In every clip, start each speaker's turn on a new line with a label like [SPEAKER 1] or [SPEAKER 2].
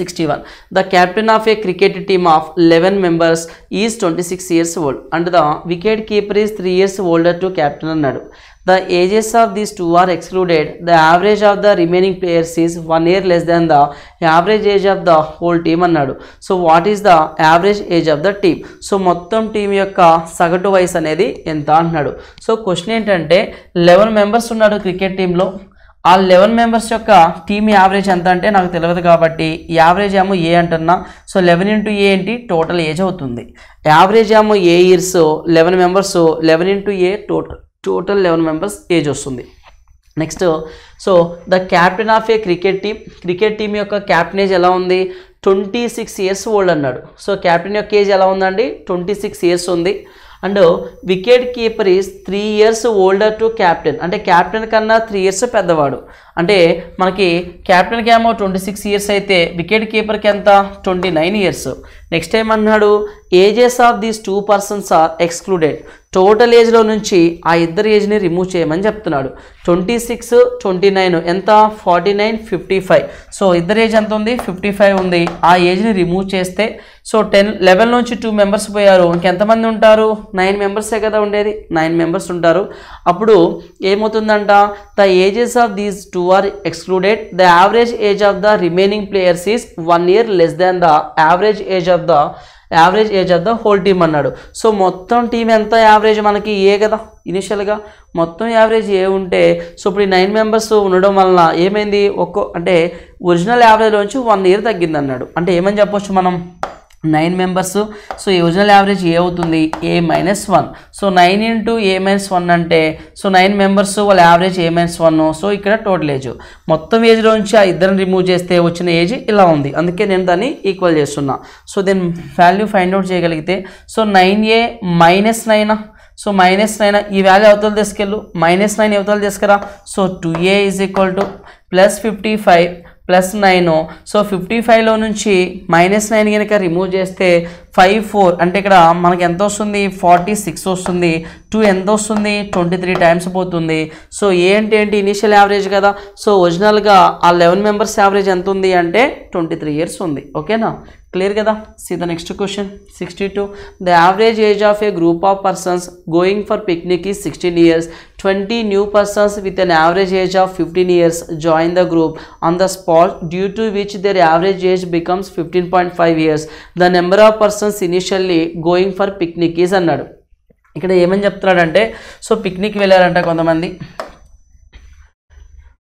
[SPEAKER 1] Sixty one the captain of a cricket team of eleven members is twenty six years old and the wicket keeper is three years older to captain అన్నాడు the ages of these two are excluded the average of the remaining players is one year less than the average age of the whole team అన్నాడు so what is the average age of the team so మొత్తం team యొక్క సగటు వయసు అనేది ఎంత అంటున్నాడు so question ఏంటంటే eleven members ఉన్నాడు క్రికెట్ టీంలో ఆ లెవెన్ మెంబర్స్ యొక్క టీమ్ యావరేజ్ ఎంత అంటే నాకు తెలియదు కాబట్టి యావరేజ్ ఏమో ఏ అంటున్నా సో లెవెన్ ఇంటూ ఏ ఏంటి టోటల్ ఏజ్ అవుతుంది యావరేజ్ ఏమో A years eleven members eleven into A total total eleven members age వస్తుంది next so the captain of a cricket team cricket team యొక్క ఏజ్ ఎలా ఉంది ట్వంటీ సిక్స్ ఇయర్స్ ఓల్డ్ అన్నాడు so captain యొక్క age ఎలా ఉందండి twenty six years ఉంది and wicket keeper is three years older to captain అంటే క్యాప్టెన్ కన్నా త్రీ ఇయర్స్ పెద్దవాడు అంటే మనకి క్యాప్టెన్కి ఏమో ట్వంటీ సిక్స్ ఇయర్స్ అయితే వికెట్ కీపర్కి ఎంత twenty nine years next time అన్నాడు ages of these two persons are excluded total ఏజ్లో నుంచి ఆ ఇద్దరు ఏజ్ని రిమూవ్ చేయమని చెప్తున్నాడు ట్వంటీ సిక్స్ ట్వంటీ నైన్ ఎంత forty nine fifty five so ఇద్దరు ఏజ్ ఎంత ఉంది ఫిఫ్టీ ఫైవ్ ఉంది ఆ ఏజ్ని రిమూవ్ చేస్తే సో టెన్ లెవెన్ నుంచి టూ మెంబర్స్ పోయారు ఇంకెంతమంది ఉంటారు నైన్ మెంబర్సే కదా ఉండేది నైన్ మెంబర్స్ ఉంటారు అప్పుడు ఏమవుతుందంట the ages of these two who are excluded. The average age of the remaining players is one year less than the average age of the average age of the whole team అన్నాడు so మొత్తం team ఎంత average మనకి A కదా ఇనిషియల్గా మొత్తం average ఏ ఉంటే so ఇప్పుడు ఈ నైన్ మెంబర్స్ ఉండడం వలన ఏమైంది ఒక్కో అంటే ఒరిజినల్ యావరేజ్లోంచి వన్ ఇయర్ తగ్గింది అన్నాడు అంటే ఏమని చెప్పొచ్చు మనం nine members so usual average A అవుతుంది A minus one so nine into A minus one అంటే సో నైన్ మెంబర్స్ వాళ్ళ average A minus one so ఇక్కడ టోటల్ ఏజ్ మొత్తం ఏజ్లో నుంచి ఆ ఇద్దరిని రిమూవ్ చేస్తే వచ్చిన ఏజ్ ఇలా ఉంది అందుకే నేను దాన్ని ఈక్వల్ చేస్తున్నా సో దీని వాల్యూ ఫైండ్ అవుట్ చేయగలిగితే సో నైన్ ఏ మైనస్ నైనా సో మైనస్ నైన్ ఈ వాల్యూ అవతల తీసుకెళ్ళు మైనస్ నైన్ అవతల తీసుకురా so two A is equal to plus fifty five plus nine so fifty ఫైవ్లో నుంచి మైనస్ నైన్ కనుక రిమూవ్ చేస్తే ఫైవ్ ఫోర్ అంటే ఇక్కడ మనకి ఎంత వస్తుంది ఫార్టీ సిక్స్ వస్తుంది టూ ఎంత వస్తుంది ట్వంటీ త్రీ టైమ్స్ పోతుంది సో ఏంటి ఏంటి ఇనీషియల్ యావరేజ్ కదా సో ఒరిజినల్గా ఆ లెవెన్ మెంబర్స్ యావరేజ్ ఎంత ఉంది అంటే ట్వంటీ త్రీ ఇయర్స్ ఉంది ఓకేనా క్లియర్ కదా see the next question sixty two the average age of a group of persons going for picnic is sixteen years twenty new persons with an average age of fifteen years join the group on the spot due to which their average age becomes fifteen point five years the number of persons persons initially going for picnic is అన్నాడు ఇక్కడ ఏమని చెప్తున్నాడంటే so picnic వెళ్ళారంట కొంతమంది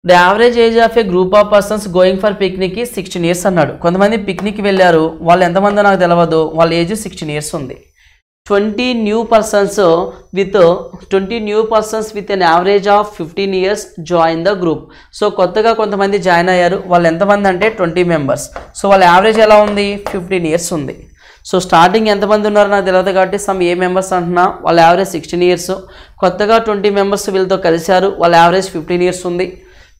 [SPEAKER 1] the average age of a group of persons going for picnic sixteen years అన్నాడు కొంతమంది picnic వెళ్ళారు వాళ్ళు ఎంతమంది నాకు తెలియదు వాళ్ళ ఏజ్ సిక్స్టీన్ ఇయర్స్ ఉంది twenty new persons with twenty new persons with an average of fifteen years join the group so కొత్తగా కొంతమంది జాయిన్ అయ్యారు వాళ్ళు ఎంతమంది అంటే ట్వంటీ మెంబర్స్ సో వాళ్ళ యావరేజ్ ఎలా ఉంది ఫిఫ్టీన్ ఇయర్స్ ఉంది సో స్టార్టింగ్ ఎంతమంది ఉన్నారో నాకు తెలియదు కాబట్టి సమ్ ఏ మెంబర్స్ అంటున్నా వాళ్ళ యావరేజ్ సిక్స్టీన్ ఇయర్స్ కొత్తగా ట్వంటీ మెంబర్స్ వీళ్ళతో కలిశారు వాళ్ళ యావరేజ్ ఫిఫ్టీన్ ఇయర్స్ ఉంది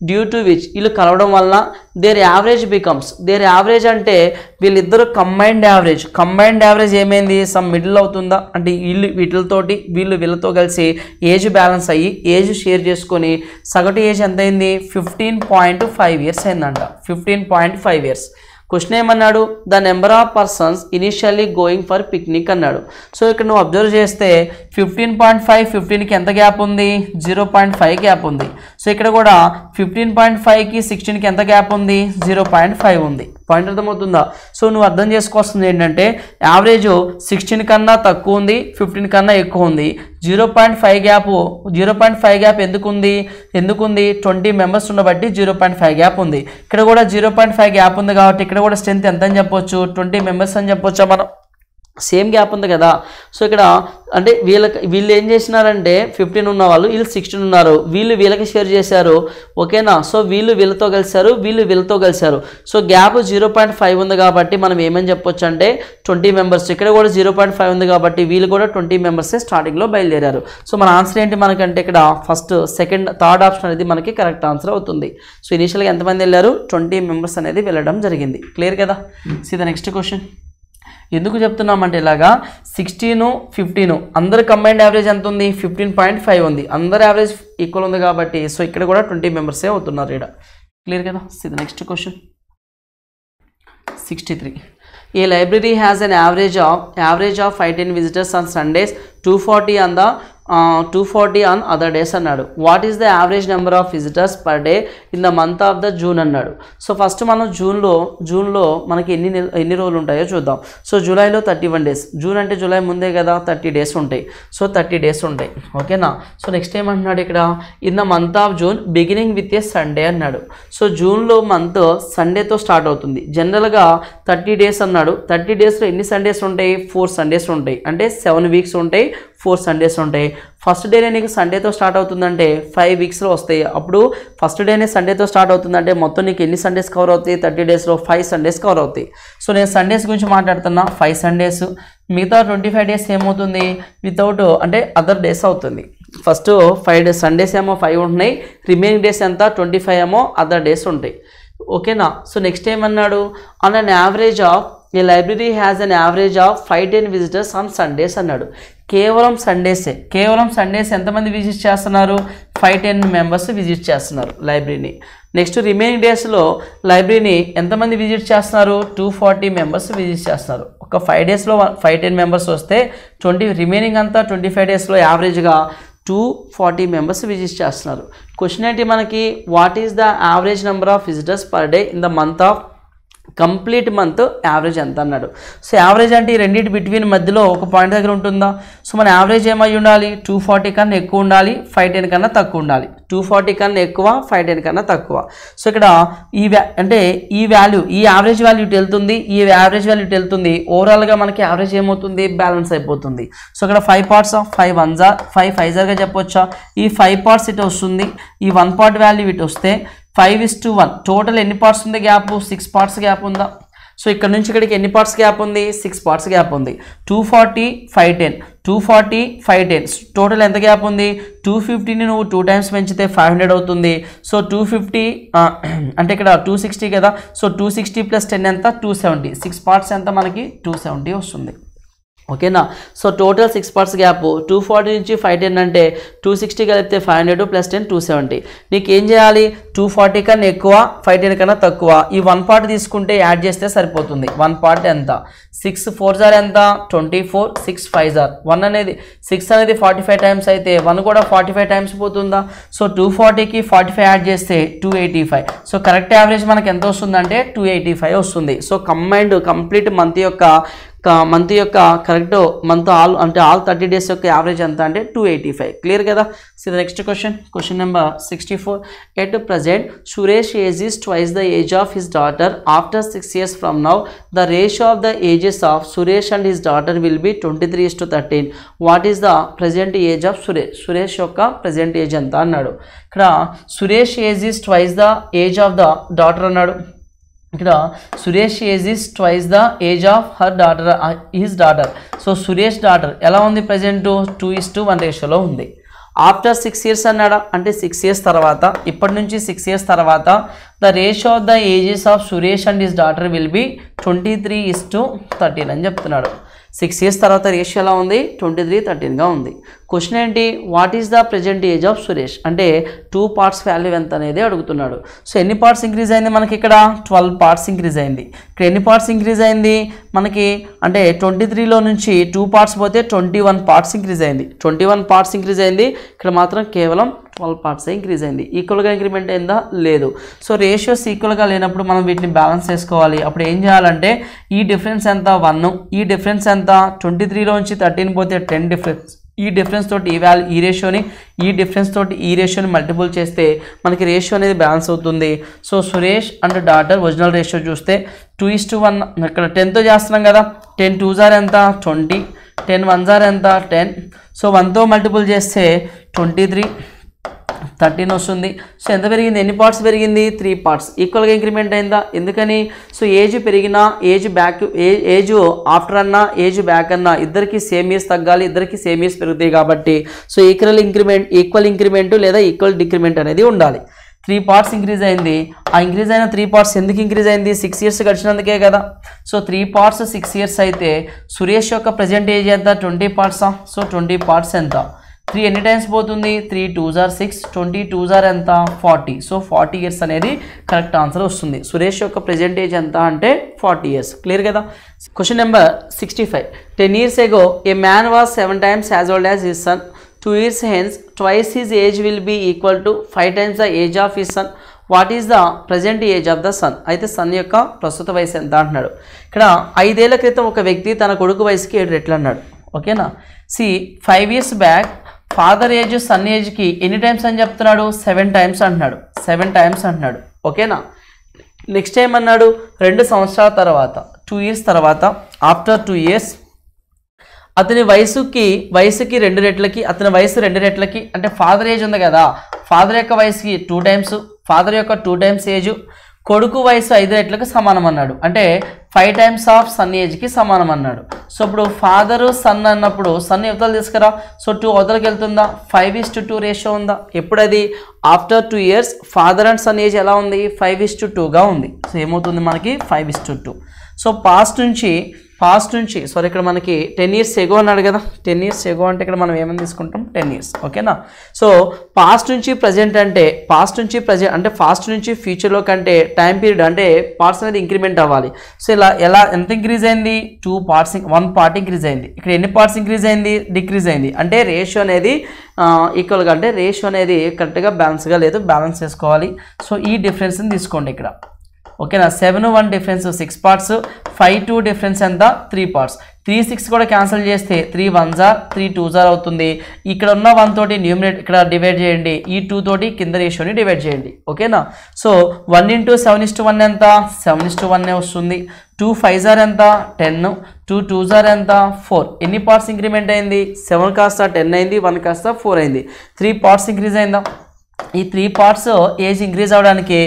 [SPEAKER 1] డ్యూ టు విచ్ వీళ్ళు కలవడం వలన their average becomes their average అంటే వీళ్ళిద్దరు కంబైన్డ్ యావరేజ్ కంబైన్డ్ యావరేజ్ ఏమైంది సమ్ మిడిల్ అవుతుందా అంటే వీళ్ళు వీటితోటి వీళ్ళు వీళ్ళతో కలిసి ఏజ్ బ్యాలెన్స్ అయ్యి ఏజ్ షేర్ చేసుకొని సగటు ఏజ్ ఎంత అయింది ఫిఫ్టీన్ పాయింట్ ఫైవ్ ఇయర్స్ అయిందంట fifteen point five years question ఏమన్నాడు the number of persons initially going for picnic అన్నాడు సో ఇక్కడ నువ్వు అబ్జర్వ్ చేస్తే ఫిఫ్టీన్ పాయింట్ ఫైవ్ ఫిఫ్టీన్కి ఎంత గ్యాప్ ఉంది జీరో పాయింట్ ఫైవ్ గ్యాప్ ఉంది సో ఇక్కడ కూడా ఫిఫ్టీన్ పాయింట్ ఫైవ్కి సిక్స్టీన్కి ఎంత గ్యాప్ ఉంది జీరో పాయింట్ ఫైవ్ ఉంది పాయింట్ అర్థమవుతుందా సో నువ్వు అర్థం చేసుకోవస్తుంది ఏంటంటే యావరేజ్ సిక్స్టీన్ కన్నా తక్కువ ఉంది ఫిఫ్టీన్ కన్నా ఎక్కువ ఉంది zero point five gap zero point five gap ఎందుకు ఉంది ఎందుకు ఉంది ట్వంటీ మెంబర్స్ ఉండబట్టి జీరో పాయింట్ ఫైవ్ గ్యాప్ ఉంది ఇక్కడ కూడా జీరో పాయింట్ ఫైవ్ గ్యాప్ ఉంది కాబట్టి ఇక్కడ కూడా స్ట్రెంత్ ఎంత అని చెప్పొచ్చు ట్వంటీ మెంబర్స్ అని చెప్పొచ్చా మనం సేమ్ గ్యాప్ ఉంది కదా సో ఇక్కడ అంటే వీళ్ళకి వీళ్ళు ఏం చేసినారంటే ఫిఫ్టీన్ ఉన్న వాళ్ళు వీళ్ళు సిక్స్టీన్ ఉన్నారు వీళ్ళు వీళ్ళకి షేర్ చేశారు ఓకేనా సో వీళ్ళు వీళ్ళతో కలిశారు వీళ్ళు వీళ్ళతో కలిశారు so gap zero point five ఉంది కాబట్టి మనం ఏమని చెప్పొచ్చు అంటే ట్వంటీ మెంబర్స్ ఇక్కడ కూడా జీరో పాయింట్ ఫైవ్ ఉంది కాబట్టి వీళ్ళు కూడా ట్వంటీ మెంబర్సే స్టార్టింగ్లో బయలుదేరారు సో మన ఆన్సర్ ఏంటి మనకంటే ఇక్కడ ఫస్ట్ సెకండ్ థర్డ్ ఆప్షన్ అనేది మనకి కరెక్ట్ ఆన్సర్ అవుతుంది సో ఇనీషియల్గా ఎంతమంది వెళ్ళారు ట్వంటీ మెంబర్స్ అనేది వెళ్ళడం జరిగింది క్లియర్ కదా సీ ద నెక్స్ట్ క్వశ్చన్ ఎందుకు చెప్తున్నామంటే ఇలాగా సిక్స్టీను ఫిఫ్టీను అందరి కంబైన్డ్ యావరేజ్ ఎంత ఉంది ఫిఫ్టీన్ పాయింట్ ఫైవ్ ఉంది అందరి యావరేజ్ ఈక్వల్ ఉంది కాబట్టి సో ఇక్కడ కూడా ట్వంటీ మెంబర్సే అవుతున్నారు ఇక్కడ క్లియర్ కదా సిది next question sixty three a library has an average of average of five ten visitors on Sundays two forty on the two forty on other days అన్నాడు what is the average number of visitors per day in the month of the June అన్నాడు so first మనం జూన్లో జూన్లో మనకి ఎన్ని ఎన్ని రోజులు ఉంటాయో చూద్దాం సో జూలైలో థర్టీ వన్ డేస్ జూన్ అంటే జూలై ముందే కదా థర్టీ డేస్ ఉంటాయి సో థర్టీ డేస్ ఉంటాయి ఓకేనా సో నెక్స్ట్ ఏమంటున్నాడు ఇక్కడ in the month of June beginning with a Sunday అన్నాడు సో జూన్లో మంత్ సండేతో స్టార్ట్ అవుతుంది జనరల్గా థర్టీ డేస్ అన్నాడు థర్టీ డేస్లో ఎన్ని సండేస్ ఉంటాయి ఫోర్ సండేస్ ఉంటాయి అంటే సెవెన్ వీక్స్ ఉంటాయి ఫోర్ సండేస్ ఉంటాయి ఫస్ట్ డేనే నీకు సండేతో స్టార్ట్ అవుతుందంటే ఫైవ్ వీక్స్లో వస్తాయి అప్పుడు ఫస్ట్ డేనే సండేతో స్టార్ట్ అవుతుందంటే మొత్తం నీకు ఎన్ని సండేస్ కవర్ అవుతాయి థర్టీ డేస్లో ఫైవ్ సండేస్ కవర్ అవుతాయి సో నేను సండేస్ గురించి మాట్లాడుతున్నా ఫైవ్ సండేస్ మిగతా ట్వంటీ ఫైవ్ డేస్ ఏమవుతుంది వితౌట్ అంటే అదర్ డేస్ అవుతుంది ఫస్ట్ ఫైవ్ డేస్ సండేస్ ఏమో ఫైవ్ ఉంటున్నాయి రిమైనింగ్ డేస్ ఎంత ట్వంటీ ఫైవ్ ఏమో అదర్ డేస్ ఉంటాయి ఓకేనా సో నెక్స్ట్ ఏమన్నాడు ఆన్ అన్ యావరేజ్ ఆఫ్ ఈ library has an average of five ten visitors on Sundays అన్నాడు కేవలం సండేసే కేవలం సండేస్ ఎంతమంది విజిట్ చేస్తున్నారు ఫైవ్ టెన్ మెంబర్స్ విజిట్ చేస్తున్నారు లైబ్రరీని నెక్స్ట్ రిమైనింగ్ డేస్లో లైబ్రరీని ఎంతమంది విజిట్ చేస్తున్నారు టూ ఫార్టీ మెంబర్స్ విజిట్ చేస్తున్నారు ఒక ఫైవ్ డేస్లో ఫైవ్ టెన్ మెంబర్స్ వస్తే ట్వంటీ రిమైనింగ్ అంతా ట్వంటీ ఫైవ్ డేస్లో యావరేజ్గా టూ ఫార్టీ మెంబర్స్ విజిట్ చేస్తున్నారు క్వశ్చన్ ఏంటి మనకి what is the average number of visitors per day in the month of complete month average ఎంత అన్నాడు సో యావరేజ్ అంటే ఈ రెండింటి బిట్వీన్ మధ్యలో ఒక పాయింట్ దగ్గర ఉంటుందా సో మన యావరేజ్ ఏమై ఉండాలి టూ ఫార్టీ కన్నా ఎక్కువ ఉండాలి ఫైవ్ టెన్ కన్నా తక్కువ ఉండాలి టూ ఫార్టీ కన్నా ఎక్కువ ఫైవ్ టెన్ కన్నా తక్కువ సో ఇక్కడ ఈ అంటే ఈ వాల్యూ ఈ యావరేజ్ వాల్యూ ఇటు వెళ్తుంది ఈ యావరేజ్ వాల్యూ వెళ్తుంది ఓవరాల్గా మనకి యావరేజ్ ఏమవుతుంది బ్యాలెన్స్ అయిపోతుంది సో ఇక్కడ ఫైవ్ పార్ట్స్ ఫైవ్ వన్ జార్ ఫైవ్ ఫైవ్ జార్గా చెప్పొచ్చా ఈ ఫైవ్ పార్ట్స్ ఇటు వస్తుంది ఈ వన్ పార్ట్ వాల్యూ ఇటు వస్తే five is to one total ఎన్ని పార్ట్స్ ఉంది గ్యాప్ సిక్స్ పార్ట్స్ గ్యాప్ ఉందా సో ఇక్కడ నుంచి ఇక్కడికి ఎన్ని పార్ట్స్ గ్యాప్ ఉంది సిక్స్ పార్ట్స్ గ్యాప్ ఉంది two forty five ten two forty five ten total ఎంత గ్యాప్ ఉంది టూ ఫిఫ్టీని నువ్వు టూ టైమ్స్ పెంచితే ఫైవ్ హండ్రెడ్ అవుతుంది సో టూ ఫిఫ్టీ అంటే ఇక్కడ టూ సిక్స్టీ కదా so two sixty plus ten ఎంత టూ సెవెంటీ సిక్స్ పార్ట్స్ ఎంత మనకి టూ సెవెంటీ వస్తుంది ఓకేనా so total six parts gap two forty నుంచి ఫైవ్ టెన్ అంటే టూ సిక్స్టీ కలిపితే five hundred plus ten two seventy నీకు ఏం చేయాలి టూ ఫార్టీ కన్నా ఎక్కువ ఫైవ్ టెన్ కన్నా తక్కువ ఈ వన్ పార్ట్ తీసుకుంటే యాడ్ చేస్తే సరిపోతుంది వన్ పార్ట్ ఎంత సిక్స్ ఫోర్ జార్ ఎంత ట్వంటీ ఫోర్ సిక్స్ ఫైవ్ జార్ వన్ అనేది సిక్స్ అనేది ఫార్టీ ఫైవ్ టైమ్స్ అయితే వన్ కూడా ఫార్టీ ఫైవ్ టైమ్స్ పోతుందా సో టూ ఫార్టీకి ఫార్టీ ఫైవ్ యాడ్ చేస్తే two eighty five so correct average మనకి ఎంత వస్తుందంటే టూ ఎయిటీ ఫైవ్ వస్తుంది సో కంబైండ్ కంప్లీట్ మంత్ యొక్క మంత్ యొక్క కరెక్ట్ మంత్ ఆల్ అంటే ఆల్ థర్టీ డేస్ యొక్క యావరేజ్ ఎంత అంటే టూ ఎయిటీ ఫైవ్ క్లియర్ కదా so next question question number sixty four at present Suresh age is twice the age of his daughter after six years from now the ratio of the ages of Suresh and his daughter will be twenty three is to thirteen what is the present age of Suresh Suresh యొక్క present age ఎంత అన్నాడు ఇక్కడ Suresh age is twice the age of the daughter అన్నాడు ఇక్కడ Suresh age is twice the age of her daughter his daughter so Suresh daughter ఎలా ఉంది present two is to one రేషియోలో ఉంది ఆఫ్టర్ సిక్స్ ఇయర్స్ అన్నాడా అంటే సిక్స్ ఇయర్స్ తర్వాత ఇప్పటి నుంచి సిక్స్ ఇయర్స్ తర్వాత the ratio of the ages of Suresh and his daughter will be twenty three is to thirteen అని చెప్తున్నాడు సిక్స్ ఇయర్స్ తర్వాత ఎలా ఉంది ట్వంటీ త్రీ థర్టీన్గా ఉంది క్వశ్చన్ ఏంటి what is the present age of Suresh అంటే టూ పార్ట్స్ వాల్యూ ఎంత అనేది అడుగుతున్నాడు సో ఎన్ని పార్ట్స్ ఇంక్రీజ్ అయింది మనకి ఇక్కడ ట్వెల్వ్ పార్ట్స్ ఇంక్రీజ్ అయింది ఇక్కడ ఎన్ని పార్ట్స్ ఇంక్రీజ్ అయింది మనకి అంటే ట్వంటీ త్రీలో నుంచి టూ పార్ట్స్ పోతే ట్వంటీ వన్ పార్ట్స్ ఇంక్రీజ్ అయింది ట్వంటీ వన్ పార్ట్స్ ఇంక్రీజ్ అయింది ఇక్కడ మాత్రం కేవలం ట్వెల్వ్ పార్ట్స్ ఇంక్రీజ్ అయింది ఈక్వల్గా ఇంక్రిమెంట్ అయిందా లేదు సో రేషియోస్ ఈక్వల్గా లేనప్పుడు మనం వీటిని బ్యాలెన్స్ చేసుకోవాలి అప్పుడు ఏం చేయాలంటే ఈ డిఫరెన్స్ ఎంత వన్ ఈ డిఫరెన్స్ ఎంత ట్వంటీ త్రీలో నుంచి థర్టీన్ పోతే టెన్ డిఫరెన్స్ ఈ డిఫరెన్స్ తోటి ఈ వాల్యూ ఈ రేషియోని ఈ డిఫరెన్స్ తోటి ఈ రేషియోని మల్టిపుల్ చేస్తే మనకి రేషియో అనేది బ్యాలెన్స్ అవుతుంది so Suresh and daughter original ratio చూస్తే టూ ఇస్ టు వన్ ఇక్కడ టెన్తో చేస్తున్నాం కదా టెన్ టూ జార్ ఎంత ట్వంటీ టెన్ వన్ జార్ ఎంత టెన్ సో వన్తో మల్టిపుల్ చేస్తే ట్వంటీ త్రీ థర్టీన్ వస్తుంది సో ఎంత పెరిగింది ఎన్ని పార్ట్స్ పెరిగింది త్రీ పార్ట్స్ ఈక్వల్గా ఇంక్రిమెంట్ అయిందా ఎందుకని సో ఏజ్ పెరిగినా ఏజ్ బ్యాక్ ఏజ్ ఆఫ్టర్ అన్నా ఏజ్ బ్యాక్ అన్నా ఇద్దరికి సేమ్ ఇయర్స్ తగ్గాలి ఇద్దరికి సేమ్ ఇయర్స్ పెరుగుతాయి కాబట్టి so equal increment equal increment లేదా ఈక్వల్ డిక్రిమెంట్ అనేది ఉండాలి త్రీ పార్ట్స్ ఇంక్రీజ్ అయింది ఆ ఇంక్రీజ్ అయిన త్రీ పార్ట్స్ ఎందుకు ఇంక్రీజ్ అయింది సిక్స్ ఇయర్స్ గడిచినందుకే కదా so three parts six years అయితే సురేష్ యొక్క ప్రజెంట్ ఏజ్ ఎంత ట్వంటీ పార్ట్సా సో ట్వంటీ పార్ట్స్ ఎంత త్రీ ఎన్ని టైమ్స్ పోతుంది త్రీ టూ జార్ సిక్స్ ట్వంటీ టూ జార్ ఎంత ఫార్టీ సో ఫార్టీ ఇయర్స్ అనేది కరెక్ట్ ఆన్సర్ వస్తుంది సురేష్ యొక్క ప్రజెంట్ ఏజ్ ఎంత అంటే ఫార్టీ ఇయర్స్ క్లియర్ కదా question number sixty five ten years ago a man was seven times as old as his son two years hence twice his age will be equal to five times the age of his son what is the present age of the son అయితే son యొక్క ప్రస్తుత వయసు ఎంత అంటున్నాడు ఇక్కడ ఐదేళ్ల క్రితం ఒక వ్యక్తి తన కొడుకు వయసుకి ఏడు రెట్లు అన్నాడు ఓకేనా సి five years back father age son ఏజ్కి ఎన్ని టైమ్స్ అని చెప్తున్నాడు సెవెన్ టైమ్స్ అంటున్నాడు సెవెన్ టైమ్స్ అంటున్నాడు ఓకేనా నెక్స్ట్ టైం అన్నాడు రెండు సంవత్సరాల తర్వాత టూ ఇయర్స్ తర్వాత ఆఫ్టర్ టూ ఇయర్స్ అతని వయసుకి వయసుకి రెండు రెట్లకి అతని వయసు రెండు రెట్లకి అంటే ఫాదర్ ఏజ్ ఉంది కదా ఫాదర్ యొక్క వయసుకి టూ టైమ్స్ ఫాదర్ యొక్క టూ టైమ్స్ ఏజ్ కొడుకు వయసు ఐదు రెట్లకు సమానం అన్నాడు అంటే ఫైవ్ టైమ్స్ ఆఫ్ సన్ ఏజ్కి సమానం అన్నాడు సో ఇప్పుడు ఫాదర్ సన్ అన్నప్పుడు సన్ ఎవతలు తీసుకురా సో టూ అవతలకి వెళ్తుందా five is to two ratio ఉందా ఎప్పుడది after two years father and son age ఎలా ఉంది ఫైవ్ ఇస్ టు టూగా ఉంది సో ఏమవుతుంది మనకి five is to two so past నుంచి పాస్ట్ నుంచి సారీ ఇక్కడ మనకి టెన్ ఇయర్స్ ఎగో అన్నాడు కదా టెన్ ఇయర్స్ ఎగో అంటే ఇక్కడ మనం ఏమని తీసుకుంటాం టెన్ ఇయర్స్ ఓకేనా సో పాస్ట్ నుంచి ప్రజెంట్ అంటే పాస్ట్ నుంచి ప్రజెంట్ అంటే ఫాస్ట్ నుంచి ఫ్యూచర్లో కంటే టైం పీరియడ్ అంటే పార్ట్స్ అనేది ఇంక్రిమెంట్ అవ్వాలి సో ఇలా ఎలా ఎంత ఇంక్రీజ్ అయింది two parts one part increase అయింది ఇక్కడ ఎన్ని పార్ట్స్ ఇంక్రీజ్ అయింది డిక్రీజ్ అయింది అంటే రేషియో అనేది ఈక్వల్గా అంటే రేషియో అనేది కరెక్ట్గా బ్యాలెన్స్గా లేదు బ్యాలెన్స్ చేసుకోవాలి సో ఈ డిఫరెన్స్ని తీసుకోండి ఇక్కడ ఓకేనా seven one difference six parts five two difference ఎంత త్రీ పార్ట్స్ త్రీ సిక్స్ కూడా క్యాన్సిల్ చేస్తే త్రీ వన్ జార్ త్రీ టూ జార్ అవుతుంది ఇక్కడ ఉన్న వన్ తోటి న్యూమినేట్ ఇక్కడ డివైడ్ చేయండి ఈ టూ తోటి కింద రేషియోని డివైడ్ చేయండి ఓకేనా so one into seven is one ఎంత సెవెన్ ఇస్ట్ వన్నే వస్తుంది టూ ఫైవ్ జార్ ఎంత టెన్ టూ టూ జార్ ఎంత ఫోర్ ఎన్ని పార్ట్స్ ఇంక్రిమెంట్ అయింది సెవెన్ కాస్త టెన్ అయింది వన్ కాస్త ఫోర్ అయింది త్రీ పార్ట్స్ ఇంక్రీజ్ అయిందా ఈ త్రీ పార్ట్స్ ఏజ్ ఇంక్రీజ్ అవ్వడానికి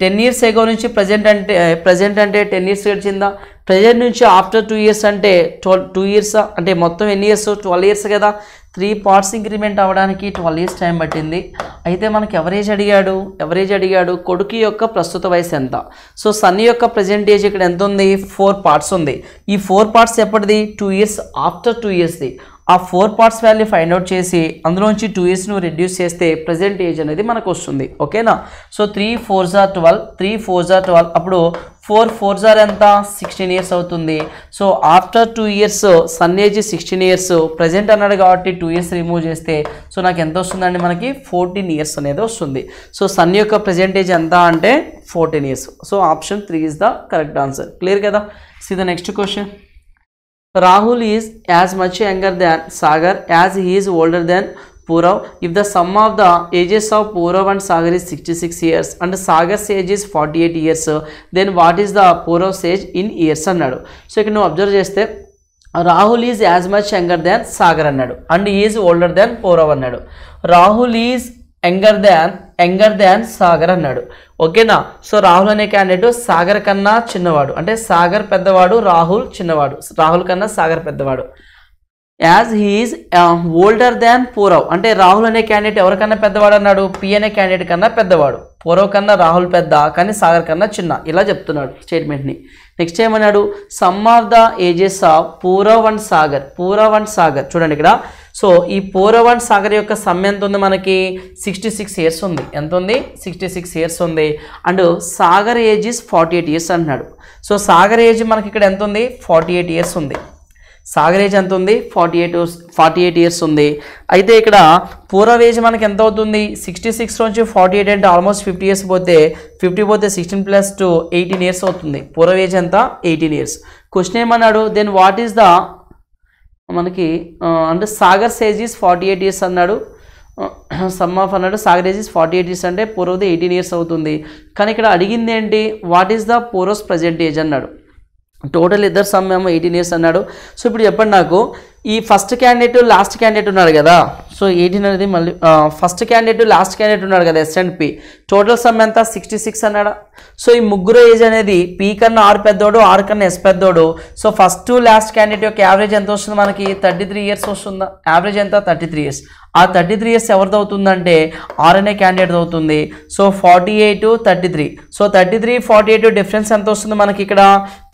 [SPEAKER 1] టెన్ ఇయర్స్ ఎగో నుంచి ప్రజెంట్ అంటే ప్రజెంట్ అంటే టెన్ ఇయర్స్ గడిచిందా ప్రజెంట్ నుంచి ఆఫ్టర్ టూ ఇయర్స్ అంటే ట్వల్ టూ ఇయర్స్ అంటే మొత్తం ఎన్ని ఇయర్స్ ట్వెల్వ్ ఇయర్స్ కదా త్రీ పార్ట్స్ ఇంక్రిమెంట్ అవ్వడానికి ట్వెల్వ్ ఇయర్స్ టైం పట్టింది అయితే మనకు ఎవరేజ్ అడిగాడు ఎవరేజ్ అడిగాడు కొడుకు యొక్క ప్రస్తుత వయసు ఎంత సో సన్ యొక్క ప్రజెంట్ ఏజ్ ఇక్కడ ఎంత ఉంది ఫోర్ పార్ట్స్ ఉంది ఈ ఫోర్ పార్ట్స్ ఎప్పటిది టూ ఇయర్స్ ఆఫ్టర్ టూ ఇయర్స్ది ఆ four parts value find out చేసి అందులోంచి టూ ఇయర్స్ నువ్వు రెడ్యూస్ చేస్తే ప్రజెంట్ ఏజ్ అనేది మనకు వస్తుంది ఓకేనా సో త్రీ ఫోర్ జార్ ట్వెల్వ్ త్రీ ఫోర్ జార్ ట్వెల్వ్ అప్పుడు ఫోర్ ఫోర్ జార్ ఎంత సిక్స్టీన్ ఇయర్స్ అవుతుంది so after two years son age sixteen years present అన్నాడు కాబట్టి టూ ఇయర్స్ రిమూవ్ చేస్తే సో నాకు ఎంత వస్తుందండి మనకి ఫోర్టీన్ ఇయర్స్ అనేది వస్తుంది సో సన్ యొక్క ప్రజెంటేజ్ ఎంత అంటే fourteen years so option three is the correct answer clear కదా see the next question Rahul is as much younger than Sagar as he is older than the sum of the ages of Purav and Sagar and sixty six years and Sagar's age is forty eight years then what is the Purav's age in years అన్నాడు so ఇక్కడ నువ్వు observe చేస్తే Rahul is as much younger than Sagar అన్నాడు and is older than Purav అన్నాడు Rahul is younger than younger than Sagar అన్నాడు ఓకేనా so Rahul అనే candidate Sagar కన్నా చిన్నవాడు అంటే సాగర్ పెద్దవాడు రాహుల్ చిన్నవాడు రాహుల్ కన్నా సాగర్ పెద్దవాడు as he is older than Purav అంటే రాహుల్ అనే క్యాండిడేట్ ఎవరికన్నా పెద్దవాడు అన్నాడు పి అనే క్యాండిడేట్ కన్నా పెద్దవాడు పూరవ్ కన్నా రాహుల్ పెద్ద కానీ సాగర్ కన్నా చిన్న ఇలా చెప్తున్నాడు స్టేట్మెంట్ని నెక్స్ట్ ఏమన్నాడు sum of the ages of Purav and Sagar Purav and Sagar చూడండి ఇక్కడ సో ఈ పూరవ్ అండ్ సాగర్ యొక్క సమ్ ఎంత ఉంది మనకి సిక్స్టీ సిక్స్ ఇయర్స్ ఉంది ఎంత ఉంది సిక్స్టీ సిక్స్ ఇయర్స్ ఉంది and Sagar age is forty eight years అంటున్నాడు సో సాగర్ ఏజ్ మనకి ఇక్కడ ఎంత ఉంది ఫార్టీ ఎయిట్ ఇయర్స్ ఉంది సాగరేజ్ ఎంత ఉంది forty eight forty eight years ఉంది అయితే ఇక్కడ పూర్వ ఏజ్ మనకి ఎంత అవుతుంది సిక్స్టీ సిక్స్ నుంచి ఫార్టీ ఎయిట్ అంటే ఆల్మోస్ట్ ఫిఫ్టీ ఇయర్స్ పోతే ఫిఫ్టీ పోతే sixteen plus two eighteen years అవుతుంది పూర్వ ఏజ్ ఎంత ఎయిటీన్ ఇయర్స్ క్వశ్చన్ ఏమన్నాడు దెన్ వాట్ ఈస్ ద మనకి అంటే Sagar age is forty eight years అన్నాడు సమ్ ఆఫ్ అన్నాడు Sagar Sagar age is forty eight years అంటే పూర్వది ఎయిటీన్ ఇయర్స్ అవుతుంది కానీ ఇక్కడ అడిగింది ఏంటి what is the Purva's present age అన్నాడు టోటల్ ఇద్దరు సమ్ ఏమో ఎయిటీన్ ఇయర్స్ అన్నాడు సో ఇప్పుడు చెప్పండి నాకు ఈ ఫస్ట్ క్యాండిడేట్ లాస్ట్ క్యాండిడేట్ ఉన్నాడు కదా సో ఎయిటీన్ అనేది మళ్ళీ ఫస్ట్ క్యాండిడేట్ లాస్ట్ క్యాండిడేట్ ఉన్నారు కదా S and P total sum ఎంత సిక్స్టీ సిక్స్ అన్నాడు సో ఈ ముగ్గురు ఏజ్ అనేది పీ కన్నా ఆరు పెద్దోడు ఆరు కన్నా ఎస్ పెద్దోడు సో ఫస్ట్ లాస్ట్ క్యాండిడేట్ యొక్క యావరేజ్ ఎంత వస్తుంది మనకి థర్టీ త్రీ ఇయర్స్ వస్తుందా యావరేజ్ ఎంత థర్టీ త్రీ ఇయర్స్ ఆ థర్టీ త్రీ ఇయర్స్ ఎవరిది అవుతుందంటే ఆర్ఎన్ఏ క్యాండిడేట్ అవుతుంది so forty eight thirty three so thirty three forty eight difference ఎంత వస్తుంది మనకి ఇక్కడ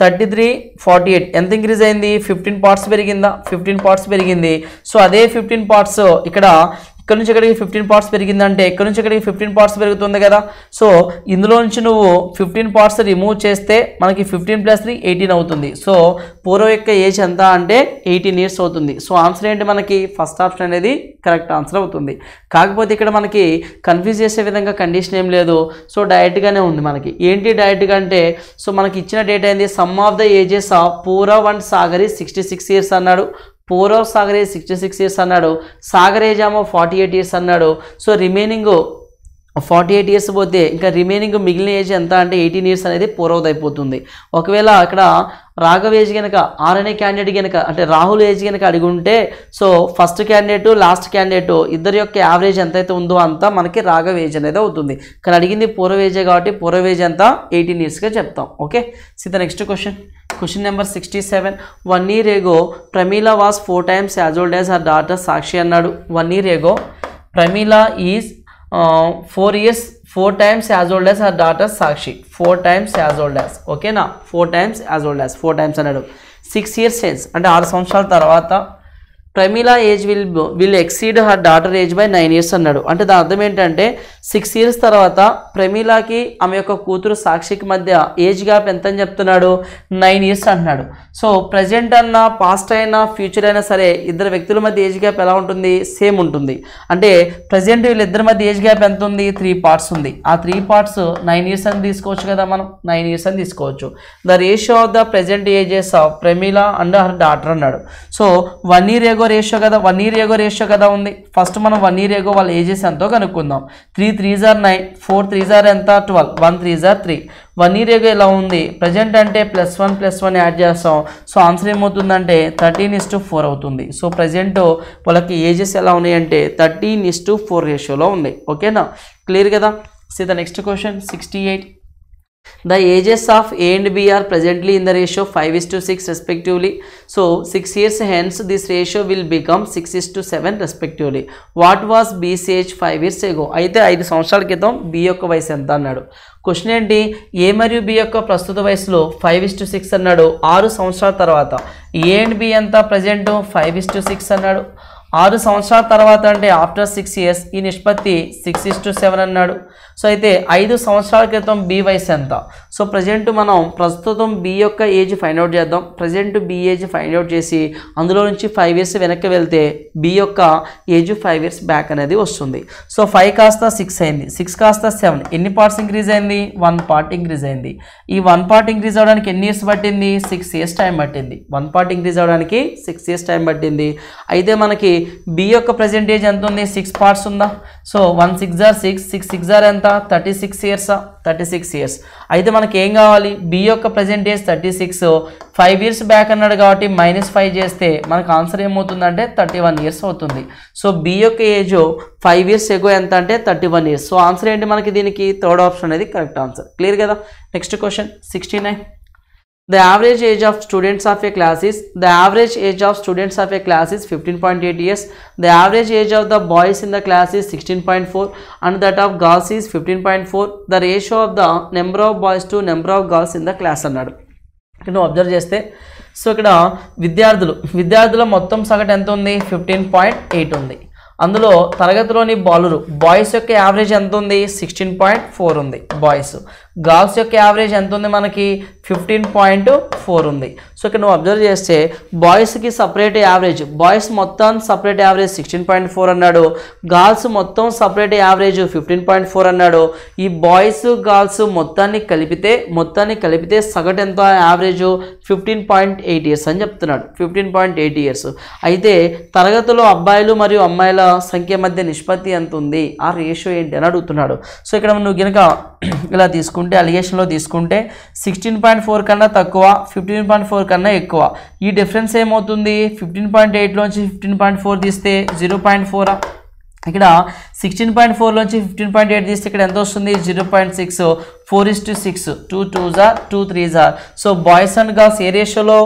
[SPEAKER 1] థర్టీ త్రీ ఫార్టీ ఎయిట్ ఎంత ఇంక్రీజ్ అయింది ఫిఫ్టీన్ పార్ట్స్ పెరిగిందా ఫిఫ్టీన్ పార్ట్స్ పెరిగింది సో అదే ఫిఫ్టీన్ పార్ట్స్ ఇక్కడ ఇక్కడ నుంచి ఇక్కడికి ఫిఫ్టీన్ పార్ట్స్ పెరిగిందంటే ఇక్కడ నుంచి ఇక్కడికి ఫిఫ్టీన్ పార్ట్స్ పెరుగుతుంది కదా సో ఇందులో నుంచి నువ్వు ఫిఫ్టీన్ పార్ట్స్ రిమూవ్ చేస్తే మనకి ఫిఫ్టీన్ ప్లస్ త్రీ ఎయిటీన్ అవుతుంది సో పూర్వ యొక్క ఏజ్ ఎంత అంటే ఎయిటీన్ ఇయర్స్ అవుతుంది సో ఆన్సర్ ఏంటి మనకి ఫస్ట్ ఆప్షన్ అనేది కరెక్ట్ ఆన్సర్ అవుతుంది కాకపోతే ఇక్కడ మనకి కన్ఫ్యూజ్ చేసే విధంగా కండిషన్ ఏం లేదు సో డైరెక్ట్గానే ఉంది మనకి ఏంటి డైరెక్ట్గా అంటే సో మనకి ఇచ్చిన డేట్ అయింది sum of the ages of Purva and సాగరి సిక్స్టీ సిక్స్ ఇయర్స్ అన్నాడు పూర్వ సాగరే సిక్స్టీ సిక్స్ ఇయర్స్ అన్నాడు సాగరేజామో ఏమో ఫార్టీ ఎయిట్ ఇయర్స్ అన్నాడు so remaining forty eight years పోతే ఇంకా రిమైనింగ్ మిగిలిన ఏజ్ ఎంత అంటే ఎయిటీన్ ఇయర్స్ అనేది పూర్వది అయిపోతుంది ఒకవేళ అక్కడ రాఘవ్ ఏజ్ కనుక ఆరనే క్యాండిడేట్ కనుక అంటే రాహుల్ ఏజ్ కనుక అడిగి ఉంటే so first candidate last candidate ఇద్దరి యొక్క యావరేజ్ ఎంతైతే ఉందో అంతా మనకి రాఘవ్ ఏజ్ అనేది అవుతుంది కానీ అడిగింది పూర్వ ఏజే కాబట్టి పూర్వ ఏజ్ ఎంత ఎయిటీన్ ఇయర్స్గా చెప్తాం okay see the next question Question number 67. One year ago, Pramila was four times as old as her daughter Sakshi Annadu. One year ago, Pramila is uh, four years, four times as old as her daughter Sakshi. Four times as old as. Okay na? Four times as old as. Four times Annadu. Six years since. And ఆరు సంవత్సరాల తర్వాత Pramila age will will exceed her daughter age by nine years అన్నాడు అంటే దాని అర్థం ఏంటంటే six years తర్వాత ప్రమీలాకి ఆమె యొక్క కూతురు సాక్షికి మధ్య ఏజ్ గ్యాప్ ఎంత అని చెప్తున్నాడు నైన్ ఇయర్స్ అంటున్నాడు సో ప్రజెంట్ అన్నా పాస్ట్ అయినా ఫ్యూచర్ అయినా సరే ఇద్దరు వ్యక్తుల మధ్య ఏజ్ గ్యాప్ ఎలా ఉంటుంది సేమ్ ఉంటుంది అంటే ప్రజెంట్ వీళ్ళిద్దరి మధ్య ఏజ్ గ్యాప్ ఎంత ఉంది త్రీ పార్ట్స్ ఉంది ఆ త్రీ పార్ట్స్ నైన్ ఇయర్స్ అని తీసుకోవచ్చు కదా మనం నైన్ ఇయర్స్ అని తీసుకోవచ్చు the ratio of the present ages of Pramila and her daughter అన్నాడు so one year ago ratio కదా వన్ ఇయర్ ఎగో రేషియో కదా ఉంది ఫస్ట్ మనం వన్ ఇయర్ ఎగో వాళ్ళ ఏజెస్ ఎంతో కనుక్కుందాం త్రీ త్రీ జార్ నైన్ ఫోర్ త్రీ జార్ ఎంత ట్వెల్వ్ వన్ త్రీ జార్ త్రీ వన్ ఇయర్ ఏగో ఇలా ఉంది ప్రజెంట్ అంటే plus one plus one add చేస్తాం సో ఆన్సర్ ఏమవుతుందంటే థర్టీన్ ఇస్ టు ఫోర్ అవుతుంది సో ప్రజెంట్ వాళ్ళకి ఏజెస్ ఎలా ఉన్నాయంటే థర్టీన్ ఇస్ టు ఫోర్ రేషియోలో ఉన్నాయి ఓకేనా క్లియర్ కదా see the next question sixty eight The ages of A and B are presently in the ratio 5 is to 6 respectively. So, 6 years hence this ratio will become 6 is to 7 respectively. What was B's age 5 years ago? అయితే ఐదు సంవత్సరాల క్రితం B యొక్క వయసు ఎంత అన్నాడు question ఏంటి ఏ మరియు బి యొక్క ప్రస్తుత వయసులో ఫైవ్ ఇస్ టు సిక్స్ అన్నాడు ఆరు సంవత్సరాల తర్వాత ఏ అండ్ బి ఎంత present five is to six అన్నాడు ఆరు సంవత్సరాల తర్వాత అంటే ఆఫ్టర్ సిక్స్ ఇయర్స్ ఈ నిష్పత్తి సిక్స్ ఇస్ టు సెవెన్ అన్నాడు సో అయితే ఐదు సంవత్సరాల క్రితం బి వయసు ఎంత సో ప్రజెంట్ మనం ప్రస్తుతం బి యొక్క ఏజ్ ఫైండ్ అవుట్ చేద్దాం present B age find out చేసి అందులో నుంచి ఫైవ్ ఇయర్స్ వెనక్కి వెళ్తే బి యొక్క ఏజ్ ఫైవ్ ఇయర్స్ బ్యాక్ అనేది వస్తుంది సో ఫైవ్ కాస్త సిక్స్ అయింది సిక్స్ కాస్త సెవెన్ ఎన్ని పార్ట్స్ ఇంక్రీజ్ అయింది వన్ పార్ట్ ఇంక్రీజ్ అయింది ఈ వన్ పార్ట్ ఇంక్రీజ్ అవడానికి ఎన్ని ఇయర్స్ పట్టింది సిక్స్ ఇయర్స్ టైం పట్టింది వన్ పార్ట్ ఇంక్రీజ్ అవడానికి సిక్స్ ఇయర్స్ టైం పట్టింది అయితే మనకి బి యొక్క ప్రజెంటేజ్ ఎంత ఉంది సిక్స్ పార్ట్స్ ఉందా so one six or six six six or ఎంత థర్టీ సిక్స్ ఇయర్సా థర్టీ సిక్స్ ఇయర్స్ అయితే మనకి ఏం కావాలి బి యొక్క present age thirty six five years back అన్నాడు కాబట్టి మైనస్ ఫైవ్ చేస్తే మనకు ఆన్సర్ ఏమవుతుందంటే థర్టీ వన్ ఇయర్స్ అవుతుంది సో బి యొక్క ఏజ్ ఫైవ్ ఇయర్స్ ఎగో ఎంత అంటే thirty one years so answer ఏంటి మనకి దీనికి థర్డ్ ఆప్షన్ అనేది కరెక్ట్ ఆన్సర్ క్లియర్ కదా next question sixty nine The average age of students of a class is the average age of students of a class is 15.8 years. The average age of the boys in the class is 16.4 and that of girls is 15.4. The ratio of the number of boys to number of girls in the class అన్నాడు ఇక్కడ నువ్వు observe చేస్తే so ఇక్కడ విద్యార్థులు విద్యార్థుల మొత్తం సగటు ఎంత ఉంది ఫిఫ్టీన్ పాయింట్ ఎయిట్ ఉంది అందులో తరగతిలోని బాలురు బాయ్స్ యొక్క యావరేజ్ ఎంత ఉంది సిక్స్టీన్ పాయింట్ ఫోర్ ఉంది బాయ్స్ గాల్స్ యొక్క యావరేజ్ ఎంత ఉంది మనకి ఫిఫ్టీన్ పాయింట్ ఫోర్ ఉంది సో ఇక్కడ నువ్వు అబ్జర్వ్ చేస్తే బాయ్స్కి సపరేట్ యావరేజ్ బాయ్స్ మొత్తం separate average sixteen point four అన్నాడు గర్ల్స్ మొత్తం separate average fifteen point four అన్నాడు ఈ బాయ్స్ గర్ల్స్ మొత్తాన్ని కలిపితే మొత్తాన్ని కలిపితే సగటు ఎంత average fifteen point eight years అని చెప్తున్నాడు ఫిఫ్టీన్ పాయింట్ ఎయిట్ ఇయర్స్ అయితే తరగతిలో అబ్బాయిలు మరియు అమ్మాయిల సంఖ్య మధ్య నిష్పత్తి ఎంత ఉంది ఆ రేషియో ఏంటి అని అడుగుతున్నాడు సో ఇక్కడ నువ్వు గనక ఇలా తీసుకుంటే తీసుకుంటే అలిగేషన్లో తీసుకుంటే సిక్స్టీన్ పాయింట్ ఫోర్ కన్నా తక్కువ ఫిఫ్టీన్ పాయింట్ ఫోర్ కన్నా ఎక్కువ ఈ డిఫరెన్స్ ఏమవుతుంది ఫిఫ్టీన్ పాయింట్ ఎయిట్లోంచి ఫిఫ్టీన్ పాయింట్ ఫోర్ తీస్తే జీరో పాయింట్ ఫోరా ఇక్కడ సిక్స్టీన్ పాయింట్ ఫోర్లోంచి ఫిఫ్టీన్ పాయింట్ ఎయిట్ తీస్తే ఇక్కడ ఎంత వస్తుంది zero point six four is to six two two జార్ టూ త్రీ జార్ so boys and girls A రేషియోలో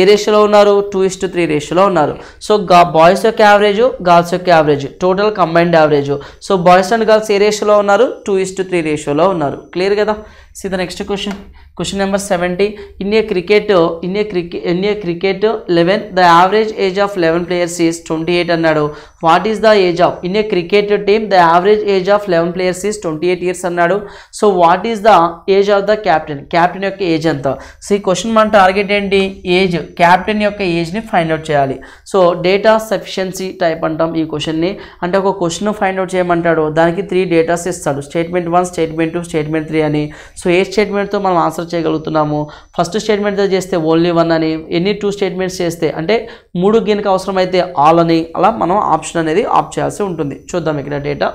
[SPEAKER 1] ఏ రేషియోలో ఉన్నారు టూ ఇస్ టు త్రీ రేషియోలో ఉన్నారు సో గా బాయ్స్ యొక్క యావరేజ్ గర్ల్స్ యొక్క average total combined average so boys and girls A రేషియోలో ఉన్నారు టూ ఇస్ టు త్రీ రేషియోలో ఉన్నారు క్లియర్ కదా see the next question question number seventy in a cricket in a cricket in a cricket eleven the average age of eleven players is twenty eight అన్నాడు what is the age of in a cricket team same the average age of eleven players is twenty eight years అన్నాడు so what is the age of the captain captain యొక్క age ఎంత so ఈ question మన target ఏంటి age captain యొక్క ఏజ్ని find out చేయాలి so data sufficiency type అంటాం ఈ క్వశ్చన్ని అంటే ఒక క్వశ్చన్ ఫైండ్ అవుట్ చేయమంటాడు దానికి త్రీ డేటాస్ ఇస్తాడు statement one statement two statement three అని సో ఏ స్టేట్మెంట్తో మనం ఆన్సర్ చేయగలుగుతున్నాము ఫస్ట్ స్టేట్మెంట్తో చేస్తే ఓన్లీ వన్ అని ఎన్ని టూ స్టేట్మెంట్స్ చేస్తే అంటే మూడు గేన్కి అవసరమైతే ఆల్ అని అలా మనం ఆప్షన్ అనేది ఆప్ చేయాల్సి ఉంటుంది చూద్దాం ఇక్కడ డేటా డేటా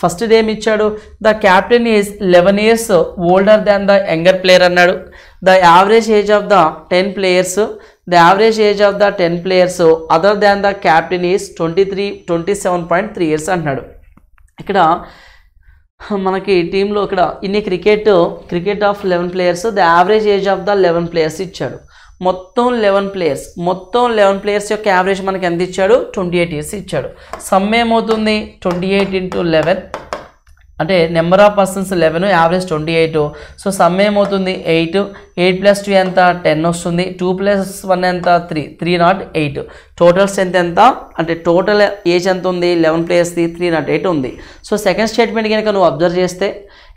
[SPEAKER 1] ఫస్ట్ ఏమి ఇచ్చాడు the captain is eleven years older than the younger player అన్నాడు the average age of the ten players the average age of the ten players other than the captain is twenty three twenty seven point three years అంటున్నాడు ఇక్కడ మనకి టీంలో ఇక్కడ ఇన్ని cricket cricket of eleven players the average age of the eleven players ఇచ్చాడు మొత్తం eleven players మొత్తం eleven players యొక్క యావరేజ్ మనకి ఎంత ఇచ్చాడు ట్వంటీ ఎయిట్ ఇయర్స్ ఇచ్చాడు సమ్ ఏమవుతుంది ట్వంటీ ఎయిట్ ఇంటూ లెవెన్ అంటే number of persons eleven average twenty eight so sum ఏమవుతుంది ఎయిట్ ఎయిట్ ప్లస్ టూ ఎంత టెన్ వస్తుంది టూ ప్లస్ వన్ ఎంత three three not eight total strength ఎంత అంటే total age ఎంత ఉంది లెవెన్ ప్లేయర్స్ది త్రీ నాట్ ఎయిట్ ఉంది సో సెకండ్ స్టేట్మెంట్ కనుక నువ్వు అబ్జర్వ్ చేస్తే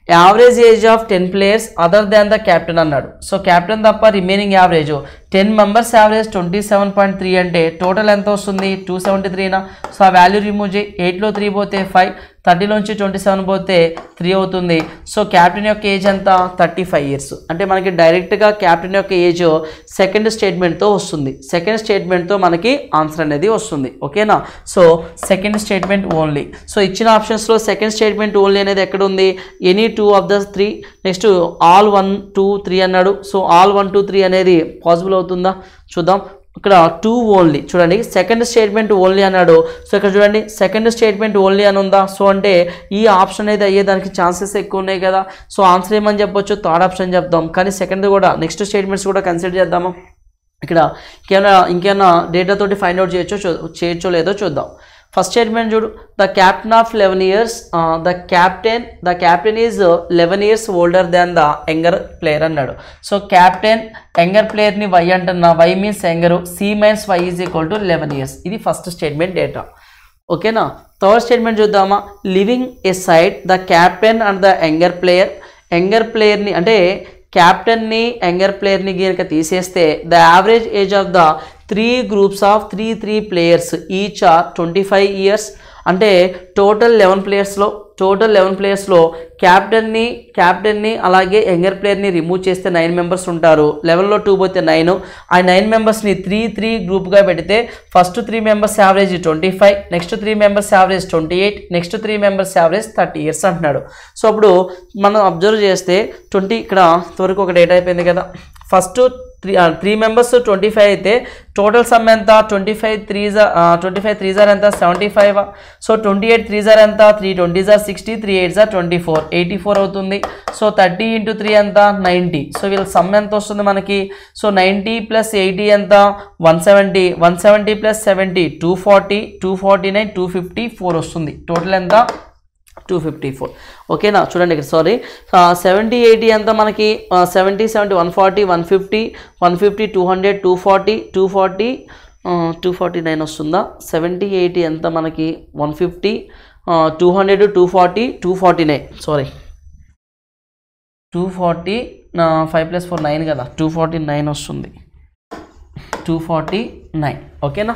[SPEAKER 1] average age of 10 players other than the captain. So, captain the remaining average. Ten members average twenty seven point three అంటే టోటల్ ఎంత వస్తుంది టూ సెవెంటీ త్రీనా so ఆ value remove చేయి ఎయిట్లో త్రీ పోతే ఫైవ్ థర్టీలోంచి ట్వంటీ సెవెన్ పోతే త్రీ అవుతుంది సో క్యాప్టెన్ యొక్క ఏజ్ ఎంత థర్టీ ఫైవ్ ఇయర్స్ అంటే మనకి డైరెక్ట్గా క్యాప్టెన్ యొక్క ఏజ్ సెకండ్ స్టేట్మెంట్తో వస్తుంది సెకండ్ స్టేట్మెంట్తో మనకి ఆన్సర్ అనేది వస్తుంది ఓకేనా so second statement only so ఇచ్చిన ఆప్షన్స్లో సెకండ్ స్టేట్మెంట్ ఓన్లీ అనేది ఎక్కడ ఉంది any two of the three next all one two three అన్నాడు so all one two three అనేది పాసిబుల్ అవుతుందా చూద్దాం ఇక్కడ టూ ఓన్లీ చూడండి సెకండ్ స్టేట్మెంట్ ఓన్లీ అన్నాడు సో ఇక్కడ చూడండి సెకండ్ స్టేట్మెంట్ ఓన్లీ అని ఉందా సో అంటే ఈ ఆప్షన్ అనేది అయ్యేదానికి ఛాన్సెస్ ఎక్కువ ఉన్నాయి కదా సో ఆన్సర్ ఏమని చెప్పొచ్చు థర్డ్ ఆప్షన్ చెప్దాం కానీ సెకండ్ కూడా నెక్స్ట్ స్టేట్మెంట్స్ కూడా కన్సిడర్ చేద్దాము ఇక్కడ ఇంకేమైనా ఇంకేమైనా డేటాతోటి ఫైండ్ అవుట్ చేయొచ్చో చేయొచ్చో లేదో చూద్దాం ఫస్ట్ స్టేట్మెంట్ చూడు the captain of eleven years the captain the captain is eleven years older than the younger player అన్నాడు సో క్యాప్టెన్ యంగర్ ప్లేయర్ని వై అంటున్నా Y means younger C minus Y is equal to eleven years ఇది first statement data ఓకేనా third statement చూద్దామా leaving aside the captain and the younger player younger ప్లేయర్ని అంటే క్యాప్టెన్ని younger ప్లేయర్ని కనుక తీసేస్తే the average age of the three groups of three three players each are twenty five years అంటే total eleven ప్లేయర్స్లో total eleven ప్లేయర్స్లో క్యాప్టెన్ని క్యాప్టెన్ని అలాగే యంగర్ ప్లేయర్ని రిమూవ్ చేస్తే నైన్ మెంబర్స్ ఉంటారు లెవెన్లో టూ పోతే నైన్ ఆ నైన్ మెంబర్స్ని త్రీ త్రీ గ్రూప్గా పెడితే first three members average twenty five next three members average twenty eight next three members average thirty years అంటున్నాడు సో అప్పుడు మనం అబ్జర్వ్ చేస్తే ట్వంటీ ఇక్కడ వరకు ఒక డేట్ అయిపోయింది కదా first three three members twenty five అయితే టోటల్ సమ్ ఎంత ట్వంటీ ఫైవ్ త్రీ జా ట్వంటీ ఫైవ్ త్రీ జార్ ఎంత seventy five so twenty eight three జార్ ఎంత త్రీ ట్వంటీ జార్ సిక్స్టీ త్రీ ఎయిట్ జార్ ట్వంటీ ఫోర్ ఎయిటీ ఫోర్ అవుతుంది సో థర్టీ ఇంటూ త్రీ ఎంత నైంటీ సో వీళ్ళ సమ్ ఎంత వస్తుంది మనకి సో నైంటీ ప్లస్ ఎయిటీ ఎంత one seventy one seventy plus seventy two forty two forty nine two fifty four వస్తుంది total ఎంత టూ ఫిఫ్టీ ఫోర్ ఓకేనా చూడండి ఇక్కడ సారీ సెవెంటీ ఎయిటీ అంతా మనకి seventy seventy one forty one fifty one fifty two hundred two forty two forty two forty nine వస్తుందా seventy eighty ఎంత మనకి one fifty two hundred two forty two forty nine sorry two forty five plus four nine కదా two forty nine వస్తుంది two forty nine ఓకేనా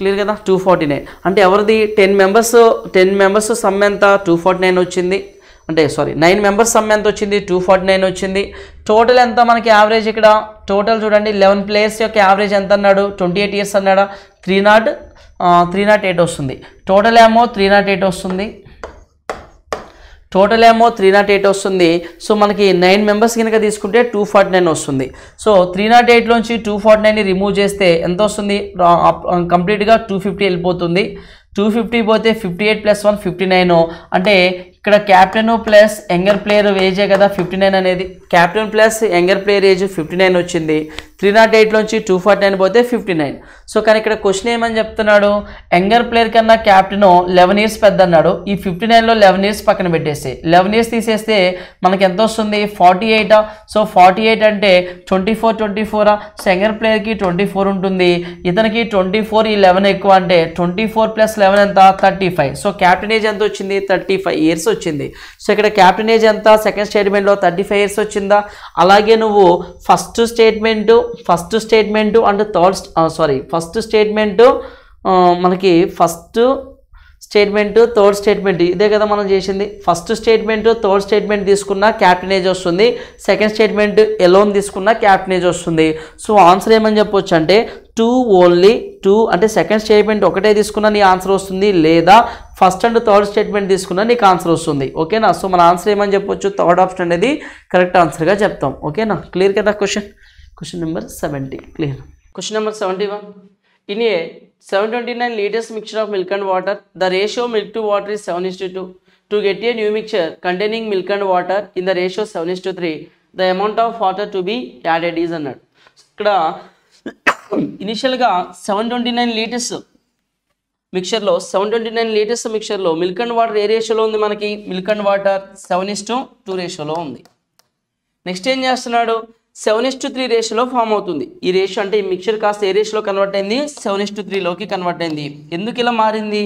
[SPEAKER 1] clear కదా two forty nine అంటే ఎవరిది ten members ten members sum ఎంత two forty nine వచ్చింది అంటే sorry nine members sum ఎంత వచ్చింది టూ ఫార్టీ నైన్ వచ్చింది టోటల్ ఎంత మనకి యావరేజ్ ఇక్కడ టోటల్ చూడండి లెవెన్ ప్లేయర్స్ యొక్క యావరేజ్ ఎంత అన్నాడు ట్వంటీ ఎయిట్ ఇయర్స్ అన్నాడా three nought three not eight వస్తుంది టోటల్ ఏమో త్రీ నాట్ ఎయిట్ వస్తుంది టోటల్ ఏమో త్రీ నాట్ ఎయిట్ వస్తుంది సో మనకి నైన్ మెంబర్స్ కనుక తీసుకుంటే టూ ఫార్టీ నైన్ వస్తుంది సో త్రీ నాట్ ఎయిట్లోంచి టూ ఫార్టీ నైన్ని రిమూవ్ చేస్తే ఎంత వస్తుంది కంప్లీట్గా టూ ఫిఫ్టీ వెళ్ళిపోతుంది టూ ఫిఫ్టీ పోతే fifty eight plus one fifty nine అంటే ఇక్కడ క్యాప్టెన్ ప్లస్ యంగర్ ప్లేయర్ ఏజే కదా ఫిఫ్టీ నైన్ అనేది captain plus younger player age fifty nine వచ్చింది త్రీ నాట్ ఎయిట్లోంచి టూ ఫార్టీ నైన్ పోతే ఫిఫ్టీ నైన్ సో కానీ ఇక్కడ క్వశ్చన్ ఏమని చెప్తున్నాడు యంగర్ ప్లేయర్ కన్నా క్యాప్టెన్ లెవెన్ ఇయర్స్ పెద్ద అన్నాడు ఈ ఫిఫ్టీ నైన్లో లెవెన్ ఇయర్స్ పక్కన పెట్టేసి లెవెన్ ఇయర్స్ తీసేస్తే మనకి ఎంత వస్తుంది ఫార్టీ ఎయిటా సో ఫార్టీ ఎయిట్ అంటే ట్వంటీ ఫోర్ ట్వంటీ ఫోరా సో యంగర్ ప్లేయర్కి ట్వంటీ ఫోర్ ఉంటుంది ఇతనికి ట్వంటీ ఫోర్ ఈ లెవెన్ ఎక్కువ అంటే ట్వంటీ ఫోర్ ప్లస్ లెవెన్ ఎంత thirty five so captain age ఎంత వచ్చింది థర్టీ ఫైవ్ ఇయర్స్ వచ్చింది సో ఇక్కడ క్యాప్టెన్ ఏజ్ ఎంత సెకండ్ స్టేట్మెంట్లో థర్టీ ఫైవ్ ఇయర్స్ వచ్చిందా అలాగే నువ్వు first statement first statement and third sorry first statement మనకి ఫస్ట్ స్టేట్మెంట్ థర్డ్ స్టేట్మెంట్ ఇదే కదా మనం చేసింది ఫస్ట్ స్టేట్మెంట్ థర్డ్ స్టేట్మెంట్ తీసుకున్న క్యాప్టనేజ్ వస్తుంది సెకండ్ స్టేట్మెంట్ ఎలోన్ తీసుకున్న క్యాప్టనేజ్ వస్తుంది సో ఆన్సర్ ఏమని చెప్పొచ్చు అంటే టూ ఓన్లీ టూ అంటే సెకండ్ స్టేట్మెంట్ ఒకటే తీసుకున్న నీ ఆన్సర్ వస్తుంది లేదా ఫస్ట్ అండ్ థర్డ్ స్టేట్మెంట్ తీసుకున్నా నీకు ఆన్సర్ వస్తుంది ఓకేనా సో మన ఆన్సర్ ఏమని చెప్పొచ్చు థర్డ్ ఆప్షన్ అనేది కరెక్ట్ ఆన్సర్గా చెప్తాం ఓకేనా క్లియర్ కదా question question number seventy clear question number seventy one in a seven twenty nine litres mixture of milk and water the ratio milk to water is seven is two to get a new mixture containing milk and water in the ratio seven is to three the amount of water to be added is అన్నాడు ఇక్కడ ఇనిషియల్గా seven twenty nine litres మిక్చర్లో seven twenty nine litres మిక్చర్లో milk and water ఏ రేషియోలో ఉంది మనకి milk and water seven is two రేషియోలో ఉంది నెక్స్ట్ ఏం చేస్తున్నాడు సెవెన్ ఇస్టు త్రీ రేషియోలో ఫామ్ అవుతుంది ఈ రేషియో అంటే ఈ మిక్చర్ కాస్త ఏ రేషియోలో కన్వర్ట్ అయింది సెవెన్ ఇస్టు త్రీలోకి కన్వర్ట్ అయింది ఎందుకు ఇలా మారింది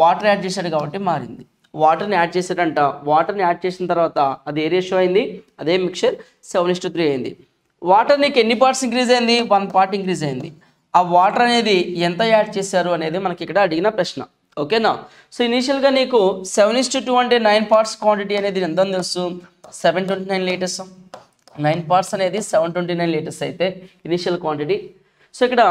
[SPEAKER 1] వాటర్ యాడ్ చేశాడు కాబట్టి మారింది వాటర్ని యాడ్ చేశాడంట వాటర్ని యాడ్ చేసిన తర్వాత అది ఏ రేషియో అయింది అదే మిక్చర్ సెవెన్ ఇస్టు త్రీ అయింది వాటర్ నీకు ఎన్ని పార్ట్స్ ఇంక్రీజ్ అయింది వన్ పార్ట్ ఇంక్రీజ్ అయింది ఆ వాటర్ అనేది ఎంత యాడ్ చేశారు అనేది మనకి ఇక్కడ అడిగిన ప్రశ్న ఓకేనా సో ఇనీషియల్గా నీకు సెవెన్ ఇస్ టూ అంటే నైన్ పార్ట్స్ క్వాంటిటీ అనేది ఎంత తెలుసు seven twenty nine litres nine parts అనేది సెవెన్ ట్వంటీ నైన్ లీటర్స్ అయితే ఇనీషియల్ క్వాంటిటీ సో ఇక్కడ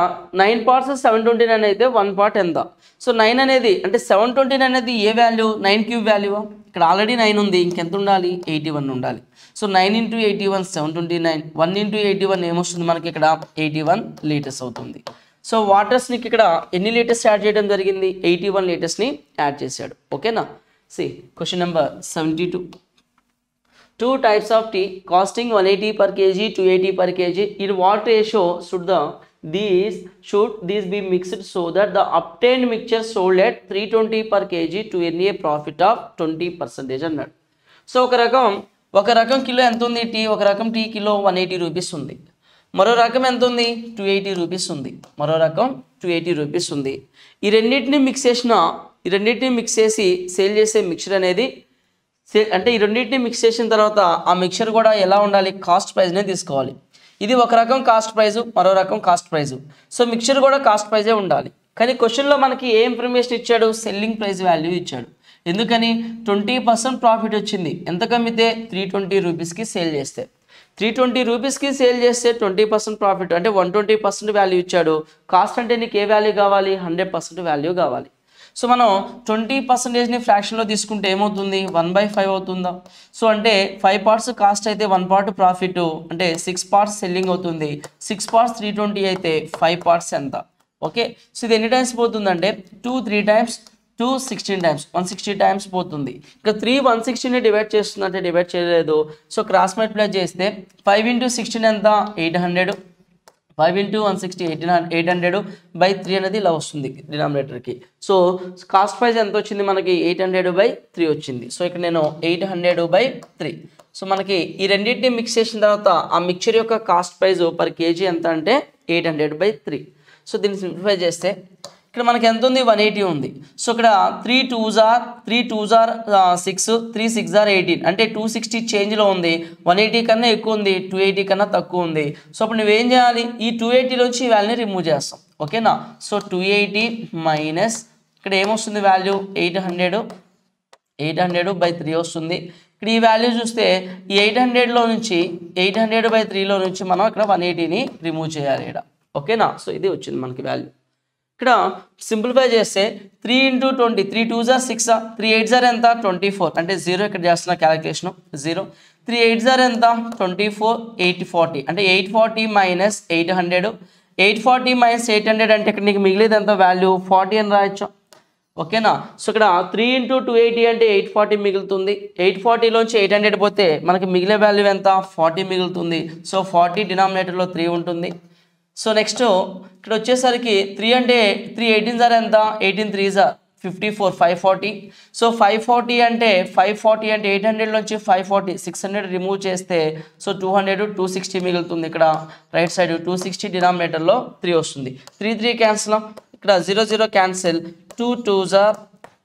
[SPEAKER 1] nine parts seven twenty nine అయితే వన్ పార్ట్ ఎంత సో నైన్ అనేది అంటే సెవెన్ ట్వంటీ నైన్ అనేది ఏ వాల్యూ నైన్ క్యూబ్ వాల్యూ ఇక్కడ ఆల్రెడీ నైన్ ఉంది ఇంకెంత ఉండాలి ఎయిటీ వన్ ఉండాలి so nine into eighty one seven twenty nine one into eighty one ఏమొస్తుంది మనకి ఇక్కడ ఎయిటీ వన్ లీటర్స్ అవుతుంది సో వాటర్స్ నీకు ఇక్కడ ఎన్ని లీటర్స్ యాడ్ చేయడం జరిగింది ఎయిటీ వన్ లీటర్స్ని యాడ్ చేశాడు ఓకేనా see question number seventy two two types of tea costing one eighty per kg two eighty per kg in what ఏషో should the these should these be mixed so that the obtained mixture sold at three twenty per kg to earn a profit of twenty percentage అన్నాడు సో ఒక రకం ఒక రకం kilo ఎంత ఉంది tea ఒక రకం tea kilo one eighty rupees ఉంది మరో రకం ఎంత ఉంది టూ ఎయిటీ రూపీస్ ఉంది మరో రకం టూ ఎయిటీ రూపీస్ ఉంది ఈ రెండింటిని మిక్స్ చేసిన ఈ రెండింటిని మిక్స్ చేసి సేల్ చేసే మిక్చర్ అనేది అంటే ఈ రెండింటిని మిక్స్ చేసిన తర్వాత ఆ మిక్చర్ కూడా ఎలా ఉండాలి కాస్ట్ ప్రైజ్నే తీసుకోవాలి ఇది ఒక రకం కాస్ట్ ప్రైజు మరో రకం కాస్ట్ ప్రైజు సో మిక్చర్ కూడా కాస్ట్ ప్రైజే ఉండాలి కానీ క్వశ్చన్లో మనకి ఏ ఇన్ఫర్మేషన్ ఇచ్చాడు సెల్లింగ్ ప్రైస్ వాల్యూ ఇచ్చాడు ఎందుకని ట్వంటీ పర్సెంట్ ప్రాఫిట్ వచ్చింది ఎంత కమ్మితే త్రీ ట్వంటీ రూపీస్కి సేల్ చేస్తే త్రీ ట్వంటీ రూపీస్కి సేల్ చేస్తే ట్వంటీ పర్సెంట్ ప్రాఫిట్ అంటే వన్ ట్వంటీ పర్సెంట్ వాల్యూ ఇచ్చాడు కాస్ట్ అంటే నీకు ఏ వాల్యూ కావాలి హండ్రెడ్ పర్సెంట్ వాల్యూ కావాలి సో మనం ట్వంటీ పర్సెంటేజ్ని ఫ్రాక్షన్లో తీసుకుంటే ఏమవుతుంది వన్ బై ఫైవ్ అవుతుందా సో అంటే ఫైవ్ పార్ట్స్ కాస్ట్ అయితే వన్ పార్ట్ ప్రాఫిట్ అంటే సిక్స్ పార్ట్స్ సెల్లింగ్ అవుతుంది సిక్స్ పార్ట్స్ త్రీ ట్వంటీ అయితే ఫైవ్ పార్ట్స్ ఎంత ఓకే సో ఇది ఎన్ని టైమ్స్ పోతుందంటే two three times two sixteen times one sixty times పోతుంది ఇక త్రీ వన్ సిక్స్టీని డివైడ్ చేస్తుందంటే డివైడ్ చేయలేదు సో క్రాస్ మల్టిప్లై చేస్తే ఫైవ్ ఇంటూ సిక్స్టీన్ ఎంత eight hundred five into one sixty eighteen eight hundred by three అనేది ఇలా వస్తుంది డినామినేటర్కి సో కాస్ట్ ప్రైస్ ఎంత వచ్చింది మనకి ఎయిట్ హండ్రెడ్ బై త్రీ వచ్చింది సో ఇక్కడ నేను eight hundred by three so మనకి ఈ రెండింటిని మిక్స్ చేసిన తర్వాత ఆ మిక్చర్ యొక్క కాస్ట్ ప్రైస్ పర్ కేజీ ఎంత అంటే eight hundred by three so దీన్ని సింప్లిఫై చేస్తే ఇక్కడ మనకి ఎంత ఉంది వన్ ఎయిటీ ఉంది సో ఇక్కడ త్రీ టూ జార్ త్రీ టూ జార్ సిక్స్ త్రీ సిక్స్ జార్ ఎయిటీన్ అంటే టూ సిక్స్టీ చేంజ్లో ఉంది వన్ ఎయిటీ కన్నా ఎక్కువ ఉంది టూ ఎయిటీ కన్నా తక్కువ ఉంది సో అప్పుడు నువ్వేం చేయాలి ఈ టూ ఎయిటీలోంచి ఈ వాల్యూని రిమూవ్ చేస్తాం ఓకేనా సో టూ ఎయిటీ మైనస్ ఇక్కడ ఏమొస్తుంది value eight hundred eight hundred by three వస్తుంది ఇక్కడ ఈ వాల్యూ చూస్తే ఈ ఎయిట్ హండ్రెడ్లో నుంచి ఎయిట్ హండ్రెడ్ బై త్రీలో నుంచి మనం ఇక్కడ వన్ ఎయిటీని రిమూవ్ చేయాలి ఇక్కడ ఓకేనా సో ఇది వచ్చింది మనకి వాల్యూ ఇక్కడ సింప్లిఫై చేస్తే three into twenty three two జార్ సిక్స్ త్రీ ఎయిట్ జార్ ఎంత ట్వంటీ ఫోర్ అంటే జీరో ఇక్కడ చేస్తున్న క్యాలిక్యులేషన్ జీరో త్రీ ఎయిట్ జార్ ఎంత ట్వంటీ ఫోర్ ఎయిట్ ఫార్టీ అంటే eight forty minus eight hundred eight forty minus eight hundred అంటే ఇక్కడ నీకు మిగిలేదు ఎంత వాల్యూ ఫార్టీ అని రాయొచ్చు ఓకేనా సో ఇక్కడ త్రీ ఇంటూ టూ ఎయిటీ అంటే ఎయిట్ ఫార్టీ మిగులుతుంది ఎయిట్ ఫార్టీలోంచి ఎయిట్ హండ్రెడ్ పోతే మనకి మిగిలే వాల్యూ ఎంత ఫార్టీ మిగులుతుంది సో ఫార్టీ డినామినేటర్లో త్రీ ఉంటుంది సో నెక్స్ట్ ఇక్కడ వచ్చేసరికి త్రీ అంటే త్రీ ఎయిటీన్ సార్ ఎంత ఎయిటీన్ త్రీ సార్ fifty four five forty so five forty అంటే ఫైవ్ ఫార్టీ అంటే ఎయిట్ హండ్రెడ్ నుంచి five forty six hundred remove చేస్తే so two hundred two sixty మిగులుతుంది ఇక్కడ రైట్ సైడ్ టూ సిక్స్టీ డినామినేటర్లో త్రీ వస్తుంది త్రీ త్రీ క్యాన్సిల్ ఇక్కడ zero zero cancel two two జార్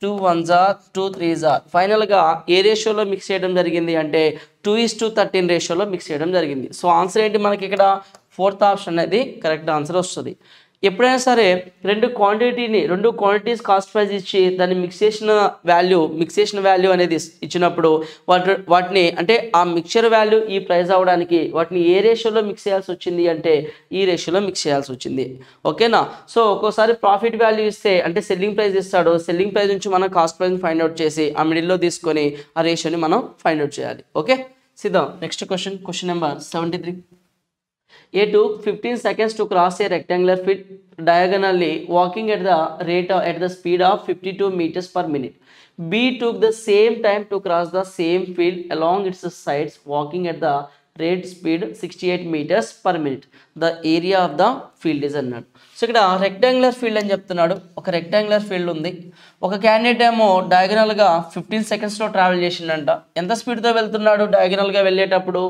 [SPEAKER 1] టూ వన్ జార్ టూ త్రీ జార్ ఫైనల్గా ఏ రేషియోలో మిక్స్ చేయడం జరిగింది అంటే టూ ఇస్ టూ థర్టీన్ రేషియోలో మిక్స్ చేయడం జరిగింది సో ఆన్సర్ ఏంటి మనకి ఇక్కడ ఫోర్త్ ఆప్షన్ అనేది కరెక్ట్ ఆన్సర్ వస్తుంది ఎప్పుడైనా సరే రెండు క్వాంటిటీని రెండు క్వాంటిటీస్ కాస్ట్ ప్రైజ్ ఇచ్చి దాన్ని మిక్స్ చేసిన వాల్యూ మిక్స్ చేసిన వాల్యూ అనేది ఇచ్చినప్పుడు వాటి వాటిని అంటే ఆ మిక్చర్ వాల్యూ ఈ ప్రైజ్ అవ్వడానికి వాటిని ఏ రేషియోలో మిక్స్ చేయాల్సి వచ్చింది అంటే ఈ రేషియోలో మిక్స్ చేయాల్సి వచ్చింది ఓకేనా సో ఒక్కోసారి ప్రాఫిట్ వాల్యూ ఇస్తే అంటే సెల్లింగ్ ప్రైస్ ఇస్తాడు సెల్లింగ్ ప్రైస్ నుంచి మనం కాస్ట్ ప్రైజ్ని ఫైండ్ అవుట్ చేసి ఆ మిడిల్లో తీసుకొని ఆ రేషియోని మనం ఫైండ్ అవుట్ చేయాలి ఓకే సిద్ధం next question question number seventy A to fifteen seconds to cross a rectangular field diagonally walking at the rate at the speed of fifty two metres per minute B took the same time to cross the same field along its sides walking at the rate speed sixty eight metres per minute the area of the field is అన్నాడు so ఇక్కడ rectangular field అని చెప్తున్నాడు ఒక rectangular field ఉంది ఒక candidate ఏమో డయాగనల్గా fifteen సెకండ్స్లో travel చేసిండంట ఎంత స్పీడ్తో వెళ్తున్నాడు డయాగనల్గా వెళ్ళేటప్పుడు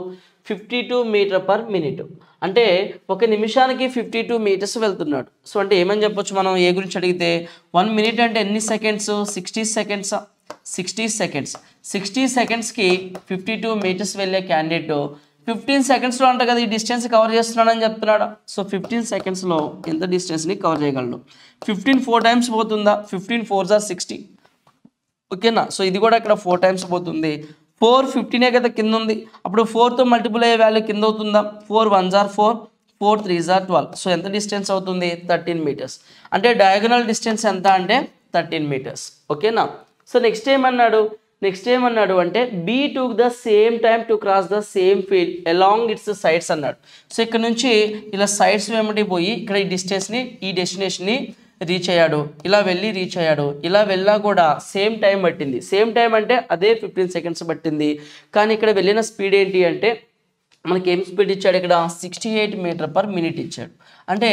[SPEAKER 1] fifty two metre per minute అంటే ఒక నిమిషానికి ఫిఫ్టీ టూ మీటర్స్ వెళ్తున్నాడు సో అంటే ఏమని చెప్పొచ్చు మనం ఏ గురించి అడిగితే వన్ మినిట్ అంటే ఎన్ని seconds sixty seconds sixty seconds sixty సెకండ్స్కి ఫిఫ్టీ టూ మీటర్స్ వెళ్ళే క్యాండిడేట్ ఫిఫ్టీన్ సెకండ్స్లో అంట కదా ఈ డిస్టెన్స్ కవర్ చేస్తున్నాడని చెప్తున్నాడు సో ఫిఫ్టీన్ సెకండ్స్లో ఎంత డిస్టెన్స్ని కవర్ చేయగలను ఫిఫ్టీన్ ఫోర్ టైమ్స్ పోతుందా ఫిఫ్టీన్ ఫోర్ జార్ సిక్స్టీ ఓకేనా సో ఇది కూడా ఇక్కడ ఫోర్ టైమ్స్ పోతుంది ఫోర్ ఫిఫ్టీనే కదా కింద ఉంది అప్పుడు ఫోర్తో మల్టిపుల్ అయ్యే వాల్యూ కింద అవుతుందా four one jar four four three jar twelve so ఎంత డిస్టెన్స్ అవుతుంది థర్టీన్ మీటర్స్ అంటే డయాగనల్ డిస్టెన్స్ ఎంత అంటే థర్టీన్ మీటర్స్ ఓకేనా సో నెక్స్ట్ ఏమన్నాడు నెక్స్ట్ ఏమన్నాడు అంటే be to the same time to cross the same field along its sides అన్నాడు సో ఇక్కడ నుంచి ఇలా సైడ్స్ వెంబడి పోయి ఇక్కడ ఈ డిస్టెన్స్ని ఈ డెస్టినేషన్ని రీచ్ అయ్యాడు ఇలా వెళ్ళి రీచ్ అయ్యాడు ఇలా వెళ్ళా కూడా సేమ్ టైం పట్టింది సేమ్ టైం అంటే అదే ఫిఫ్టీన్ సెకండ్స్ పట్టింది కానీ ఇక్కడ వెళ్ళిన స్పీడ్ ఏంటి అంటే మనకి ఏం స్పీడ్ ఇచ్చాడు ఇక్కడ sixty eight meter per minute ఇచ్చాడు అంటే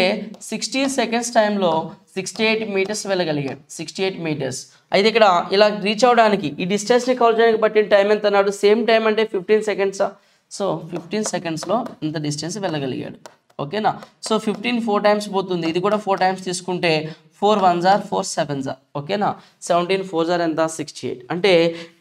[SPEAKER 1] సిక్స్టీ సెకండ్స్ టైంలో సిక్స్టీ ఎయిట్ మీటర్స్ వెళ్ళగలిగాడు సిక్స్టీ ఎయిట్ మీటర్స్ అయితే ఇక్కడ ఇలా రీచ్ అవడానికి ఈ డిస్టెన్స్ని కవర్ చేయడానికి పట్టిన టైం ఎంత అన్నాడు సేమ్ టైం అంటే ఫిఫ్టీన్ సెకండ్సా సో ఫిఫ్టీన్ సెకండ్స్లో ఇంత డిస్టెన్స్ వెళ్ళగలిగాడు ఓకేనా సో ఫిఫ్టీన్ ఫోర్ టైమ్స్ పోతుంది ఇది కూడా ఫోర్ టైమ్స్ తీసుకుంటే four one jar four seven are ఓకేనా సెవెంటీన్ ఫోర్ జార్ ఎంత సిక్స్టీ ఎయిట్ అంటే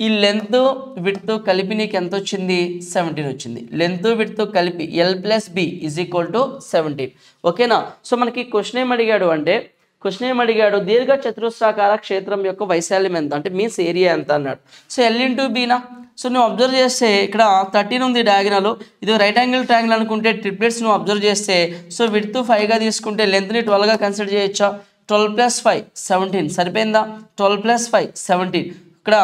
[SPEAKER 1] ఈ లెంత్ విడ్తో కలిపి నీకు ఎంత వచ్చింది సెవెంటీన్ వచ్చింది లెంత్ విడ్తో కలిపి L plus B is equal to seventeen ఓకేనా సో మనకి క్వశ్చన్ ఏం అడిగాడు అంటే క్వశ్చన్ ఏం అడిగాడు దీర్ఘ చతురస్రాకార క్షేత్రం యొక్క వైశాల్యం ఎంత అంటే మీన్స్ ఏరియా ఎంత అన్నాడు సో ఎల్ ఇంటూ బీనా సో నువ్వు అబ్జర్వ్ చేస్తే ఇక్కడ థర్టీన్ ఉంది డయాగ్నల్ ఇది రైట్ యాంగిల్ ట్రాంగిల్ అనుకుంటే ట్రిప్లెట్స్ నువ్వు అబ్జర్వ్ చేస్తే సో విడుతు ఫైవ్గా తీసుకుంటే లెంత్ని ట్వెల్వ్గా కన్సిడర్ చేయొచ్చా ట్వెల్వ్ ప్లస్ ఫైవ్ సెవెంటీన్ సరిపోయిందా ట్వెల్వ్ ప్లస్ ఫైవ్ సెవెంటీన్ ఇక్కడ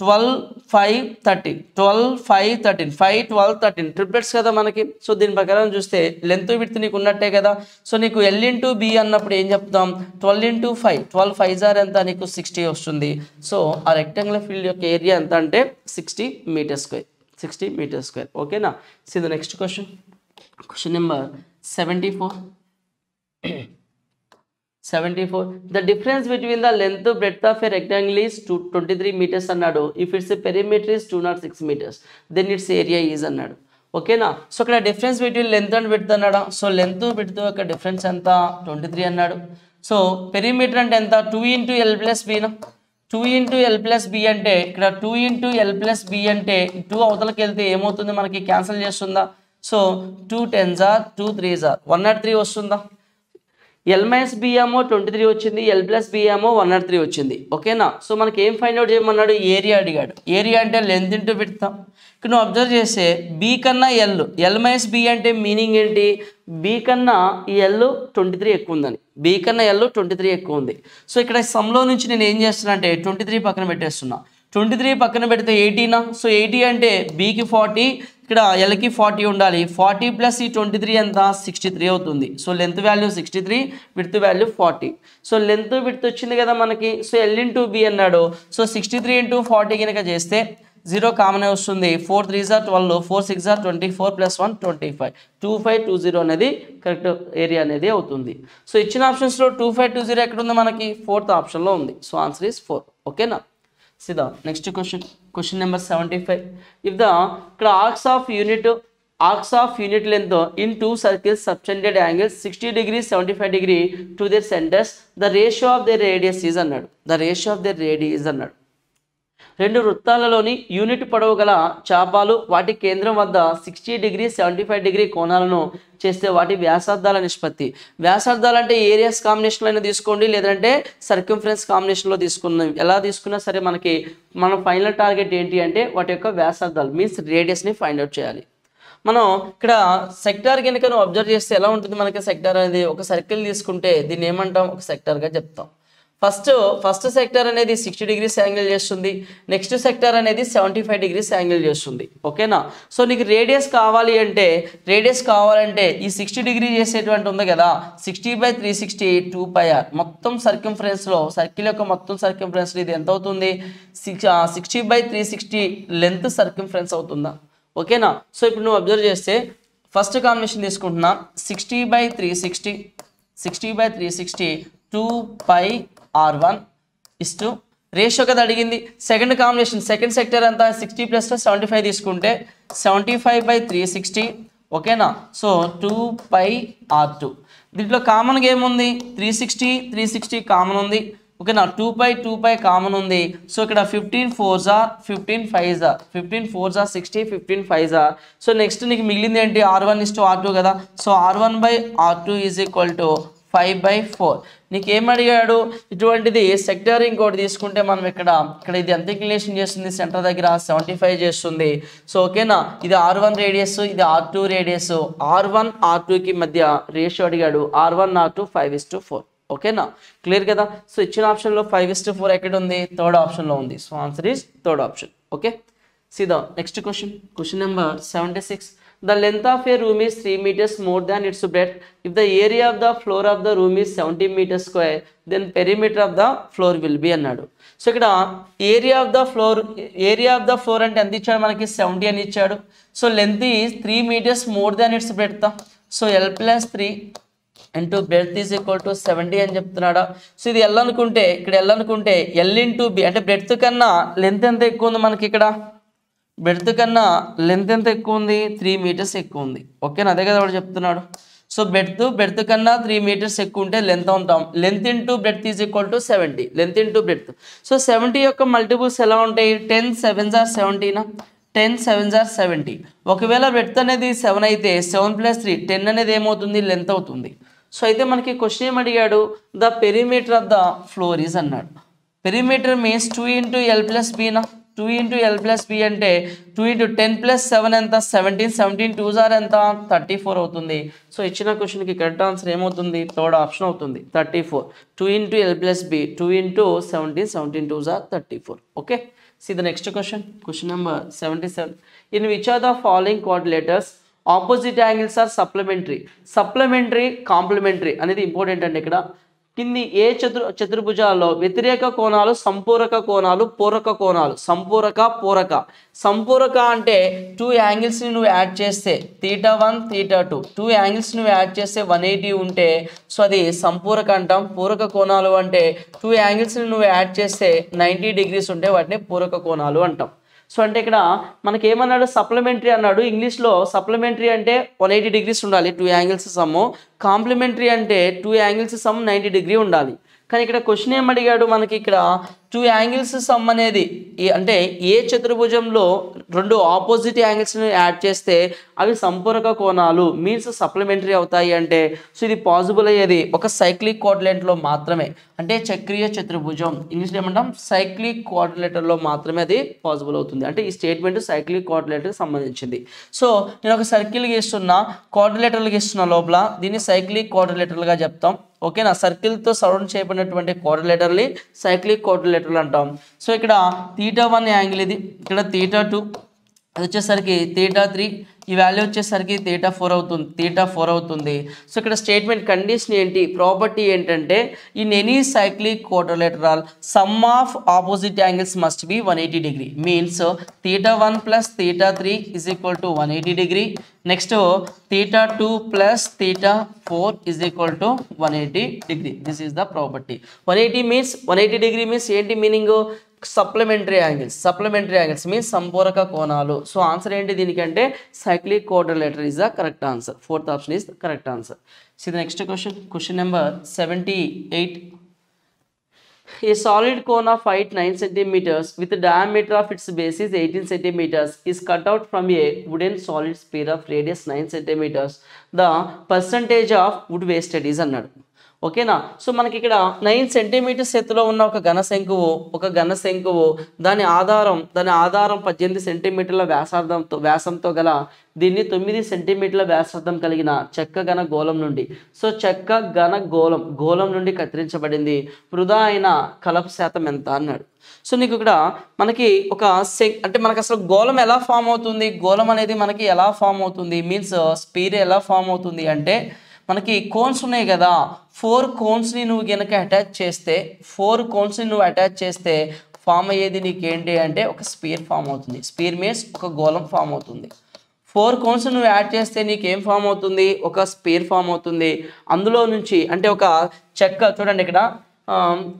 [SPEAKER 1] twelve five thirteen twelve five thirteen five twelve thirteen triplets కదా మనకి సో దీని ప్రకారం చూస్తే లెంత్ విడ్త్ నీకు ఉన్నట్టే కదా సో నీకు ఎల్ ఇంటూ బి అన్నప్పుడు ఏం చెప్తాం twelve into five twelve five jar ఎంత నీకు సిక్స్టీ వస్తుంది సో ఆ రెక్టాంగులర్ ఫీల్డ్ యొక్క ఏరియా ఎంత అంటే sixty meter square sixty meter square ఓకేనా see the next question question number seventy four seventy the difference between the length breadth of a rectangle is two twenty three meters అన్నాడు if its perimeter is two nought six meters then its area is అన్నాడు ఓకేనా so ఇక్కడ difference between length and breadth అన్నాడు so length breadth యొక్క difference ఎంత twenty three అన్నాడు so perimeter అంటే ఎంత టూ ఇంటూ ఎల్ ప్లస్ బీనా two into L plus B అంటే ఇక్కడ two into L plus B అంటే టూ అవతలకి వెళ్తే ఏమవుతుంది మనకి క్యాన్సిల్ చేస్తుందా so two tens are two threes are one nought three వస్తుందా ఎల్ మైనస్ బిఏమో ట్వంటీ త్రీ వచ్చింది ఎల్ ప్లస్ బిఏమో వన్ నాట్ త్రీ వచ్చింది ఓకేనా సో మనకి ఏం ఫైండ్ అవుట్ చేయమన్నాడు ఏరియా అడిగాడు ఏరియా అంటే లెంత్ ఇంటూ పెడతాం ఇక నువ్వు అబ్జర్వ్ చేస్తే బి కన్నా ఎల్ ఎల్ మైనస్ బి అంటే మీనింగ్ ఏంటి బి కన్నా ఈ ఎల్ ట్వంటీ త్రీ ఎక్కువ ఉందని బి కన్నా ఎల్ ట్వంటీ త్రీ ఎక్కువ ఉంది సో ఇక్కడ సమ్లో నుంచి నేను ఏం చేస్తున్నా అంటే ట్వంటీ త్రీ పక్కన పెట్టేస్తున్నా ట్వంటీ త్రీ పక్కన పెడితే ఎయిటీనా సో ఎయిటీ అంటే బీకి ఫార్టీ ఇక్కడ ఎల్కి ఫార్టీ ఉండాలి ఫార్టీ ప్లస్ ఈ ట్వంటీ త్రీ ఎంత సిక్స్టీ త్రీ అవుతుంది so length value sixty three width value forty so length width వచ్చింది కదా మనకి సో ఎల్ ఇంటూ బి అన్నాడు so sixty three into forty కనుక చేస్తే జీరో కామన్ వస్తుంది four three jar twelve four six are twenty four plus one twenty five two five two zero అనేది correct area అనేది అవుతుంది సో ఇచ్చిన ఆప్షన్స్లో two five two zero ఎక్కడ ఉంది మనకి ఫోర్త్ ఆప్షన్లో ఉంది సో ఆన్సర్ ఈస్ ఫోర్ ఓకేనా see the next question question number seventy five if the ఇక్కడ arcs of unit arcs of unit length in two circles subtended angle sixty degree seventy five degree to their centers the ratio of their radius is అన్నాడు the ratio of their radius అన్నాడు రెండు వృత్తాలలోని unit పొడవు గల చాపాలు వాటి కేంద్రం వద్ద sixty degree seventy five degree కోణాలను చేస్తే వాటి వ్యాసార్థాల నిష్పత్తి వ్యాసార్థాలు అంటే ఏరియాస్ కాంబినేషన్లో అయినా తీసుకోండి లేదంటే సర్క్యూఫరెన్స్ కాంబినేషన్లో తీసుకున్నాం ఎలా తీసుకున్నా సరే మనకి మన ఫైనల్ టార్గెట్ ఏంటి అంటే వాటి యొక్క వ్యాసార్థాలు మీన్స్ రేడియస్ని ఫైండ్ అవుట్ చేయాలి మనం ఇక్కడ సెక్టార్ కనుక అబ్జర్వ్ చేస్తే ఎలా ఉంటుంది మనకి సెక్టార్ అనేది ఒక సర్కిల్ తీసుకుంటే దీన్ని ఏమంటాం ఒక సెక్టార్గా చెప్తాం ఫస్ట్ ఫస్ట్ సెక్టర్ అనేది సిక్స్టీ డిగ్రీస్ యాంగిల్ చేస్తుంది నెక్స్ట్ సెక్టర్ అనేది సెవెంటీ ఫైవ్ డిగ్రీస్ యాంగిల్ చేస్తుంది ఓకేనా సో నీకు రేడియస్ కావాలి అంటే రేడియస్ కావాలంటే ఈ సిక్స్టీ డిగ్రీ చేసేటువంటి ఉంది కదా sixty by three sixty two pi R మొత్తం సర్కింఫరెన్స్లో సర్కిల్ యొక్క మొత్తం సర్కింఫరెన్స్ ఇది ఎంత అవుతుంది six sixty by three sixty length circumference అవుతుందా ఓకేనా సో ఇప్పుడు నువ్వు అబ్జర్వ్ చేస్తే ఫస్ట్ కాంబినేషన్ తీసుకుంటున్నా sixty by three sixty sixty by three sixty two pi R one is to ratio కదా అడిగింది సెకండ్ కాంబినేషన్ సెకండ్ సెక్టర్ అంతా సిక్స్టీ ప్లస్ సెవెంటీ ఫైవ్ తీసుకుంటే seventy five by three sixty ఓకేనా so two pi R two దీంట్లో కామన్గా ఏముంది three sixty three sixty common ఉంది ఓకేనా two pi two pi common ఉంది సో ఇక్కడ fifteen fours R fifteen fives R fifteen fours R sixty fifteen fives R so next నీకు మిగిలింది ఏంటి R one is to R two కదా so R one by R two is equal to five by four అడిగాడు ఇటువంటిది sector ఇంకోటి తీసుకుంటే మనం ఇక్కడ ఇక్కడ ఇది ఎంత ఇంక్లేషన్ చేస్తుంది సెంటర్ దగ్గర సెవెంటీ ఫైవ్ చేస్తుంది సో ఓకేనా ఇది ఆర్ వన్ రేడియస్ ఇది R two radius R one R టూకి మధ్య రేషియో అడిగాడు R one are two five is to four ఓకేనా క్లియర్ కదా సో ఇచ్చిన ఆప్షన్లో ఫైవ్ ఇస్ టు ఫోర్ ఎక్కడ ఉంది థర్డ్ ఆప్షన్లో ఉంది so answer is third option okay see the next question question number seventy six The length of a room is 3 meters more than its breadth. If the area of the floor of the room is 70 meters square, then perimeter of the floor will be అన్నాడు so ఇక్కడ area of the floor area of the floor అంటే ఎంత ఇచ్చాడు మనకి seventy అని ఇచ్చాడు so length is three meters more than its breadth so L plus three into breadth is equal to seventy అని చెప్తున్నాడా సో ఇది ఎల్ అనుకుంటే ఇక్కడ ఎల్ అనుకుంటే ఎల్ ఇంటూ బి అంటే బ్రెడ్త్ కన్నా లెంత్ ఎంత ఎక్కువ ఉంది మనకి ఇక్కడ బెడ్త్ కన్నా లెంత్ ఎంత ఎక్కువ ఉంది త్రీ మీటర్స్ ఎక్కువ ఉంది ఓకేనా అదే కదా వాడు చెప్తున్నాడు సో బెడ్త్ బెడ్త్ కన్నా త్రీ మీటర్స్ ఎక్కువ ఉంటే లెంత్ ఉంటాం length into breadth is equal to seventy length into breadth so seventy యొక్క మల్టిపుల్స్ ఎలా ఉంటాయి టెన్ సెవెన్స్ ఆర్ సెవెంటీనా టెన్ సెవెన్స్ ఆర్ సెవెంటీ ఒకవేళ బ్రెడ్త్ అనేది సెవెన్ అయితే సెవెన్ ప్లస్ త్రీ టెన్ అనేది ఏమవుతుంది లెంత్ అవుతుంది సో అయితే మనకి క్వశ్చన్ ఏం అడిగాడు the perimeter of the floor is అన్నాడు perimeter means two into L plus బీనా two into L plus B అంటే two into ten plus seven ఎంత సెవెంటీన్ సెవెంటీన్ టూ జార్ ఎంత థర్టీ ఫోర్ అవుతుంది సో ఇచ్చిన క్వశ్చన్కి కరెక్ట్ ఆన్సర్ ఏమవుతుంది third option అవుతుంది thirty four two into L plus B two into seventeen seventeen two jar thirty four okay see next question question number seventy seven in which are following following quadrilaters opposite angles are supplementary supplementary complementary అనేది important అండి ఇక్కడ కింది ఏ చతుర్ చతుర్భుజాల్లో వ్యతిరేక కోణాలు సంపూరక కోణాలు పూరక కోణాలు సంపూరక పూరక సంపూరక అంటే two యాంగిల్స్ని నువ్వు యాడ్ చేస్తే theta one theta two two angles నువ్వు యాడ్ చేస్తే వన్ ఎయిటీ ఉంటే సో అది సంపూరక అంటాం పూరక కోణాలు అంటే టూ యాంగిల్స్ని నువ్వు యాడ్ చేస్తే నైంటీ డిగ్రీస్ ఉంటే వాటిని పూరక కోణాలు అంటాం సో అంటే ఇక్కడ మనకి ఏమన్నాడు సప్లిమెంటరీ అన్నాడు ఇంగ్లీష్లో సప్లిమెంటరీ అంటే వన్ ఎయిటీ డిగ్రీస్ ఉండాలి టూ యాంగిల్స్ సమ్ము కాంప్లిమెంటరీ అంటే two angles sum ninety degree ఉండాలి కానీ ఇక్కడ క్వశ్చన్ ఏం అడిగాడు మనకి ఇక్కడ టూ యాంగిల్స్ సమ్ అనేది అంటే ఏ చతుర్భుజంలో రెండు ఆపోజిట్ యాంగిల్స్ని యాడ్ చేస్తే అవి సంపూరక కోణాలు మీన్స్ సప్లిమెంటరీ అవుతాయి అంటే సో ఇది పాసిబుల్ అయ్యేది ఒక సైక్లిక్ కోఆర్డినేట్లో మాత్రమే అంటే చక్రీయ చతుర్భుజం ఇంగ్లీష్లో ఏమంటాం సైక్లిక్ కోఆర్డినేటర్లో మాత్రమే అది పాసిబుల్ అవుతుంది అంటే ఈ స్టేట్మెంట్ సైక్లిక్ కోఆర్డినేటర్కి సంబంధించింది సో నేను ఒక సర్కిల్ గీస్తున్నా కోఆర్డినేటర్లు గీస్తున్నా లోపల దీన్ని సైక్లిక్ కోఆర్డినేటర్లుగా చెప్తాం ఓకేనా సర్కిల్తో సరౌండ్ చేయబడినటువంటి కోఆర్డినేటర్ని సైక్లిక్ కోఆర్డినేటర్ థియేటర్లు అంటాం సో ఇక్కడ థీటా వన్ యాంగిల్ ఇది ఇక్కడ థీటా టూ అది వచ్చేసరికి థీటా త్రీ ఈ వాల్యూ వచ్చేసరికి తీటా ఫోర్ అవుతుంది తీటా ఫోర్ అవుతుంది సో ఇక్కడ స్టేట్మెంట్ కండిషన్ ఏంటి ప్రాపర్టీ ఏంటంటే in any cyclic quadrilateral sum of opposite angles must be one eighty degree means theta one plus theta three is equal to one eighty degree next theta two plus theta four is equal to one eighty degree this is the property one eighty means one eighty degree means ఏంటి meaning supplementary angles supplementary angles means సంపూరక కోణాలు so answer ఏంటి దీనికంటే cyclic lateral is the correct answer fourth option is the correct answer so ఇది next question question number seventy eight a solid cone of height nine centimeters with diameter of its basis eighteen centimeters is cut out from a wooden solid sphere of radius nine centimeters the percentage of wood wasted is అన్నాడు ఓకేనా so మనకి ఇక్కడ nine centimetres ఎత్తులో ఉన్న ఒక ఘన శంకువు ఒక ఘన శంకువు దాని ఆధారం దాని ఆధారం పద్దెనిమిది సెంటీమీటర్ల వ్యాసార్థంతో వ్యాసంతో గల దీన్ని తొమ్మిది సెంటీమీటర్ల వ్యాసార్థం కలిగిన చెక్క ఘన గోళం నుండి సో చెక్క ఘన గోళం గోళం నుండి కత్తిరించబడింది వృధా అయిన కలప శాతం ఎంత అన్నాడు సో నీకు ఇక్కడ మనకి ఒక అంటే మనకు అసలు గోళం ఎలా ఫామ్ అవుతుంది గోళం అనేది మనకి ఎలా ఫామ్ అవుతుంది మీన్స్ స్పీర్ ఎలా ఫామ్ అవుతుంది అంటే మనకి కోన్స్ ఉన్నాయి కదా ఫోర్ కోన్స్ని నువ్వు కనుక అటాచ్ చేస్తే ఫోర్ కోన్స్ని నువ్వు అటాచ్ చేస్తే ఫామ్ అయ్యేది నీకేంటి అంటే ఒక స్పీర్ ఫామ్ అవుతుంది స్పీర్ మీన్స్ ఒక గోళం ఫామ్ అవుతుంది ఫోర్ కోన్స్ నువ్వు యాడ్ చేస్తే నీకు ఏం ఫామ్ అవుతుంది ఒక స్పీర్ ఫామ్ అవుతుంది అందులో నుంచి అంటే ఒక చెక్క చూడండి ఇక్కడ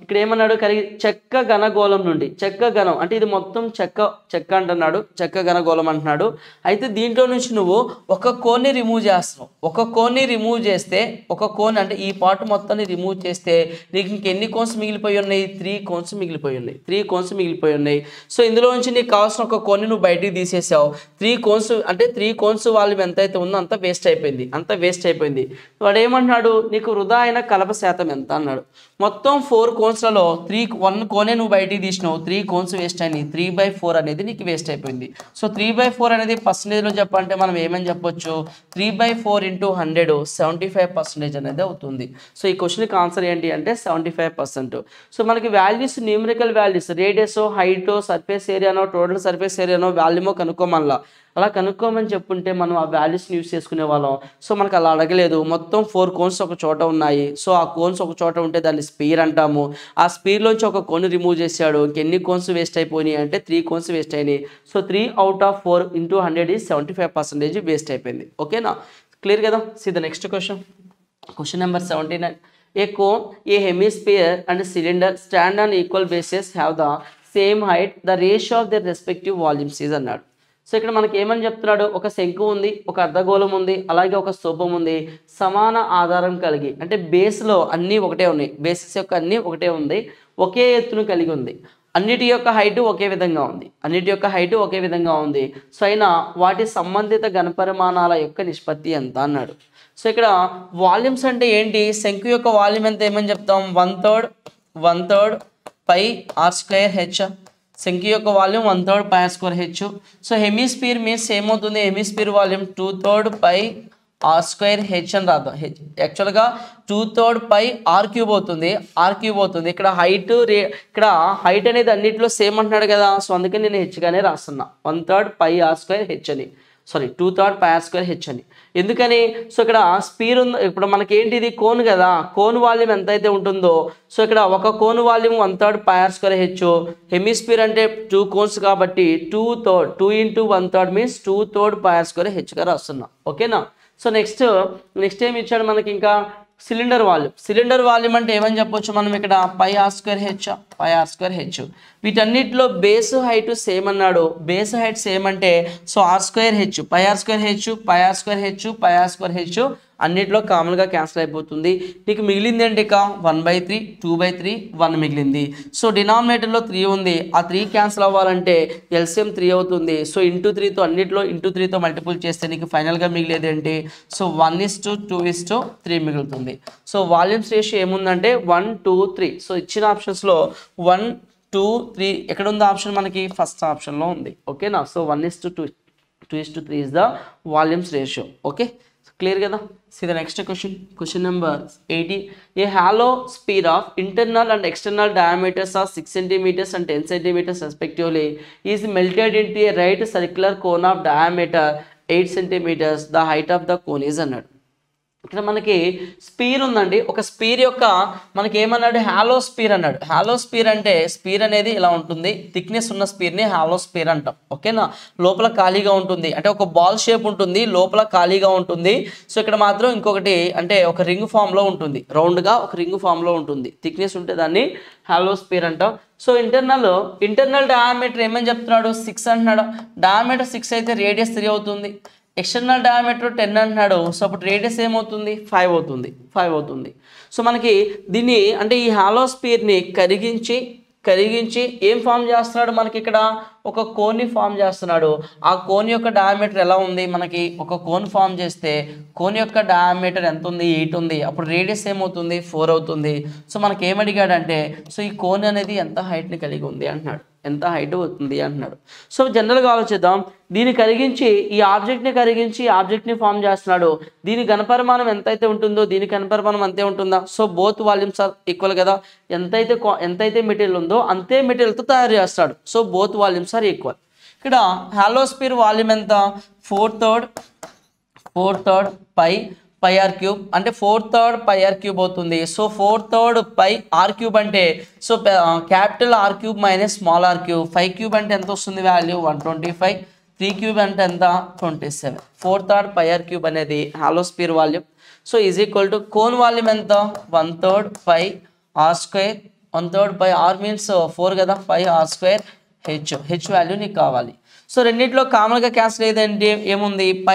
[SPEAKER 1] ఇక్కడ ఏమన్నాడు కలిగి చెక్క ఘనగోళం నుండి చెక్క ఘనం అంటే ఇది మొత్తం చెక్క చెక్క అంటున్నాడు చెక్క ఘనగోళం అంటున్నాడు అయితే దీంట్లో నుంచి నువ్వు ఒక కోన్ని రిమూవ్ చేస్తావు ఒక కోన్ని రిమూవ్ చేస్తే ఒక కోన్ అంటే ఈ పార్ట్ మొత్తాన్ని రిమూవ్ చేస్తే నీకు ఇంకెన్ని కోన్స్ మిగిలిపోయి ఉన్నాయి త్రీ కోన్స్ మిగిలిపోయి ఉన్నాయి త్రీ కోన్స్ మిగిలిపోయి ఉన్నాయి సో ఇందులో నుంచి నీకు కావాల్సిన ఒక కోన్ని నువ్వు బయటికి తీసేసావు త్రీ కోన్స్ అంటే త్రీ కోన్స్ వాళ్ళు ఎంతైతే ఉందో అంత వేస్ట్ అయిపోయింది అంత వేస్ట్ అయిపోయింది వాడు ఏమంటున్నాడు నీకు వృధా అయిన కలప శాతం ఎంత అన్నాడు మొత్తం మొత్తం ఫోర్ కోన్స్లలో త్రీ వన్ కోనే నువ్వు బయటికి తీసినావు త్రీ కోన్స్ వేస్ట్ అయినాయి త్రీ బై ఫోర్ అనేది నీకు వేస్ట్ అయిపోయింది సో త్రీ బై ఫోర్ అనేది పర్సంటేజ్లో చెప్పాలంటే మనం ఏమని చెప్పొచ్చు three by four into hundred seventy five percentage అనేది అవుతుంది సో ఈ క్వశ్చన్కి ఆన్సర్ ఏంటి అంటే సెవెంటీ ఫైవ్ పర్సెంట్ సో మనకి values numerical values radius height surface ఏరియానో టోటల్ సర్ఫేస్ ఏరియానో వాల్యూమో కనుక్కోమల్లా అలా కనుక్కోమని చెప్పుంటే మనం ఆ వాల్యూస్ని యూస్ చేసుకునే వాళ్ళం సో మనకు అలా అడగలేదు మొత్తం ఫోర్ కోన్స్ ఒక చోట ఉన్నాయి సో ఆ కోన్స్ ఒక చోట ఉంటే దాన్ని స్పీర్ అంటాము ఆ స్పీర్లోంచి ఒక కోన్ రిమూవ్ చేశాడు ఇంకెన్ని కోన్స్ వేస్ట్ అయిపోయినాయి అంటే త్రీ కోన్స్ వేస్ట్ అయినాయి so three out of four into hundred ఈ సెవెంటీ ఫైవ్ పర్సెంటేజ్ వేస్ట్ అయిపోయింది ఓకేనా క్లియర్ కదా see the next question question number seventy nine a cone a hemisphere and cylinder stand and equal bases have the same height the The of of respective respective volumes అన్నాడు so ఇక్కడ మనకి ఏమని చెప్తున్నాడు ఒక శంకు ఉంది ఒక అర్ధగోళం ఉంది అలాగే ఒక స్థూపం ఉంది సమాన ఆధారం కలిగి అంటే బేస్లో అన్నీ ఒకటే ఉన్నాయి బేసిస్ యొక్క అన్నీ ఒకటే ఉంది ఒకే ఎత్తును కలిగి ఉంది అన్నిటి యొక్క హైటు ఒకే విధంగా ఉంది అన్నిటి యొక్క హైటు ఒకే విధంగా ఉంది సో అయినా వాటి సంబంధిత ఘనపరిమాణాల యొక్క నిష్పత్తి ఎంత అన్నాడు సో ఇక్కడ వాల్యూమ్స్ అంటే ఏంటి శంకు యొక్క వాల్యూమ్ ఎంత ఏమని చెప్తాం one third one third pi r square h శంకి యొక్క volume one third pi square h so hemisphere means ఏమవుతుంది hemisphere volume two third pi r square h అని రాద్దాం హెచ్ యాక్చువల్గా two third pi r cube అవుతుంది r cube అవుతుంది ఇక్కడ height రే ఇక్కడ హైట్ అనేది అన్నింటిలో సేమ్ అంటున్నాడు కదా సో అందుకే నేను హెచ్గానే రాస్తున్నా one third pi r square h అని sorry two third pi r square h అని ఎందుకని సో ఇక్కడ స్పీర్ ఉంది ఇప్పుడు మనకి ఇది కోన్ కదా కోన్ వాల్యూమ్ ఎంత అయితే ఉంటుందో సో ఇక్కడ ఒక cone volume one third pi r square h hemisphere అంటే టూ కోన్స్ కాబట్టి two third two into one third means two third pi r square గారు వస్తున్నాం ఓకేనా సో నెక్స్ట్ నెక్స్ట్ ఏమి ఇచ్చాడు మనకి ఇంకా సిలిండర్ వాల్యూమ్ సిలిండర్ వాల్యూమ్ అంటే ఏమని చెప్పొచ్చు మనం ఇక్కడ pi r square h pi r square h వీటన్నిటిలో బేస్ హైట్ సేమ్ అన్నాడు బేస్ హైట్ సేమ్ అంటే so r square h pi r square h pi r square h pi r square h అన్నిట్లో కామన్గా క్యాన్సిల్ అయిపోతుంది నీకు మిగిలింది ఏంటి ఇక one by three two by three one మిగిలింది సో డినామినేటర్లో త్రీ ఉంది ఆ త్రీ క్యాన్సిల్ అవ్వాలంటే ఎల్సిఎం త్రీ అవుతుంది సో ఇంటూ త్రీతో అన్నిట్లో ఇంటూ త్రీతో మల్టిపుల్ చేస్తే నీకు ఫైనల్గా మిగిలేదు ఏంటి so one is to two is to three మిగులుతుంది సో వాల్యూమ్స్ రేషియో ఏముందంటే వన్ టూ త్రీ సో ఇచ్చిన ఆప్షన్స్లో వన్ టూ త్రీ ఎక్కడ ఉంది ఆప్షన్ మనకి ఫస్ట్ ఆప్షన్లో ఉంది ఓకేనా so one is to two two is to three is the volumes ratio okay clear కదా see the next question question number eighty a hollow speed of internal and external diameters of six centimetres and ten centimetres respectively is melted into a right circular cone of diameter eight centimetres the height of the cone is అన్నాడు ఇక్కడ మనకి sphere ఉందండి ఒక sphere యొక్క మనకి ఏమన్నాడు hollow sphere అన్నాడు hollow sphere అంటే స్పీర్ అనేది ఇలా ఉంటుంది థిక్నెస్ ఉన్న స్పీర్ని హాలో స్పీర్ అంటాం ఓకేనా లోపల ఖాళీగా ఉంటుంది అంటే ఒక బాల్ షేప్ ఉంటుంది లోపల ఖాళీగా ఉంటుంది సో ఇక్కడ మాత్రం ఇంకొకటి అంటే ఒక రింగ్ ఫామ్లో ఉంటుంది రౌండ్గా ఒక రింగ్ ఫామ్లో ఉంటుంది థిక్నెస్ ఉంటే దాన్ని హాలో స్పీర్ అంటాం సో ఇంటర్నల్ ఇంటర్నల్ డయామీటర్ ఏమని చెప్తున్నాడు సిక్స్ అంటున్నాడు డయామీటర్ సిక్స్ అయితే రేడియస్ త్రీ అవుతుంది ఎక్స్టర్నల్ డయామీటర్ టెన్ అంటున్నాడు సో అప్పుడు రేడియస్ ఏమవుతుంది ఫైవ్ అవుతుంది ఫైవ్ అవుతుంది సో మనకి దీన్ని అంటే ఈ హాలోస్పియర్ని కరిగించి కరిగించి ఏం ఫామ్ చేస్తున్నాడు మనకి ఇక్కడ ఒక కోన్ని ఫామ్ చేస్తున్నాడు ఆ కోన్ యొక్క డయామీటర్ ఎలా ఉంది మనకి ఒక కోన్ ఫామ్ చేస్తే కోన్ యొక్క డయామీటర్ ఎంత ఉంది ఎయిట్ ఉంది అప్పుడు రేడియస్ ఏమవుతుంది ఫోర్ అవుతుంది సో మనకి ఏమడిగాడంటే సో ఈ కోన్ అనేది ఎంత హైట్ని కలిగి ఉంది అంటున్నాడు ఎంత హైట్ అవుతుంది అంటున్నాడు సో జనరల్గా ఆలోచిద్దాం దీన్ని కరిగించి ఈ ఆబ్జెక్ట్ని కరిగించి ఆబ్జెక్ట్ని ఫామ్ చేస్తున్నాడు దీని ఘనపరిమాణం ఎంతైతే ఉంటుందో దీని ఘనపరిమాణం అంతే ఉంటుందా so both volumes are equal కదా ఎంతైతే ఎంతైతే మెటీరియల్ ఉందో అంతే మెటీరియల్తో తయారు చేస్తాడు so both volumes are equal ఇక్కడ హాలోస్పియర్ వాల్యూమ్ ఎంత four third four third pi pi r cube అంటే four third pi r cube అవుతుంది so four third pi r cube అంటే so capital r cube minus small r cube five cube అంటే ఎంత వస్తుంది value one twenty five three cube అంటే ఎంత twenty seven four third pi r cube అనేది hollow sphere volume so is equal to cone volume ఎంత one third pi r square one third pi r means four కదా five r square h h value నీకు కావాలి so రెండింటిలో కామన్గా cancel ఏదంటే ఏముంది పై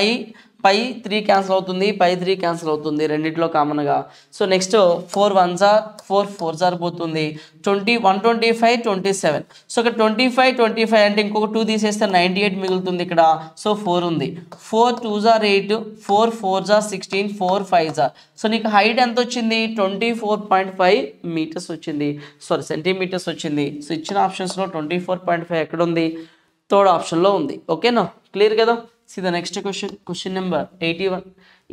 [SPEAKER 1] పై three cancel అవుతుంది పై త్రీ క్యాన్సిల్ అవుతుంది రెండింటిలో కామన్గా so next four one jar four four జార్ పోతుంది twenty one twenty five twenty seven so ఇక్కడ ట్వంటీ ఫైవ్ ట్వంటీ ఫైవ్ అంటే ఇంకొక టూ తీసేస్తే నైంటీ ఎయిట్ మిగులుతుంది ఇక్కడ సో ఫోర్ ఉంది ఫోర్ టూ జార్ ఎయిట్ ఫోర్ ఫోర్ జార్ సిక్స్టీన్ ఫోర్ ఫైవ్ జార్ సో నీకు హైట్ ఎంత వచ్చింది twenty four point five metres వచ్చింది సారీ సెంటీమీటర్స్ వచ్చింది సో ఇచ్చిన ఆప్షన్స్లో ట్వంటీ ఫోర్ పాయింట్ ఫైవ్ ఎక్కడ ఉంది థర్డ్ ఆప్షన్లో ఉంది ఓకేనా క్లియర్ కదా see the next question question number eighty one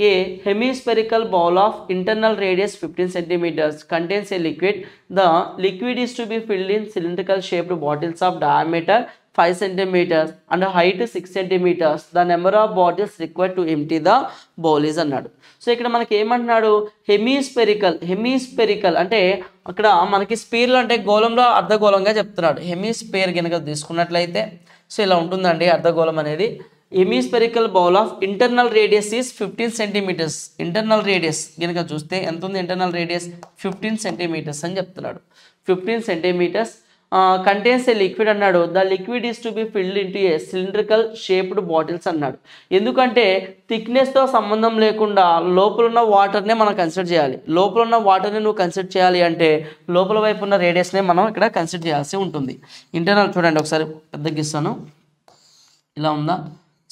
[SPEAKER 1] a hemispherical bowl of internal radius fifteen centimetres contains a liquid the liquid is to be filled in cylindrical shaped bottles of diameter five centimetres and height six centimetres the number of bottles require to empty the bowl బౌలీస్ అన్నాడు so ఇక్కడ మనకి ఏమంటున్నాడు hemi spherical hemi spherical అంటే అక్కడ మనకి స్పీర్లు అంటే గోళంలో అర్ధగోళంగా చెప్తున్నాడు హెమీ స్పేర్ కనుక తీసుకున్నట్లయితే సో ఇలా ఉంటుందండి అర్ధగోళం అనేది hemispherical bowl of internal radius is fifteen centimetres internal radius కనుక చూస్తే ఎంత ఉంది ఇంటర్నల్ రేడియస్ ఫిఫ్టీన్ సెంటీమీటర్స్ అని చెప్తున్నాడు fifteen centimetres contains a liquid అన్నాడు the liquid is to be filled into a cylindrical shaped bottles అన్నాడు ఎందుకంటే థిక్నెస్తో సంబంధం లేకుండా లోపల ఉన్న వాటర్నే మనం కన్సిడర్ చేయాలి లోపల ఉన్న వాటర్ని నువ్వు కన్సిడర్ చేయాలి అంటే లోపల వైపు ఉన్న రేడియస్నే మనం ఇక్కడ కన్సిడర్ చేయాల్సి ఉంటుంది ఇంటర్నల్ చూడండి ఒకసారి పెద్ద గీస్తాను ఇలా ఉందా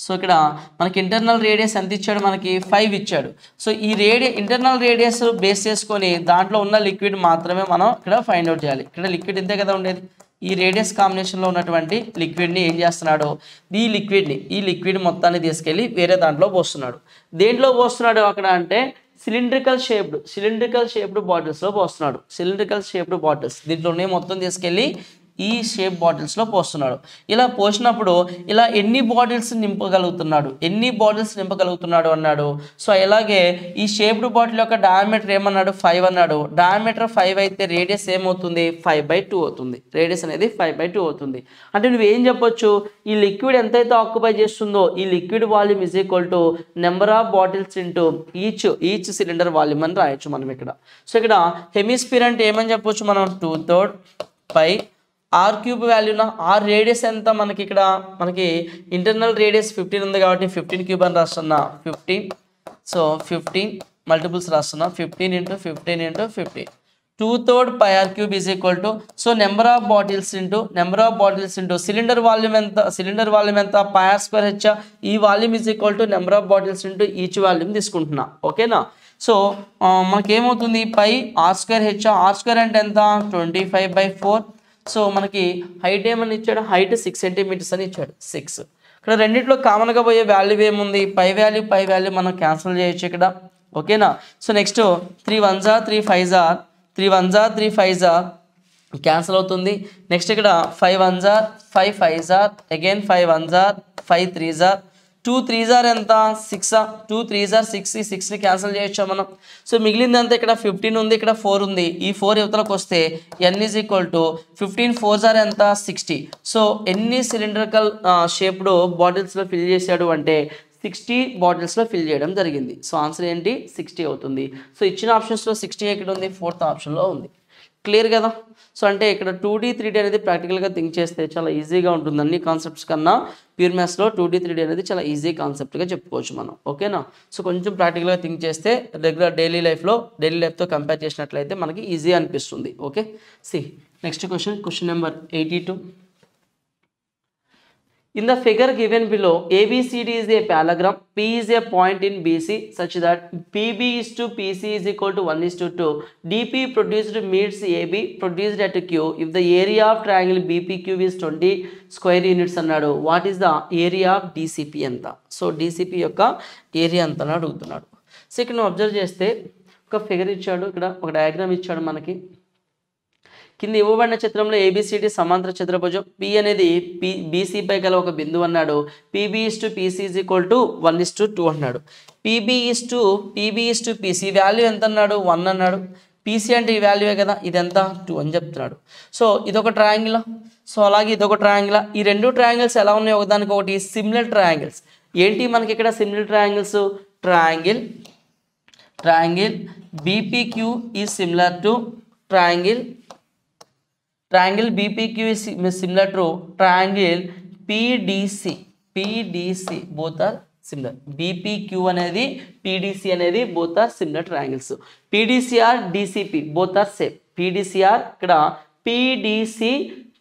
[SPEAKER 1] సో ఇక్కడ మనకి ఇంటర్నల్ రేడియస్ ఎంత ఇచ్చాడు మనకి ఫైవ్ ఇచ్చాడు సో ఈ రేడియ ఇంటర్నల్ రేడియస్ బేస్ చేసుకొని దాంట్లో ఉన్న లిక్విడ్ మాత్రమే మనం ఇక్కడ ఫైండ్ అవుట్ చేయాలి ఇక్కడ లిక్విడ్ ఇంతే కదా ఉండేది ఈ రేడియస్ కాంబినేషన్లో ఉన్నటువంటి లిక్విడ్ని ఏం చేస్తున్నాడు ఈ లిక్విడ్ని ఈ లిక్విడ్ మొత్తాన్ని తీసుకెళ్ళి వేరే దాంట్లో పోస్తున్నాడు దేంట్లో పోస్తున్నాడు అక్కడ అంటే సిలిండ్రికల్ షేప్డ్ సిలిండ్రికల్ షేప్డ్ బాటిల్స్లో పోస్తున్నాడు సిలిండ్రికల్ షేప్డ్ బాటిల్స్ దీంట్లోనే మొత్తం తీసుకెళ్ళి ఈ షేప్ బాటిల్స్లో పోస్తున్నాడు ఇలా పోసినప్పుడు ఇలా ఎన్ని బాటిల్స్ నింపగలుగుతున్నాడు ఎన్ని బాటిల్స్ నింపగలుగుతున్నాడు అన్నాడు సో ఇలాగే ఈ షేప్డ్ బాటిల్ యొక్క డయామీటర్ ఏమన్నాడు ఫైవ్ అన్నాడు డయామీటర్ ఫైవ్ అయితే రేడియస్ ఏమవుతుంది ఫైవ్ బై టూ అవుతుంది రేడియస్ అనేది ఫైవ్ బై టూ అవుతుంది అంటే నువ్వు ఏం చెప్పొచ్చు ఈ లిక్విడ్ ఎంతైతే ఆక్యుపై చేస్తుందో ఈ liquid volume is equal to number of bottles into each each cylinder volume అని రాయొచ్చు మనం ఇక్కడ సో ఇక్కడ హెమీస్పీర్ అంటే ఏమని చెప్పొచ్చు మనం two third pi r cube వాల్యూన ఆర్ రేడియస్ ఎంత మనకి ఇక్కడ మనకి ఇంటర్నల్ రేడియస్ ఫిఫ్టీన్ ఉంది కాబట్టి ఫిఫ్టీన్ క్యూబ్ అని రాస్తున్నా ఫిఫ్టీన్ సో ఫిఫ్టీన్ మల్టిపుల్స్ రాస్తున్నా fifteen into fifteen into fifteen two third pi r cube is equal to so number of bottles into number of bottles into cylinder volume ఎంత cylinder volume ఎంత pi r square h ఈ volume is equal to number of bottles into each volume తీసుకుంటున్నా ఓకేనా so మనకేమవుతుంది pi r square h r square అంటే ఎంత twenty five by four so మనకి height ఏమని ఇచ్చాడు హైట్ సిక్స్ సెంటీమీటర్స్ అని ఇచ్చాడు సిక్స్ ఇక్కడ రెండింటిలో కామన్గా పోయే వాల్యూ ఏముంది పై వాల్యూ పై వాల్యూ మనం క్యాన్సిల్ చేయొచ్చు ఇక్కడ ఓకేనా సో నెక్స్ట్ త్రీ వన్ జా త్రీ ఫైవ్ జా త్రీ వన్ జా త్రీ ఫైవ్ జా క్యాన్సిల్ అవుతుంది నెక్స్ట్ ఇక్కడ ఫైవ్ వన్ జార్ ఫైవ్ ఫైవ్ జార్ అగైన్ ఫైవ్ వన్ జార్ ఫైవ్ త్రీ జార్ టూ త్రీ జార్ ఎంత సిక్సా టూ త్రీ జార్ సిక్స్ ఈ సిక్స్ని క్యాన్సిల్ చేయొచ్చా మనం సో మిగిలింది అంతా ఇక్కడ ఫిఫ్టీన్ ఉంది ఇక్కడ ఫోర్ ఉంది ఈ ఫోర్ యువతలకు వస్తే n is equal to fifteen four jar ఎంత సిక్స్టీ సో ఎన్ని సిలిండ్రికల్ షేప్డ్ బాటిల్స్లో ఫిల్ చేశాడు అంటే సిక్స్టీ బాటిల్స్లో ఫిల్ చేయడం జరిగింది సో ఆన్సర్ ఏంటి సిక్స్టీ అవుతుంది సో ఇచ్చిన ఆప్షన్స్లో సిక్స్టీ ఎక్కడ ఉంది ఫోర్త్ ఆప్షన్లో ఉంది క్లియర్ కదా సో అంటే ఇక్కడ టూ డీ త్రీ డీ అనేది ప్రాక్టికల్గా థింక్ చేస్తే చాలా ఈజీగా ఉంటుంది అన్ని కాన్సెప్ట్స్ కన్నా ప్యూర్ మ్యాథ్స్లో టూ డీ త్రీ డీ అనేది చాలా ఈజీ కాన్సెప్ట్గా చెప్పుకోవచ్చు మనం ఓకేనా సో కొంచెం ప్రాక్టికల్గా థింక్ చేస్తే రెగ్యులర్ డైలీ లైఫ్లో డైలీ లైఫ్తో కంపేర్ చేసినట్లయితే మనకి ఈజీ అనిపిస్తుంది okay see next question question number eighty two In the figure given below, ABCD is a parallelogram, P is a point in BC such that PB is to PC is equal to 1 is to 2. DP produced meets AB produced at Q. If the area of triangle BPQ is 20 square units అన్నాడు what is the area of DCP ఎంత so DCP యొక్క area ఎంత అని అడుగుతున్నాడు so ఇక్కడ నువ్వు figure, చేస్తే ఒక ఫిగర్ diagram. ఇక్కడ ఒక కింద ఇవ్వబడిన చిత్రంలో ఏబిసిడి సమాంతర చిత్రభుజం పి అనేది పి బీసీపై గల ఒక బిందువు అన్నాడు PB is to PC is equal to one is to two అన్నాడు PB is to PB is to PC value ఎంత అన్నాడు వన్ అన్నాడు పీసీ అంటే ఈ వాల్యూవే కదా ఎంత టూ అని చెప్తున్నాడు సో ఇదొక ట్రయాంగిల్ సో అలాగే ఇదొక ట్రయాంగిల్ ఈ రెండు ట్రయాంగిల్స్ ఎలా ఉన్నాయి ఒకదానికి ఒకటి సిమిలర్ ట్రయాంగిల్స్ ఏంటి మనకి ఇక్కడ similar triangles triangle triangle BPQ is similar to triangle triangle BPQ is similar to triangle PDC. PDC both are similar. BPQ అనేది PDC అనేది both are similar triangles. PDCR DCP both are same. PDCR ఇక్కడ PDC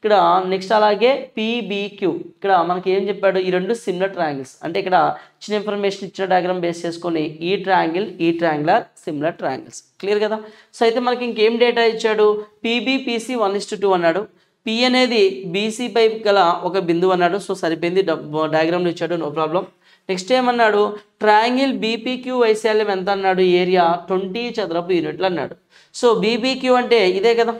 [SPEAKER 1] ఇక్కడ నెక్స్ట్ అలాగే PBQ ఇక్కడ మనకి ఏం చెప్పాడు ఈ రెండు సిమిలర్ ట్రాంగిల్స్ అంటే ఇక్కడ చిన్న ఇన్ఫర్మేషన్ ఇచ్చిన డయాగ్రామ్ బేస్ చేసుకొని ఈ ట్రాంగిల్ ఈ ట్రాంగిలర్ సిమిలర్ ట్రాంగిల్స్ క్లియర్ కదా సో అయితే మనకి ఇంకేం డేటా ఇచ్చాడు పీబీపీసీ వన్ ఇస్ టూ అన్నాడు పి అనేది బీసీ పై గల ఒక బిందువు అన్నాడు సో సరిపోయింది డయాగ్రామ్లో ఇచ్చాడు నో ప్రాబ్లం నెక్స్ట్ ఏమన్నాడు ట్రాంగిల్ బీపీక్యూ వైశాల్యం ఎంత అన్నాడు ఏరియా ట్వంటీ చదరపు యూనిట్లు అన్నాడు సో బీపీక్యూ అంటే ఇదే కదా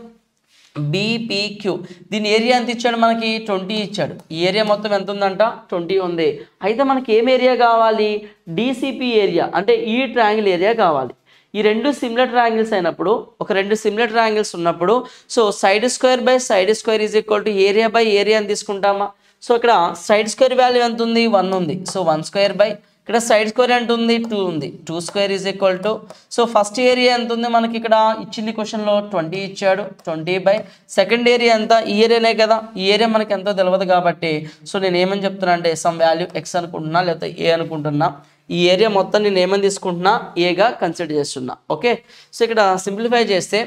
[SPEAKER 1] బీపీక్యూ దీని ఏరియా ఎంత ఇచ్చాడు మనకి ట్వంటీ ఇచ్చాడు ఈ ఏరియా మొత్తం ఎంత ఉందంట ట్వంటీ ఉంది అయితే మనకి ఏం ఏరియా కావాలి డీసీపీ ఏరియా అంటే ఈ ట్రాంగిల్ ఏరియా కావాలి ఈ రెండు సిమిలర్ ట్రాంగిల్స్ అయినప్పుడు ఒక రెండు సిమిలర్ ట్రాంగిల్స్ ఉన్నప్పుడు so side square by side square is equal to area by area అని తీసుకుంటామా సో ఇక్కడ సైడ్ స్క్వేర్ వాల్యూ ఎంత ఉంది వన్ ఉంది సో వన్ స్క్వేర్ బై ఇక్కడ సైడ్ స్క్వేర్ ఎంత ఉంది టూ ఉంది two square is equal to so first area ఎంత ఉంది మనకి ఇక్కడ ఇచ్చింది క్వశ్చన్లో ట్వంటీ ఇచ్చాడు ట్వంటీ బై సెకండ్ ఏరియా ఎంత ఈ ఏరియానే కదా ఈ ఏరియా మనకి ఎంతో తెలియదు కాబట్టి సో నేను ఏమని చెప్తున్నా అంటే సమ్ వాల్యూ ఎక్స్ అనుకుంటున్నా లేకపోతే ఏ అనుకుంటున్నా ఈ ఏరియా మొత్తం నేను ఏమని తీసుకుంటున్నా ఏగా కన్సిడర్ చేస్తున్నా ఓకే సో ఇక్కడ సింప్లిఫై చేస్తే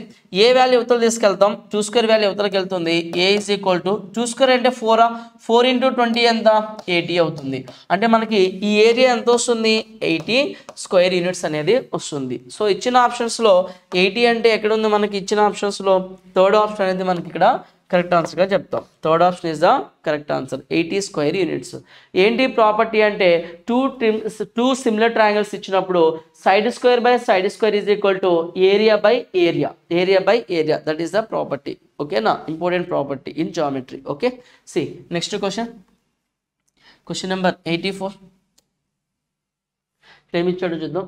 [SPEAKER 1] ఏ వాల్యూ ఇవతలు తీసుకెళ్తాం టూ వాల్యూ ఇవతలకి వెళ్తుంది A is equal to two అంటే ఫోరా ఫోర్ ఇంటూ ట్వంటీ ఎంత ఎయిటీ అవుతుంది అంటే మనకి ఈ ఏరియా ఎంత వస్తుంది ఎయిటీ స్క్వేర్ యూనిట్స్ అనేది వస్తుంది సో ఇచ్చిన ఆప్షన్స్లో ఎయిటీ అంటే ఎక్కడ ఉంది మనకి ఇచ్చిన ఆప్షన్స్లో థర్డ్ ఆప్షన్ అనేది మనకి ఇక్కడ కరెక్ట్ ఆన్సర్గా చెప్తాం third option is the correct answer eighty square units ఏంటి ప్రాపర్టీ అంటే టూ ట్రిమ్ టూ సిమిలర్ ట్రాంగిల్స్ ఇచ్చినప్పుడు side square by side square is equal to area by area area by area that is the property ఓకేనా important property in geometry okay see next question question number eighty four ఇచ్చాడు చూద్దాం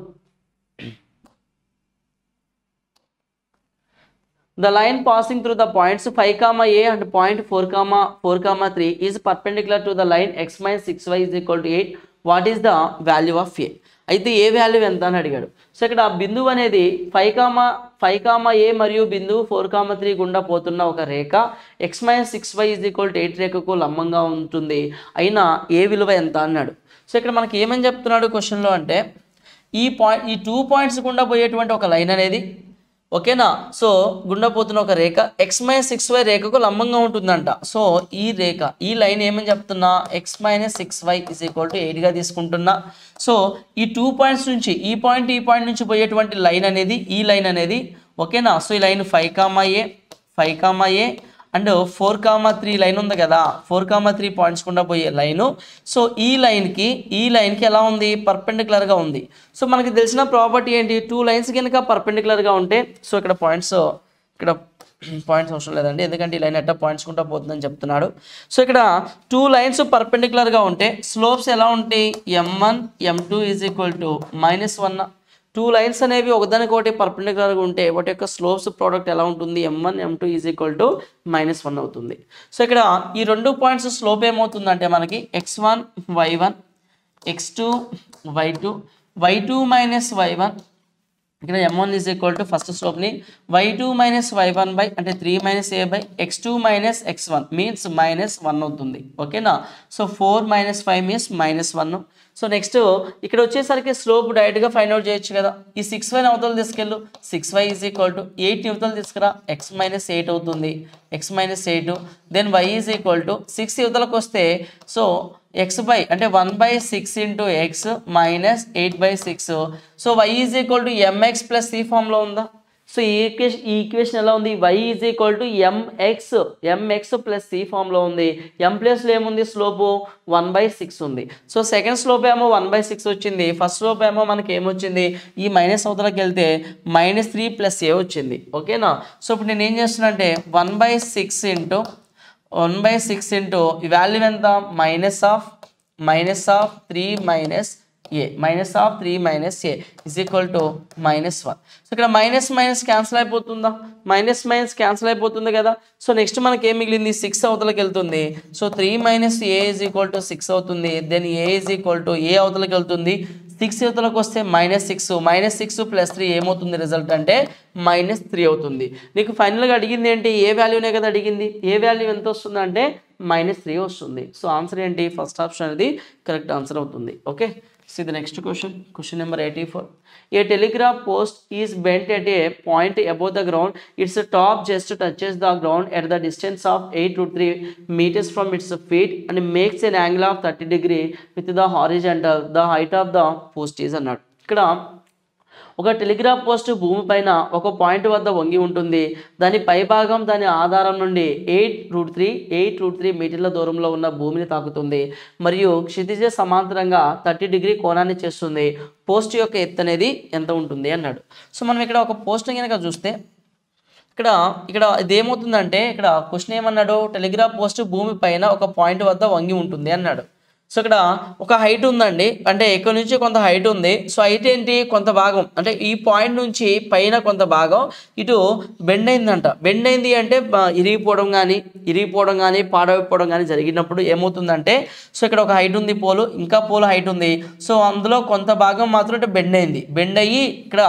[SPEAKER 1] line passing through the points five comma a and point four comma four comma three is perpendicular to the line x x six y is equal to eight what is the value of a అయితే a value ఎంత అని అడిగాడు so ఇక్కడ ఆ బిందువు అనేది five comma five comma a మరియు బిందువు ఫోర్ కామా త్రీ గుండా పోతున్న ఒక రేఖ x minus six y is equal to eight రేఖకు లంబంగా ఉంటుంది అయినా ఏ విలువ ఎంత అన్నాడు సో ఇక్కడ మనకి ఏమని చెప్తున్నాడు క్వశ్చన్లో అంటే ఈ పాయింట్ ఈ టూ పాయింట్స్ గుండా పోయేటువంటి ఒక లైన్ అనేది ఓకేనా సో గుండెపోతున్న ఒక రేఖ ఎక్స్ మైనస్ సిక్స్ వై రేఖకు లంబంగా ఉంటుందంట సో ఈ రేఖ ఈ లైన్ ఏమని చెప్తున్నా x minus six y is equal to ఎయిట్గా తీసుకుంటున్నా సో ఈ టూ పాయింట్స్ నుంచి ఈ పాయింట్ ఈ పాయింట్ నుంచి పోయేటువంటి లైన్ అనేది ఈ లైన్ అనేది ఓకేనా సో ఈ line five comma a five comma a and four comma three line ఉంది కదా ఫోర్ కామా త్రీ పాయింట్స్ కూడా పోయే లైను సో ఈ లైన్కి ఈ లైన్కి ఎలా ఉంది పర్పెండిక్యులర్గా ఉంది సో మనకి తెలిసిన ప్రాపర్టీ ఏంటి టూ లైన్స్ కనుక పర్పెండికులర్గా ఉంటే సో ఇక్కడ పాయింట్స్ ఇక్కడ పాయింట్స్ అవసరం లేదండి ఎందుకంటే ఈ లైన్ ఎట్టా పాయింట్స్ కూడా పోతుందని చెప్తున్నాడు సో ఇక్కడ టూ లైన్స్ పర్పెండికులర్గా ఉంటే స్లోప్స్ ఎలా ఉంటాయి m one m two is equal to minus one two lines అనేవి ఒకదానికొకటి పర్పెండిక్యులర్గా ఉంటే వాటి యొక్క స్లోప్స్ ప్రోడక్ట్ ఎలా ఉంటుంది m one m two is equal to minus one అవుతుంది సో ఇక్కడ ఈ రెండు పాయింట్స్ స్లోప్ ఏమవుతుందంటే మనకి x one y one x two y two y two minus y one ఇక్కడ m one is equal to first స్లోప్ని y two minus y one by అంటే three minus a by x two minus x one means minus one అవుతుంది ఓకేనా so four minus five means minus one so next ఇక్కడ వచ్చేసరికి slope డైరెక్ట్గా find out చేయొచ్చు కదా ఈ సిక్స్ వై అవతలు తీసుకెళ్ళు six y is equal to eight యువతలు తీసుకురా ఎక్స్ మైనస్ ఎయిట్ అవుతుంది x minus eight then y is equal to six యువతలకు వస్తే సో ఎక్స్ బై అంటే one by six into x minus eight by six so y is equal to m x plus c ఫామ్లో ఉందా so ఈ equation ఈ equation ఎలా ఉంది y is equal to m x m x plus c ఫామ్లో ఉంది m ప్లస్లో ఏముంది స్లోపు వన్ బై సిక్స్ ఉంది సో సెకండ్ స్లోప్ ఏమో వన్ బై సిక్స్ వచ్చింది ఫస్ట్ స్లోప్ ఏమో మనకి ఏమొచ్చింది ఈ మైనస్ అవతలకి వెళ్తే మైనస్ త్రీ ప్లస్ ఏ వచ్చింది ఓకేనా సో ఇప్పుడు నేను ఏం చేస్తున్నా అంటే one by six into one by six into ఈ వాల్యూ ఎంత minus of minus of three minus a minus of three minus a is equal to minus one so ఇక్కడ మైనస్ మైనస్ క్యాన్సిల్ అయిపోతుందా minus minus cancel అయిపోతుంది కదా so next మనకి ఏం మిగిలింది six అవతలకి వెళ్తుంది so three minus a is equal to six అవుతుంది then a is equal to a అవతలకి వెళ్తుంది సిక్స్ యువతలకు వస్తే minus six minus six plus three ఏమవుతుంది రిజల్ట్ అంటే మైనస్ త్రీ అవుతుంది నీకు ఫైనల్గా అడిగింది ఏంటి ఏ వాల్యూనే కదా అడిగింది ఏ వాల్యూ ఎంత వస్తుంది అంటే మైనస్ త్రీ వస్తుంది సో ఆన్సర్ ఏంటి ఫస్ట్ ఆప్షన్ అనేది కరెక్ట్ ఆన్సర్ అవుతుంది okay See the next question, question number 84. A telegraph post is bent at a point above the ground. Its top just touches the ground at the distance of 8 to 3 meters from its feet and makes an angle of 30 degree with the horizontal. The height of the post is unknown. ఇక్కడ ఒక telegraph post భూమి ఒక point వద్ద వంగి ఉంటుంది దాని పైభాగం దాని ఆధారం నుండి eight root three eight root three మీటర్ల దూరంలో ఉన్న భూమిని తాకుతుంది మరియు క్షితిజ సమాంతరంగా థర్టీ డిగ్రీ కోణాన్ని చేస్తుంది పోస్ట్ యొక్క ఎత్తు అనేది ఎంత ఉంటుంది అన్నాడు సో మనం ఇక్కడ ఒక పోస్ట్ కనుక చూస్తే ఇక్కడ ఇక్కడ ఇదేమవుతుందంటే ఇక్కడ క్వశ్చన్ ఏమన్నాడు టెలిగ్రాఫ్ పోస్ట్ భూమి పైన ఒక పాయింట్ వద్ద వంగి ఉంటుంది అన్నాడు సో ఇక్కడ ఒక హైట్ ఉందండి అంటే ఇక్కడ నుంచి కొంత హైట్ ఉంది సో హైట్ ఏంటి కొంత భాగం అంటే ఈ పాయింట్ నుంచి పైన కొంత భాగం ఇటు బెండ్ అయిందంట బెండ్ అయింది అంటే ఇరిగిపోవడం కానీ ఇరిగిపోవడం కానీ పాడైపోవడం కానీ జరిగినప్పుడు ఏమవుతుందంటే సో ఇక్కడ ఒక హైట్ ఉంది పోలు ఇంకా పోలు హైట్ ఉంది సో అందులో కొంత భాగం మాత్రం అంటే బెండ్ అయింది బెండ్ అయ్యి ఇక్కడ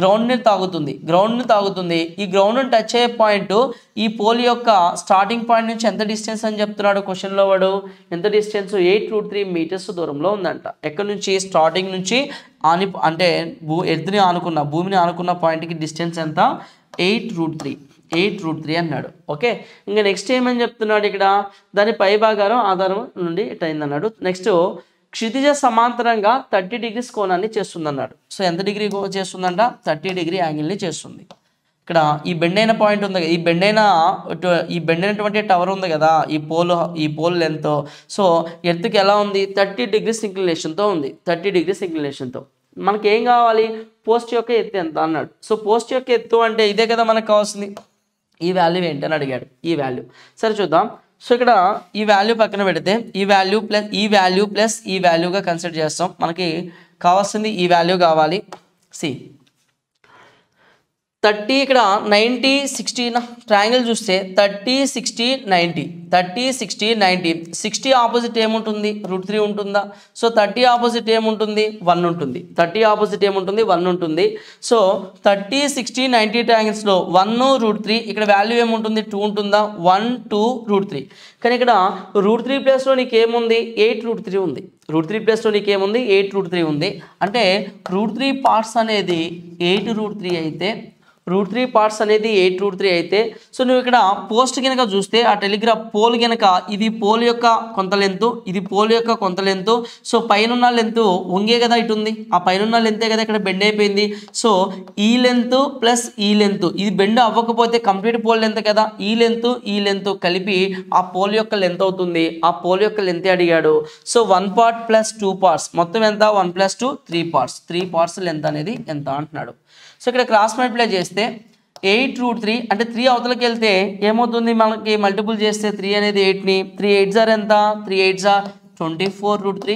[SPEAKER 1] గ్రౌండ్ని తాగుతుంది గ్రౌండ్ని తాగుతుంది ఈ గ్రౌండ్ని టచ్ అయ్యే పాయింట్ ఈ పోల్ యొక్క స్టార్టింగ్ పాయింట్ నుంచి ఎంత డిస్టెన్స్ అని చెప్తున్నాడు క్వశ్చన్లో వాడు ఎంత distance eight two three metres దూరంలో ఉందంట ఎక్కడి నుంచి స్టార్టింగ్ నుంచి ఆని అంటే భూ ఎత్తుని ఆనుకున్న భూమిని ఆనుకున్న పాయింట్కి డిస్టెన్స్ ఎంత eight root three eight root three అన్నాడు ఓకే ఇంకా నెక్స్ట్ ఏమని చెప్తున్నాడు ఇక్కడ దాని పై భాగారం ఆధారం నుండి అయింది అన్నాడు నెక్స్ట్ క్షితిజ సమాంతరంగా థర్టీ డిగ్రీస్ కోణాన్ని చేస్తుంది అన్నాడు సో ఎంత డిగ్రీ చేస్తుందంట థర్టీ డిగ్రీ యాంగిల్ని చేస్తుంది ఇక్కడ ఈ బెండ్ అయిన పాయింట్ ఉంది ఈ బెండ్ అయిన ఈ బెండ్ అయినటువంటి టవర్ ఉంది కదా ఈ పోల్ ఈ పోల్ లెంత్ సో ఎర్త్కి ఎలా ఉంది థర్టీ డిగ్రీస్ ఇంక్లినేషన్తో ఉంది థర్టీ డిగ్రీస్ ఇంక్లినేషన్తో మనకి ఏం కావాలి పోస్ట్ యొక్క ఎత్తు ఎంత అన్నాడు సో పోస్ట్ యొక్క ఎత్తు అంటే ఇదే కదా మనకు కావాల్సింది ఈ వాల్యూ ఏంటని అడిగాడు ఈ వాల్యూ సరే చూద్దాం సో ఇక్కడ ఈ వాల్యూ పక్కన పెడితే ఈ వాల్యూ ప్లస్ ఈ వాల్యూ ప్లస్ ఈ వాల్యూగా కన్సిడర్ చేస్తాం మనకి కావాల్సింది ఈ వాల్యూ కావాలి సి థర్టీ ఇక్కడ నైంటీ సిక్స్టీన్ ట్రయాంగిల్ చూస్తే thirty sixty ninety thirty sixty ninety sixty opposite ఏముంటుంది రూట్ త్రీ ఉంటుందా సో థర్టీ ఆపోజిట్ ఏముంటుంది వన్ ఉంటుంది థర్టీ ఆపోజిట్ ఏముంటుంది వన్ ఉంటుంది సో థర్టీ సిక్స్టీ నైంటీ ట్రయాంగిల్స్లో వన్ రూట్ త్రీ ఇక్కడ వాల్యూ ఏముంటుంది టూ ఉంటుందా వన్ టూ రూట్ త్రీ కానీ ఇక్కడ రూట్ త్రీ ప్లేస్లో నీకు ఏముంది ఎయిట్ రూట్ త్రీ ఉంది రూట్ త్రీ ప్లేస్లో నీకు ఏముంది ఎయిట్ రూట్ త్రీ ఉంది అంటే రూట్ త్రీ పార్ట్స్ అనేది ఎయిట్ రూట్ త్రీ అయితే రూట్ త్రీ పార్ట్స్ అనేది ఎయిట్ రూట్ త్రీ అయితే సో నువ్వు ఇక్కడ పోస్ట్ కనుక చూస్తే ఆ టెలిగ్రాఫ్ పోల్ కనుక ఇది పోల్ యొక్క కొంత లెంత్ ఇది పోల్ యొక్క కొంత లెంత్ సో పైన లెంత్ వంగే కదా ఇటు ఉంది ఆ పైన లెంతే కదా ఇక్కడ బెండ్ అయిపోయింది సో ఈ లెంత్ ప్లస్ ఈ లెంత్ ఇది బెండ్ అవ్వకపోతే కంప్లీట్ పోల్ లెంత్ కదా ఈ లెంత్ ఈ లెంత్ కలిపి ఆ పోల్ యొక్క లెంత్ అవుతుంది ఆ పోల్ యొక్క లెంత్ అడిగాడు so one part plus two parts మొత్తం ఎంత one plus two three parts three parts length అనేది ఎంత అంటున్నాడు సో ఇక్కడ క్రాస్ మల్టిప్లై చేస్తే ఎయిట్ రూట్ త్రీ అంటే త్రీ అవతలకి వెళ్తే ఏమవుతుంది మనకి మల్టిపుల్ చేస్తే త్రీ అనేది ఎయిట్ని త్రీ ఎయిట్ జార్ ఎంత త్రీ ఎయిట్ జార్ twenty four root three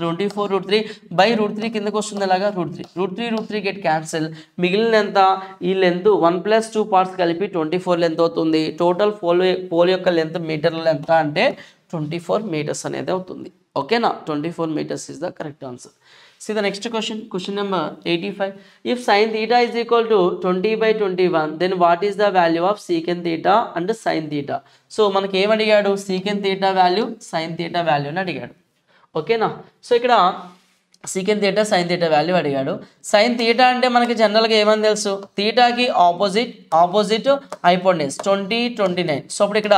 [SPEAKER 1] twenty four root three by root three కిందకు వస్తుంది అలాగా root three root three root three get cancel మిగిలిన ఎంత ఈ length one plus two parts కలిపి ట్వంటీ ఫోర్ లెంత్ అవుతుంది టోటల్ పోల్ పోల్ యొక్క లెంత్ మీటర్ల ఎంత అంటే ట్వంటీ ఫోర్ మీటర్స్ అనేది అవుతుంది ఓకేనా twenty four metres is the correct answer see the next question question number eighty five if sine theta is equal to twenty by twenty one then what is the value of secant theta and sine theta so మనకి ఏమడిగాడు secant theta value sign theta value అని అడిగాడు ఓకేనా so ఇక్కడ secant theta sine theta value అడిగాడు sine theta అంటే మనకి జనరల్గా ఏమని తెలుసు థీటాకి opposite opposite hypotenuse twenty twenty nine so అప్పుడు ఇక్కడ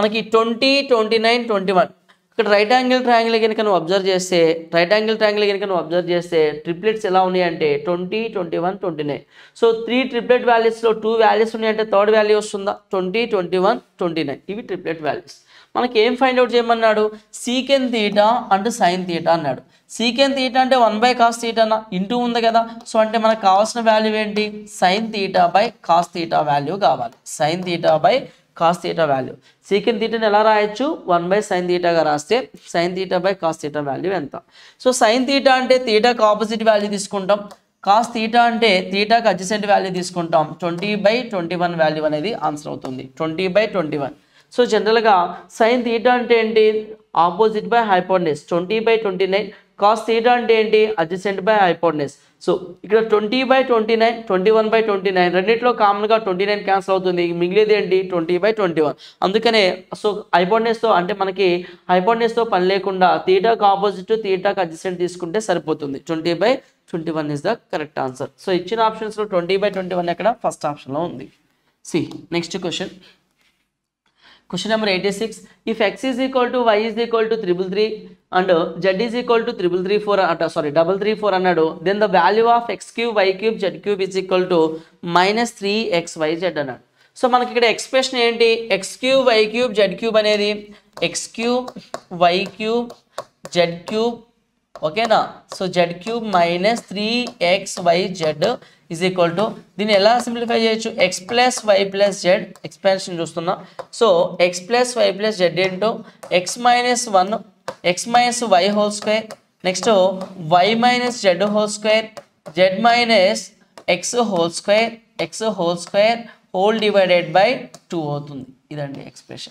[SPEAKER 1] మనకి twenty twenty nine twenty one ఇక్కడ రైట్ యాంగిల్ ట్రయాంగిల్ కనుక నువ్వు అబ్జర్వ్ చేస్తే రైట్ యాంగిల్ ట్రయాంగిల్ కనుక నువ్వు అబ్జర్వ్ చేస్తే ట్రిప్లెట్స్ ఎలా ఉన్నాయంటే twenty twenty one twenty nine so three triplet వాల్యూస్లో టూ వాల్యూస్ ఉన్నాయంటే థర్డ్ వాల్యూ వస్తుందా twenty twenty one twenty nine ఇవి ట్రిప్లెట్ వాల్యూస్ మనకి ఏం ఫైండ్ అవుట్ చేయమన్నాడు సీకెన్ తీటా అంటే సైన్ తీటా అన్నాడు సీకెన్ తీటా అంటే one by cos theta into ఉంది కదా సో అంటే మనకు కావాల్సిన వాల్యూ ఏంటి sine theta by cos theta value కావాలి sine theta by cos theta value secant థీటాని ఎలా రాయొచ్చు వన్ బై సైన్ థీటాగా రాస్తే sine theta by cos theta value ఎంత సో సైన్ థీటా అంటే థీటాకి ఆపోజిట్ వాల్యూ తీసుకుంటాం కాస్ థీటా అంటే థీటాకి అడ్జసెంట్ వాల్యూ తీసుకుంటాం twenty by twenty one value అనేది ఆన్సర్ అవుతుంది twenty by twenty one so జనరల్గా సైన్ థీటా అంటే ఏంటి opposite by hypotenuse twenty by twenty nine cos theta అంటే ఏంటి అడ్జసెంట్ బై హైపోనెస్ సో ఇక్కడ twenty by twenty nine twenty one by twenty nine రెండింటిలో కామన్గా ట్వంటీ నైన్ క్యాన్సిల్ అవుతుంది మిగిలిది ఏంటి ట్వంటీ బై ట్వంటీ వన్ అందుకనే సో హైపోనెస్తో అంటే మనకి హైపోనెస్తో పని లేకుండా థియేటర్కి ఆపోజిట్ థియేటర్కి అడ్జస్టెంట్ తీసుకుంటే సరిపోతుంది twenty by twenty one is the correct answer so ఇచ్చిన ఆప్షన్స్లో ట్వంటీ బై ట్వంటీ వన్ ఎక్కడ ఫస్ట్ ఆప్షన్లో ఉంది see next question question number eighty six if x is equal to y is equal to triple three and z is equal to triple three four అంట sorry double three four అన్నాడు then the value of x cube y cube z cube is equal to minus three x y z అన్నాడు so మనకి ఇక్కడ expression ఏంటి x cube y cube z cube అనేది x cube y cube z cube ఓకేనా so z cube minus three x y z is equal to దీన్ని ఎలా simplify చేయొచ్చు x plus y plus z expansion చూస్తున్నాం so x plus y plus z ఏంటో x minus one x minus y whole square next y minus z whole square z minus x whole स्क्वे x whole square whole divided by two अवतनी इदी express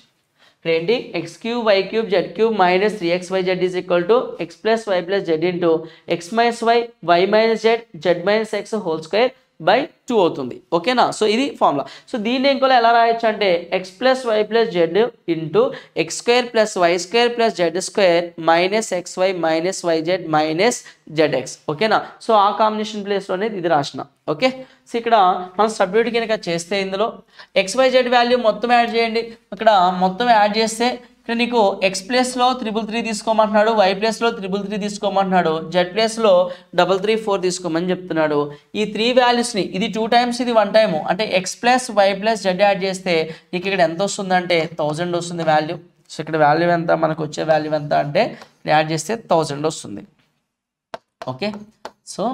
[SPEAKER 1] ready x cube y cube z cube minus three x y z equal to x plus y plus z into x minus y y minus z z minus x whole square by two అవుతుంది ఓకేనా so ఇది formula so దీన్ని ఇంకోలా ఎలా రాయొచ్చు అంటే x plus y plus z into x square plus y square plus z square minus x y minus y z minus z x ఓకేనా so ఆ కాంబినేషన్ అనేది ఇది రాసిన ఓకే సో ఇక్కడ మనం సబ్యూట్ కనుక చేస్తే ఇందులో ఎక్స్ వై జెడ్ వాల్యూ మొత్తం యాడ్ చేయండి ఇక్కడ మొత్తం యాడ్ చేస్తే ఇక్కడ నీకు ఎక్స్ ప్లేస్లో త్రిబుల్ త్రీ తీసుకోమంటున్నాడు వై ప్లేస్లో త్రిబుల్ త్రీ తీసుకోమంటున్నాడు జెడ్ ప్లేస్లో డబల్ త్రీ ఫోర్ తీసుకోమని చెప్తున్నాడు ఈ త్రీ వాల్యూస్ని ఇది టూ టైమ్స్ ఇది వన్ టైము అంటే x plus y plus z add చేస్తే నీకు ఇక్కడ ఎంత వస్తుందంటే థౌజండ్ వస్తుంది వాల్యూ సో ఇక్కడ వాల్యూ ఎంత మనకు వచ్చే వాల్యూ ఎంత అంటే యాడ్ చేస్తే థౌజండ్ వస్తుంది ఓకే సో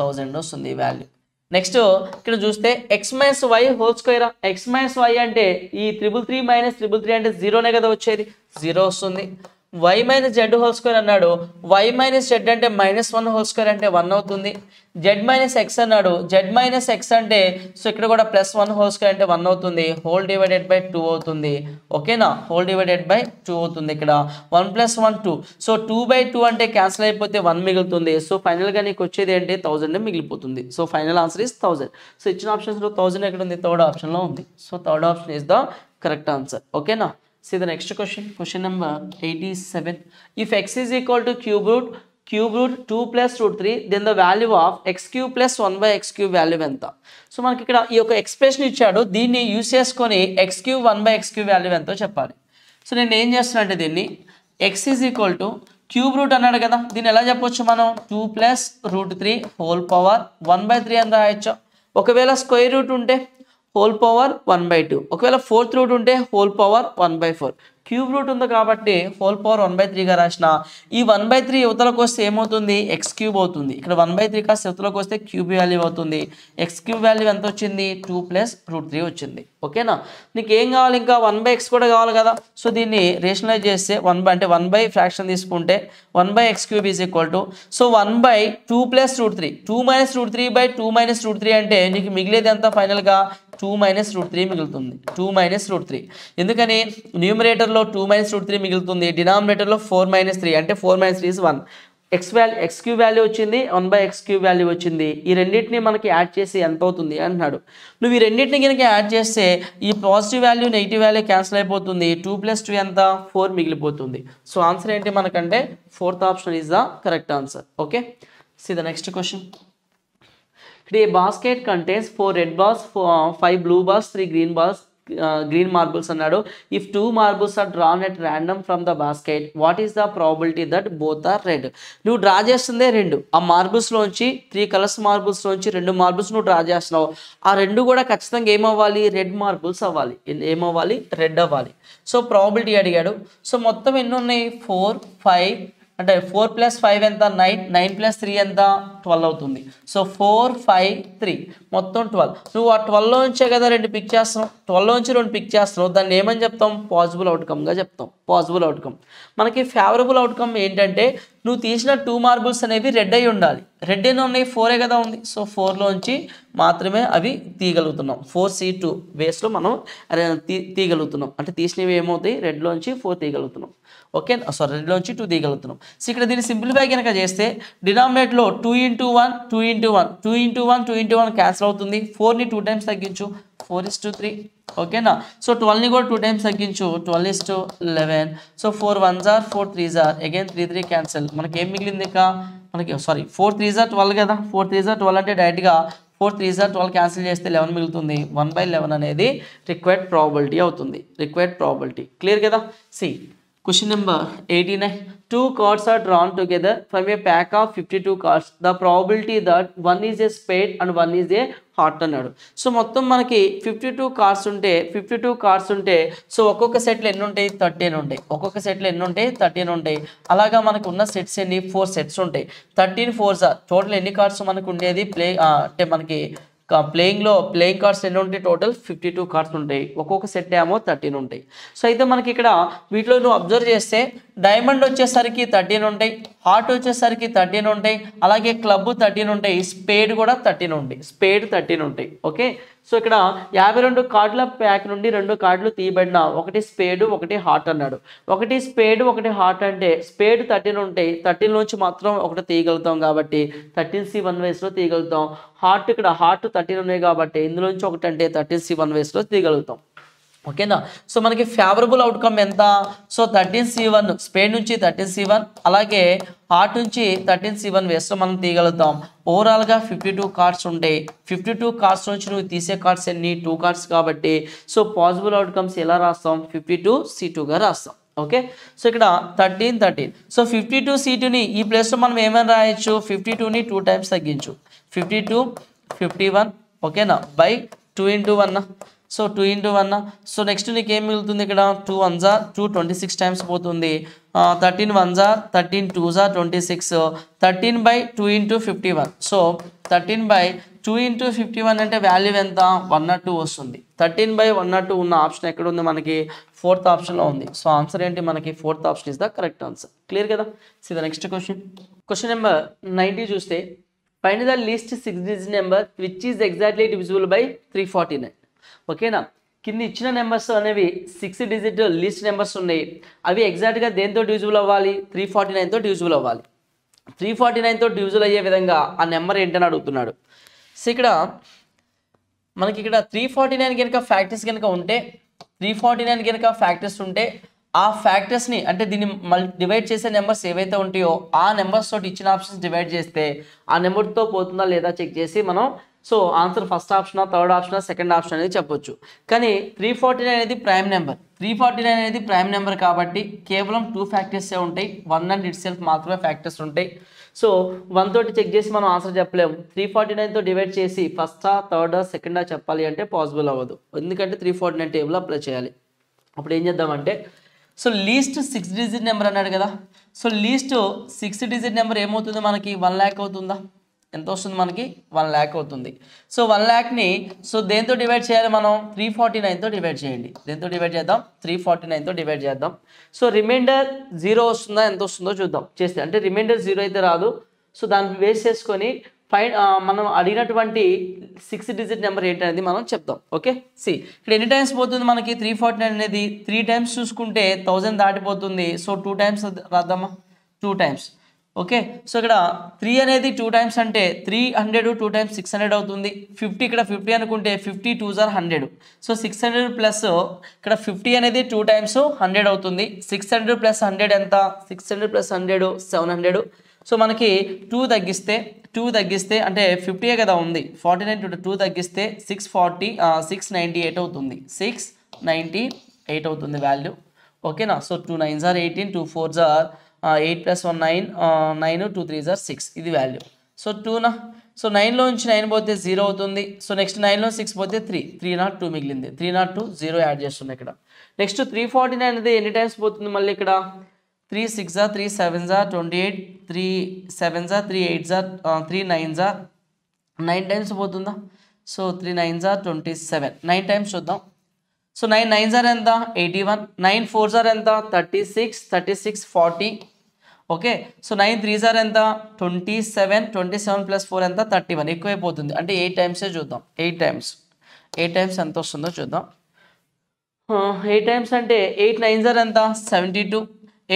[SPEAKER 1] థౌజండ్ వస్తుంది ఈ వాల్యూ నెక్స్ట్ ఇక్కడ చూస్తే x minus y whole square x minus y అంటే ఈ triple three minus triple three అంటే జీరోనే కదా వచ్చేది జీరో వస్తుంది y minus z whole square అన్నాడు వై మైనస్ జెడ్ అంటే మైనస్ వన్ హోల్ స్క్వేర్ అంటే వన్ అవుతుంది జెడ్ మైనస్ ఎక్స్ అన్నాడు జెడ్ మైనస్ ఎక్స్ అంటే సో ఇక్కడ కూడా ప్లస్ వన్ హోల్ స్క్వేర్ అంటే వన్ అవుతుంది హోల్ డివైడెడ్ బై టూ అవుతుంది ఓకేనా హోల్ డివైడెడ్ బై టూ అవుతుంది ఇక్కడ one plus one two so two by two అంటే క్యాన్సిల్ అయిపోతే వన్ మిగులుతుంది సో ఫైనల్గా నీకు వచ్చేది ఏంటి థౌజండ్ మిగిలిపోతుంది so final answer is thousand so ఇచ్చిన ఆప్షన్స్లో థౌజండ్ ఎక్కడ ఉంది థర్డ్ ఆప్షన్లో ఉంది so third option is the correct answer ఓకేనా See the next question. Question number 87. If x is equal to cube root, cube root 2 plus root 3, then the value of x cube plus 1 by x cube value ఎంత so మనకి ఇక్కడ ఈ యొక్క expression ఇచ్చాడు దీన్ని use చేసుకొని x cube one by x cube value ఎంతో చెప్పాలి సో నేను ఏం చేస్తున్నా అంటే దీన్ని x is equal to cube root అన్నాడు కదా దీన్ని ఎలా చెప్పొచ్చు మనం two plus root three whole power one by three అని రాయొచ్చు ఒకవేళ స్క్వేర్ రూట్ ఉంటే whole power one by two ఒకవేళ ఫోర్త్ రూట్ ఉంటే whole power one by four cube root ఉంది కాబట్టి హోల్ పవర్ వన్ బై త్రీగా రాసిన ఈ వన్ బై త్రీ యువతలకు వస్తే ఏమవుతుంది ఎక్స్ క్యూబ్ అవుతుంది ఇక్కడ వన్ బై త్రీ కాస్త యువతలకు వస్తే క్యూబ్ వాల్యూ అవుతుంది ఎక్స్ క్యూబ్ వాల్యూ ఎంత వచ్చింది టూ ప్లస్ రూట్ త్రీ వచ్చింది ఓకేనా నీకు ఏం కావాలి ఇంకా వన్ బై ఎక్స్ కూడా కావాలి కదా సో దీన్ని రేషనలైజ్ చేస్తే వన్ బై అంటే వన్ బై ఫ్రాక్షన్ తీసుకుంటే one by x cube is equal to so one by two plus root three two minus root three by two minus root three అంటే నీకు మిగిలేదంతా ఎంత ఫైనల్గా టూ మైనస్ రూట్ త్రీ మిగులుతుంది two minus root three ఎందుకని న్యూమరేటర్లో two minus root three మిగులుతుంది డినామినేటర్లో ఫోర్ మైనస్ త్రీ అంటే four minus three is one x value x cube value వచ్చింది one by x cube value వచ్చింది ఈ రెండింటిని మనకి యాడ్ చేసి ఎంత అవుతుంది అంటున్నాడు నువ్వు ఈ రెండింటిని కనుక యాడ్ చేస్తే ఈ positive value negative value cancel అయిపోతుంది టూ ప్లస్ టూ ఎంత ఫోర్ మిగిలిపోతుంది సో ఆన్సర్ ఏంటి మనకంటే fourth option is the correct answer okay see the next question Today, a basket contains four red balls, four, five blue balls, three green balls, green marbles అన్నాడు if two marbles are drawn at random from the basket what is the probability that both are red నువ్వు draw చేస్తుందే రెండు ఆ మార్బుల్స్లోంచి three colours మార్బుల్స్లోంచి రెండు marbles నువ్వు draw చేస్తున్నావు ఆ రెండు కూడా ఖచ్చితంగా ఏమవ్వాలి రెడ్ మార్బుల్స్ అవ్వాలి ఏమవ్వాలి రెడ్ అవ్వాలి సో ప్రాబిలిటీ అడిగాడు సో మొత్తం ఎన్ని ఉన్నాయి ఫోర్ ఫైవ్ అంటే ఫోర్ ప్లస్ ఫైవ్ ఎంత నైన్ నైన్ ప్లస్ త్రీ ఎంత ట్వెల్వ్ అవుతుంది సో ఫోర్ ఫైవ్ త్రీ మొత్తం ట్వెల్వ్ నువ్వు ఆ ట్వెల్వ్లో నుంచే కదా రెండు పిక్ చేస్తున్నావు ట్వెల్వ్లో నుంచి రెండు పిక్ చేస్తున్నావు దాన్ని ఏమని చెప్తాం పాజిబుల్ అవుట్కమ్గా చెప్తాం పాజిబుల్ అవుట్కమ్ మనకి ఫేవరబుల్ అవుట్కమ్ ఏంటంటే నువ్వు తీసిన టూ మార్బుల్స్ అనేవి రెడ్ అయి ఉండాలి రెడ్ అయిన ఉన్నాయి ఫోరే కదా ఉంది సో ఫోర్లో నుంచి మాత్రమే అవి తీయగలుగుతున్నాం ఫోర్ సి టూ వేస్లో మనం తీయగలుగుతున్నాం అంటే తీసినవి ఏమవుతాయి రెడ్లో నుంచి ఫోర్ తీయగలుగుతున్నాం ఓకే సారీ రెండులోంచి టూ తీయగలుగుతున్నాం సో ఇక్కడ దీన్ని సింప్లిఫై కనుక చేస్తే డినామినేట్లో two into one two into one two into one two into one cancel అవుతుంది ఫోర్ని టూ టైమ్స్ తగ్గించు ఫోర్ ఇస్ టూ త్రీ ఓకేనా సో ట్వెల్వ్ని కూడా టూ టైమ్స్ తగ్గించు twelve is two eleven so four one jar four three jar again three three cancel మనకి ఏం మిగిలింది ఇక మనకి sorry four three jar twelve కదా ఫోర్ త్రీ జార్ ట్వెల్వ్ అంటే డైరెక్ట్గా four three jar twelve cancel చేస్తే లెవెన్ మిగులుతుంది వన్ బై లెవెన్ అనేది రిక్వైర్డ్ ప్రాబిలిటీ అవుతుంది రిక్వైర్డ్ ప్రాబిలిటీ క్లియర్ కదా see question number Question number 89. Two cards are drawn together from a pack of 52 cards. The probability that one is a spade and one is a heart అన్నాడు so మొత్తం మనకి fifty two cards ఉంటే fifty two cards ఉంటే so ఒక్కొక్క సెట్లు ఎన్ని ఉంటాయి thirteen ఉంటాయి ఒక్కొక్క సెట్లు ఎన్ని ఉంటాయి థర్టీన్ ఉంటాయి అలాగా మనకు ఉన్న సెట్స్ ఎన్ని ఫోర్ సెట్స్ ఉంటాయి థర్టీన్ ఫోర్స్ టోటల్ ఎన్ని కార్డ్స్ మనకు ఉండేది ప్లే అంటే మనకి ప్లేయింగ్లో ప్లేయింగ్ కార్డ్స్ ఎన్ని ఉంటాయి టోటల్ ఫిఫ్టీ టూ కార్డ్స్ ఉంటాయి ఒక్కొక్క సెట్ ఏమో థర్టీన్ ఉంటాయి సో అయితే మనకి ఇక్కడ వీటిలో నువ్వు అబ్జర్వ్ చేస్తే డైమండ్ వచ్చేసరికి థర్టీన్ ఉంటాయి హార్ట్ వచ్చేసరికి థర్టీన్ ఉంటాయి అలాగే క్లబ్ థర్టీన్ ఉంటాయి స్పేడ్ కూడా థర్టీన్ ఉంటాయి స్పేడ్ థర్టీన్ ఉంటాయి ఓకే సో ఇక్కడ యాభై రెండు కార్డుల ప్యాక్ నుండి రెండు కార్డులు తీయబడిన ఒకటి స్పేడ్ ఒకటి హార్ట్ అన్నాడు ఒకటి స్పేడ్ ఒకటి హార్ట్ అంటే స్పేడ్ థర్టీన్ ఉంటాయి థర్టీన్ నుంచి మాత్రం ఒకటి తీయగలుగుతాం కాబట్టి థర్టీన్ సి వన్ వేస్లో తీయగలుగుతాం హార్ట్ ఇక్కడ హార్ట్ థర్టీన్ ఉన్నాయి కాబట్టి ఇందులోంచి ఒకటి అంటే థర్టీన్ సి వన్ వేస్లో తీయగలుగుతాం ఓకేనా సో మనకి ఫేవరబుల్ అవుట్కమ్ ఎంత so thirteen C one spade నుంచి థర్టీన్ సి వన్ అలాగే హార్ట్ నుంచి థర్టీన్ సి వన్ వేస్తే మనం తీయగలుగుతాం ఓవరాల్గా ఫిఫ్టీ టూ కార్డ్స్ ఉంటాయి ఫిఫ్టీ టూ కార్డ్స్ నుంచి నువ్వు తీసే కార్డ్స్ ఎన్ని టూ కార్డ్స్ కాబట్టి సో పాజిబుల్ అవుట్కమ్స్ ఎలా రాస్తాం ఫిఫ్టీ టూ సి టూగా రాస్తాం ఓకే సో ఇక్కడ thirteen thirteen so fifty two C టూని ఈ ప్లేస్లో మనం ఏమైనా రాయొచ్చు ఫిఫ్టీ టూని టూ టైమ్స్ తగ్గించు ఫిఫ్టీ టూ ఫిఫ్టీ వన్ ఓకేనా by two into one so two into one so next నీకు ఏం మిగులుతుంది ఇక్కడ టూ వన్ జా టూ ట్వంటీ సిక్స్ టైమ్స్ పోతుంది థర్టీన్ వన్ జా థర్టీన్ టూ జా twenty six thirteen by two into fifty one so thirteen by two into fifty one అంటే value ఎంత వన్ నాట్ టూ వస్తుంది thirteen by one nought two ఉన్న option ఎక్కడ ఉంది మనకి ఫోర్త్ ఆప్షన్లో ఉంది సో ఆన్సర్ ఏంటి మనకి fourth option is the correct answer clear కదా see the next question question number ninety చూస్తే find the least six digit number which is exactly divisible by three forty nine ఓకేనా కింద ఇచ్చిన numbers అనేవి six digit list numbers ఉన్నాయి అవి ఎగ్జాక్ట్గా దేంతో డివిజిబుల్ అవ్వాలి త్రీ ఫార్టీ నైన్తో డివిజిబుల్ అవ్వాలి త్రీ ఫార్టీ నైన్తో డివిజిబుల్ అయ్యే విధంగా ఆ నెంబర్ ఏంటని అడుగుతున్నాడు సో ఇక్కడ మనకి ఇక్కడ త్రీ ఫార్టీ నైన్ కనుక ఫ్యాక్టర్స్ కనుక ఉంటే త్రీ ఫార్టీ నైన్ కనుక ఫ్యాక్టర్స్ ఉంటే ఆ ఫ్యాక్టర్స్ని అంటే దీన్ని మల్టీ డివైడ్ చేసే నెంబర్స్ ఏవైతే ఉంటాయో ఆ నెంబర్స్ తోటి ఇచ్చిన ఆప్షన్స్ డివైడ్ చేస్తే ఆ నెంబర్తో పోతుందా లేదా చెక్ చేసి మనం so answer first option third option second option అనేది చెప్పొచ్చు కానీ త్రీ ఫార్టీ నైన్ అనేది prime number three forty nine అనేది ప్రైమ్ నెంబర్ కాబట్టి కేవలం టూ ఫ్యాక్టర్సే ఉంటాయి వన్ అండ్ ఇట్ సెల్ఫ్ మాత్రమే ఫ్యాక్టర్స్ ఉంటాయి సో వన్ తోటి చెక్ చేసి మనం ఆన్సర్ చెప్పలేము త్రీ ఫార్టీ నైన్తో డివైడ్ చేసి ఫస్టా థర్డా సెకండా చెప్పాలి అంటే పాసిబుల్ అవ్వదు ఎందుకంటే three forty nine table apply చేయాలి అప్పుడు ఏం చేద్దామంటే so least six digit number అన్నాడు కదా so least six digit number ఏమవుతుంది మనకి వన్ ల్యాక్ అవుతుందా ఎంత వస్తుంది మనకి వన్ ల్యాక్ అవుతుంది సో వన్ ల్యాక్ని సో దేంతో డివైడ్ చేయాలి మనం త్రీ ఫార్టీ నైన్తో డివైడ్ చేయండి దేంతో డివైడ్ చేద్దాం త్రీ ఫార్టీ నైన్తో డివైడ్ చేద్దాం సో రిమైండర్ జీరో వస్తుందా ఎంత వస్తుందో చూద్దాం చేస్తే అంటే రిమైండర్ జీరో అయితే రాదు సో దాన్ని వేస్ట్ చేసుకొని ఫైన్ మనం అడిగినటువంటి సిక్స్ డిజిట్ నెంబర్ ఏంటనేది మనం చెప్తాం ఓకే సి ఇక్కడ ఎన్ని టైమ్స్ పోతుంది మనకి త్రీ ఫార్టీ నైన్ అనేది త్రీ టైమ్స్ చూసుకుంటే థౌజండ్ దాటిపోతుంది సో టూ టైమ్స్ రాద్దామా టూ టైమ్స్ ఓకే సో ఇక్కడ త్రీ అనేది టూ టైమ్స్ అంటే three hundred two times six hundred అవుతుంది ఫిఫ్టీ ఇక్కడ ఫిఫ్టీ అనుకుంటే ఫిఫ్టీ టూ జార్ hundred so six hundred plus ఇక్కడ ఫిఫ్టీ అనేది టూ టైమ్స్ హండ్రెడ్ అవుతుంది సిక్స్ హండ్రెడ్ ప్లస్ హండ్రెడ్ ఎంత six hundred plus hundred seven hundred so మనకి టూ తగ్గిస్తే టూ తగ్గిస్తే అంటే ఫిఫ్టీయే కదా ఉంది ఫార్టీ నైన్ టు టూ తగ్గిస్తే six forty six ninety eight అవుతుంది సిక్స్ నైంటీ ఎయిట్ అవుతుంది వాల్యూ ఓకేనా సో టూ నైన్ జార్ ఎయిటీన్ టూ ఫోర్ జార్ eight plus one nine nine two three జార్ సిక్స్ ఇది వాల్యూ సో టూనా సో నైన్లో నుంచి నైన్ పోతే జీరో అవుతుంది సో నెక్స్ట్ నైన్లో సిక్స్ పోతే త్రీ త్రీ నాట్ టూ మిగిలింది three nought two zero add చేస్తుంది ఇక్కడ నెక్స్ట్ త్రీ ఫార్టీ నైన్ అనేది ఎన్ని టైమ్స్ పోతుంది మళ్ళీ ఇక్కడ త్రీ సిక్స్ జా త్రీ సెవెన్ జా ట్వంటీ ఎయిట్ త్రీ సెవెన్ జా త్రీ ఎయిట్ జా త్రీ నైన్ జా నైన్ టైమ్స్ పోతుందా సో త్రీ నైన్ జా ట్వంటీ సెవెన్ నైన్ టైమ్స్ చూద్దాం సో నైన్ నైన్ సార్ ఎంత ఎయిటీ వన్ నైన్ ఫోర్ సార్ ఎంత thirty six thirty six forty okay so nine three సార్ ఎంత twenty seven twenty seven plus four ఎంత థర్టీ వన్ ఎక్కువైపోతుంది అంటే ఎయిట్ టైమ్సే చూద్దాం ఎయిట్ టైమ్స్ ఎయిట్ టైమ్స్ ఎంత వస్తుందో చూద్దాం ఎయిట్ టైమ్స్ అంటే ఎయిట్ నైన్ సార్ ఎంత సెవెంటీ టూ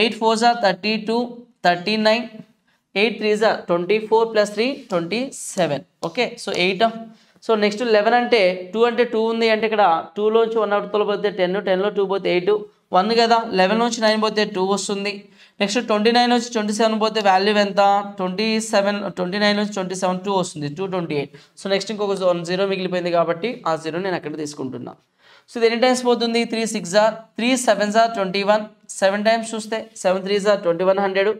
[SPEAKER 1] ఎయిట్ ఫోర్ సార్ thirty two thirty nine eight three సార్ twenty four plus three twenty seven okay so eight so next eleven అంటే టూ అంటే టూ ఉంది అంటే ఇక్కడ టూలోంచి వన్ అవుట్తో పోతే టెన్ టెన్లో టూ పోతే ఎయిట్ వన్ కదా లెవెన్ నుంచి నైన్ పోతే టూ వస్తుంది నెక్స్ట్ ట్వంటీ నైన్ నుంచి ట్వంటీ సెవెన్ పోతే వాల్యూ ఎంత ట్వంటీ సెవెన్ ట్వంటీ నైన్ నుంచి ట్వంటీ సెవెన్ టూ వస్తుంది two twenty eight so next ఇంకొక జీరో మిగిలిపోయింది కాబట్టి ఆ జీరో నేను అక్కడ తీసుకుంటున్నా సో ఇది ఎన్ని టైమ్స్ పోతుంది three six are three seven are twenty one seven times చూస్తే seven three are twenty one hundred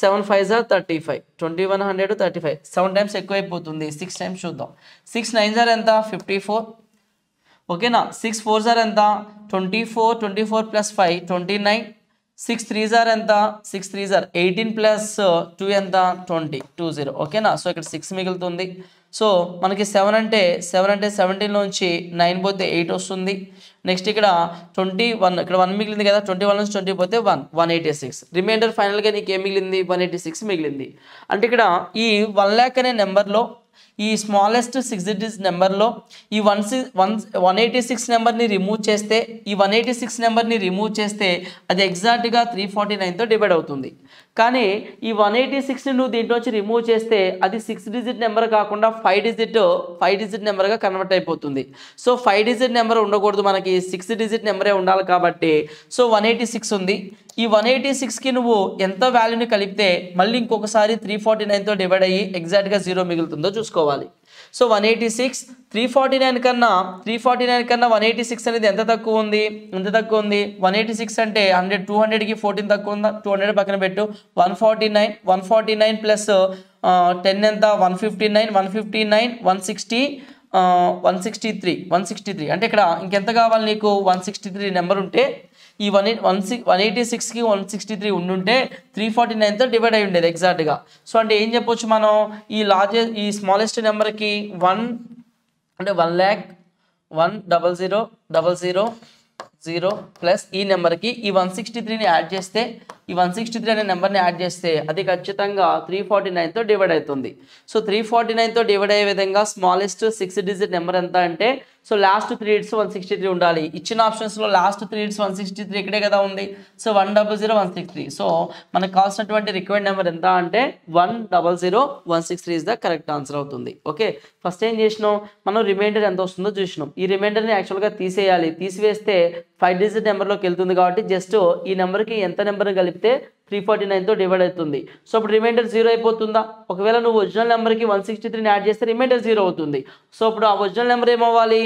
[SPEAKER 1] seven five జార్ thirty five twenty one hundred thirty five seven times ఎక్కువైపోతుంది సిక్స్ టైమ్స్ చూద్దాం six nine జార్ ఎంత fifty four ఓకేనా six four jar ఎంత twenty four twenty four plus five twenty nine six three జార్ ఎంత six three జార్ ఎయిటీన్ ప్లస్ uh, టూ ఎంత ట్వంటీ టూ జీరో ఓకేనా సో ఇక్కడ సిక్స్ మిగులుతుంది సో మనకి సెవెన్ అంటే సెవెన్ అంటే సెవెంటీన్లోంచి నైన్ పోతే ఎయిట్ వస్తుంది నెక్స్ట్ ఇక్కడ ట్వంటీ వన్ ఇక్కడ వన్ మిగిలింది కదా ట్వంటీ వన్ నుంచి ట్వంటీ పోతే one one eighty six remainder ఫైనల్గా నీకు ఏం మిగిలింది వన్ ఎయిటీ సిక్స్ మిగిలింది అంటే ఇక్కడ ఈ వన్ ల్యాక్ అనే నెంబర్లో ఈ స్మాలెస్ట్ సిక్స్ డిజిట్స్ నెంబర్లో ఈ one six one one eighty six నెంబర్ని రిమూవ్ చేస్తే ఈ వన్ ఎయిటీ సిక్స్ నెంబర్ని రిమూవ్ చేస్తే అది ఎగ్జాక్ట్గా త్రీ ఫార్టీ నైన్తో డివైడ్ అవుతుంది కానీ ఈ వన్ ఎయిటీ సిక్స్ని నువ్వు దీంట్లో వచ్చి రిమూవ్ చేస్తే అది సిక్స్ డిజిట్ నెంబర్ కాకుండా ఫైవ్ డిజిట్ ఫైవ్ డిజిట్ నెంబర్గా కన్వర్ట్ అయిపోతుంది సో ఫైవ్ డిజిట్ నెంబర్ ఉండకూడదు మనకి సిక్స్ డిజిట్ నెంబరే ఉండాలి కాబట్టి సో వన్ ఎయిటీ సిక్స్ ఉంది ఈ వన్ ఎయిటీ సిక్స్కి నువ్వు ఎంత వాల్యూని కలిపితే మళ్ళీ ఇంకొకసారి త్రీ ఫార్టీ నైన్తో డివైడ్ అయ్యి ఎగ్జాక్ట్గా జీరో మిగులుతుందో చూసుకోవాలి తీసుకోవాలి so one eighty six three forty nine కన్నా త్రీ ఫార్టీ నైన్ కన్నా వన్ ఎయిటీ సిక్స్ అనేది ఎంత తక్కువ ఉంది ఎంత తక్కువ ఉంది వన్ ఎయిటీ సిక్స్ అంటే హండ్రెడ్ టూ హండ్రెడ్కి ఫోర్టీన్ తక్కువ ఉందా టూ హండ్రెడ్ పక్కన పెట్టు one forty nine one forty nine plus ten ఎంత one fifty nine one fifty nine one sixty one sixty three one sixty three అంటే ఇక్కడ ఇంకెంత కావాలి నీకు వన్ సిక్స్టీ త్రీ నెంబర్ ఉంటే ఈ one one six one eighty సిక్స్కి one sixty three ఉండుంటే త్రీ ఫార్టీ నైన్తో డివైడ్ అయి ఉండేది ఎగ్జాక్ట్గా సో అంటే ఏం చెప్పొచ్చు మనం ఈ లార్జెస్ ఈ స్మాలెస్ట్ నెంబర్కి వన్ అంటే one lakh one double zero double zero zero plus ఈ నెంబర్కి ఈ వన్ సిక్స్టీ త్రీని యాడ్ చేస్తే ఈ వన్ సిక్స్టీ త్రీ అనే నెంబర్ని యాడ్ చేస్తే అది ఖచ్చితంగా త్రీ ఫార్టీ నైన్తో డివైడ్ అవుతుంది సో త్రీ ఫార్టీ నైన్తో డివైడ్ అయ్యే విధంగా స్మాలెస్ట్ సిక్స్ డిజిట్ నెంబర్ ఎంత అంటే సో లాస్ట్ త్రీ ఇడ్స్ వన్ సిక్స్టీ త్రీ ఉండాలి ఇచ్చిన ఆప్షన్స్లో లాస్ట్ త్రీ ఇడ్స్ వన్ సిక్స్టీ త్రీ ఇక్కడే కదా ఉంది so one double zero one six three so మనకు కావాల్సినటువంటి రిక్వైర్డ్ నెంబర్ ఎంత అంటే one double zero one six three is the correct answer అవుతుంది ఓకే ఫస్ట్ ఏం చేసినాం మనం రిమైండర్ ఎంత వస్తుందో చూసినాం ఈ రిమైండర్ని యాక్చువల్గా తీసేయాలి తీసివేస్తే ఫైవ్ డిజిట్ నెంబర్లోకి వెళ్తుంది కాబట్టి జస్ట్ ఈ నెంబర్కి ఎంత నెంబర్ కలిపితే త్రీ ఫార్టీ నైన్తో డివైడ్ అవుతుంది సో అప్పుడు రిమైండర్ జీరో అయిపోతుందా ఒకవేళ నువ్వు ఒరిజినల్ నెంబర్కి వన్ సిక్స్టీ త్రీని యాడ్ చేస్తే రిమైండర్ జీరో అవుతుంది సో ఇప్పుడు ఆ ఒరిజినల్ నెంబర్ ఏమవ్వాలి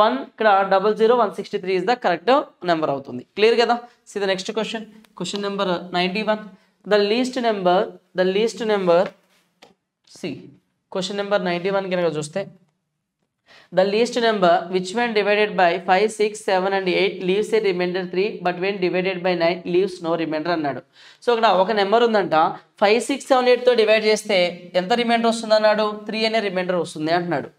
[SPEAKER 1] వన్ ఇక్కడ double zero one sixty three is the correct number అవుతుంది క్లియర్ కదా see the next question question number ninety one the least number the least number see question number ninety one కనుక చూస్తే The least number which when divided by 5, 6, 7 and 8 leaves a remainder 3 but when divided by 9 leaves no remainder అన్నాడు so ఇక్కడ ఒక number ఉందంట five six seven ఎయిట్తో divide చేస్తే ఎంత reminder వస్తుంది అన్నాడు త్రీ అనే రిమైండర్ వస్తుంది అంటున్నాడు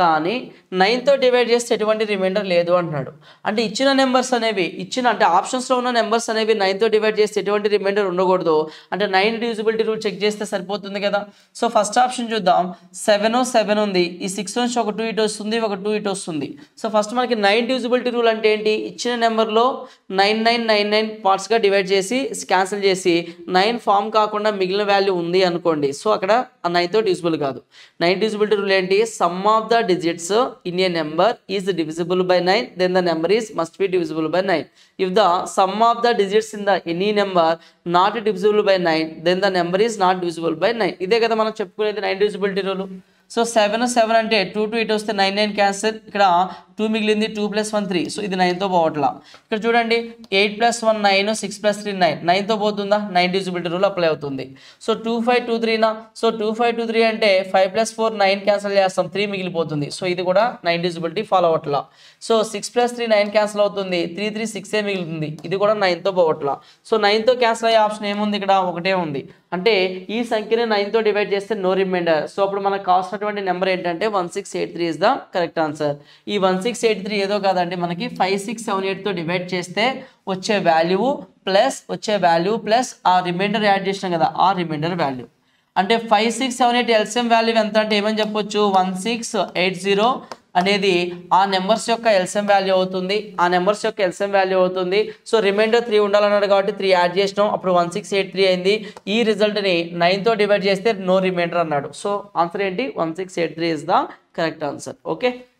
[SPEAKER 1] కానీ నైన్తో డివైడ్ చేస్తే ఎటువంటి రిమైండర్ లేదు అంటున్నాడు అంటే ఇచ్చిన నెంబర్స్ అనేవి ఇచ్చిన అంటే ఆప్షన్స్లో ఉన్న నెంబర్స్ అనేవి నైన్తో డివైడ్ చేస్తే ఎటువంటి రిమైండర్ ఉండకూడదు అంటే నైన్ డివిజిబిలిటీ రూల్ చెక్ చేస్తే సరిపోతుంది కదా సో ఫస్ట్ ఆప్షన్ చూద్దాం సెవెన్ సెవెన్ oh ఉంది ఈ సిక్స్ నుంచి ఒక టూ ఇట్ వస్తుంది ఒక టూ ఇటు వస్తుంది సో ఫస్ట్ మనకి నైన్ డివిజిబిలిటీ రూల్ అంటే ఏంటి ఇచ్చిన నెంబర్లో నైన్ నైన్ నైన్ నైన్ పార్ట్స్గా డివైడ్ చేసి క్యాన్సిల్ చేసి నైన్ ఫామ్ కాకుండా మిగిలిన వాల్యూ ఉంది అనుకోండి సో అక్కడ ఆ నైన్తో డివిజిబుల్ కాదు నైన్ డివిజిబిలిటీ రూల్ ఏంటి sum of the digits in a number is divisible by 9, then the number is must be divisible by 9. If the sum of the digits in the any number not divisible by 9, then the number is not divisible by 9. ఇదే కదా మనం చెప్పుకునేది 9 divisibility rule. So seven seven అంటే two two ఇటు వస్తే nine nine cancel ఇక్కడ two మిగిలింది two plus one three so ఇది నైన్తో పోవట్లా ఇక్కడ చూడండి eight plus one nine six plus three nine నైన్తో పోతుందా నైన్ డిజిబిలిటీ రూల్ అప్లై అవుతుంది సో టూ ఫైవ్ టూ త్రీనా so two five two three అంటే five plus four nine cancel చేస్తాం త్రీ మిగిలిపోతుంది సో ఇది కూడా నైన్ డిజిబిలిటీ ఫాలో అవట్లా so six plus three nine cancel అవుతుంది త్రీ త్రీ సిక్సే మిగులుతుంది ఇది కూడా నైన్తో పోవట్లా సో నైన్తో క్యాన్సిల్ అయ్యే ఆప్షన్ ఏముంది ఇక్కడ ఒకటే ఉంది అంటే ఈ సంఖ్యని నైన్తో డివైడ్ చేస్తే నో రిమైండర్ సో అప్పుడు మనకు కావాల్సినటువంటి నెంబర్ ఏంటంటే one six eight three is the correct answer ఈ వన్ సిక్స్ ఎయిట్ త్రీ ఏదో కాదండి మనకి ఫైవ్ సిక్స్ సెవెన్ ఎయిట్తో డివైడ్ చేస్తే వచ్చే వాల్యూ ప్లస్ వచ్చే వాల్యూ ప్లస్ ఆ రిమైండర్ యాడ్ చేసినాం కదా ఆ రిమైండర్ వాల్యూ అంటే five six seven eight LCM value ఎంత అంటే ఏమని చెప్పొచ్చు వన్ సిక్స్ ఎయిట్ జీరో అనేది ఆ నెంబర్స్ యొక్క ఎల్సిఎం వాల్యూ అవుతుంది ఆ నెంబర్స్ యొక్క ఎల్సిఎం వాల్యూ అవుతుంది సో రిమైండర్ త్రీ ఉండాలన్నాడు కాబట్టి త్రీ యాడ్ చేసినాం అప్పుడు వన్ సిక్స్ ఎయిట్ త్రీ అయింది ఈ రిజల్ట్ని నైన్తో డివైడ్ చేస్తే నో రిమైండర్ అన్నాడు సో ఆన్సర్ ఏంటి one six eight three is the correct answer okay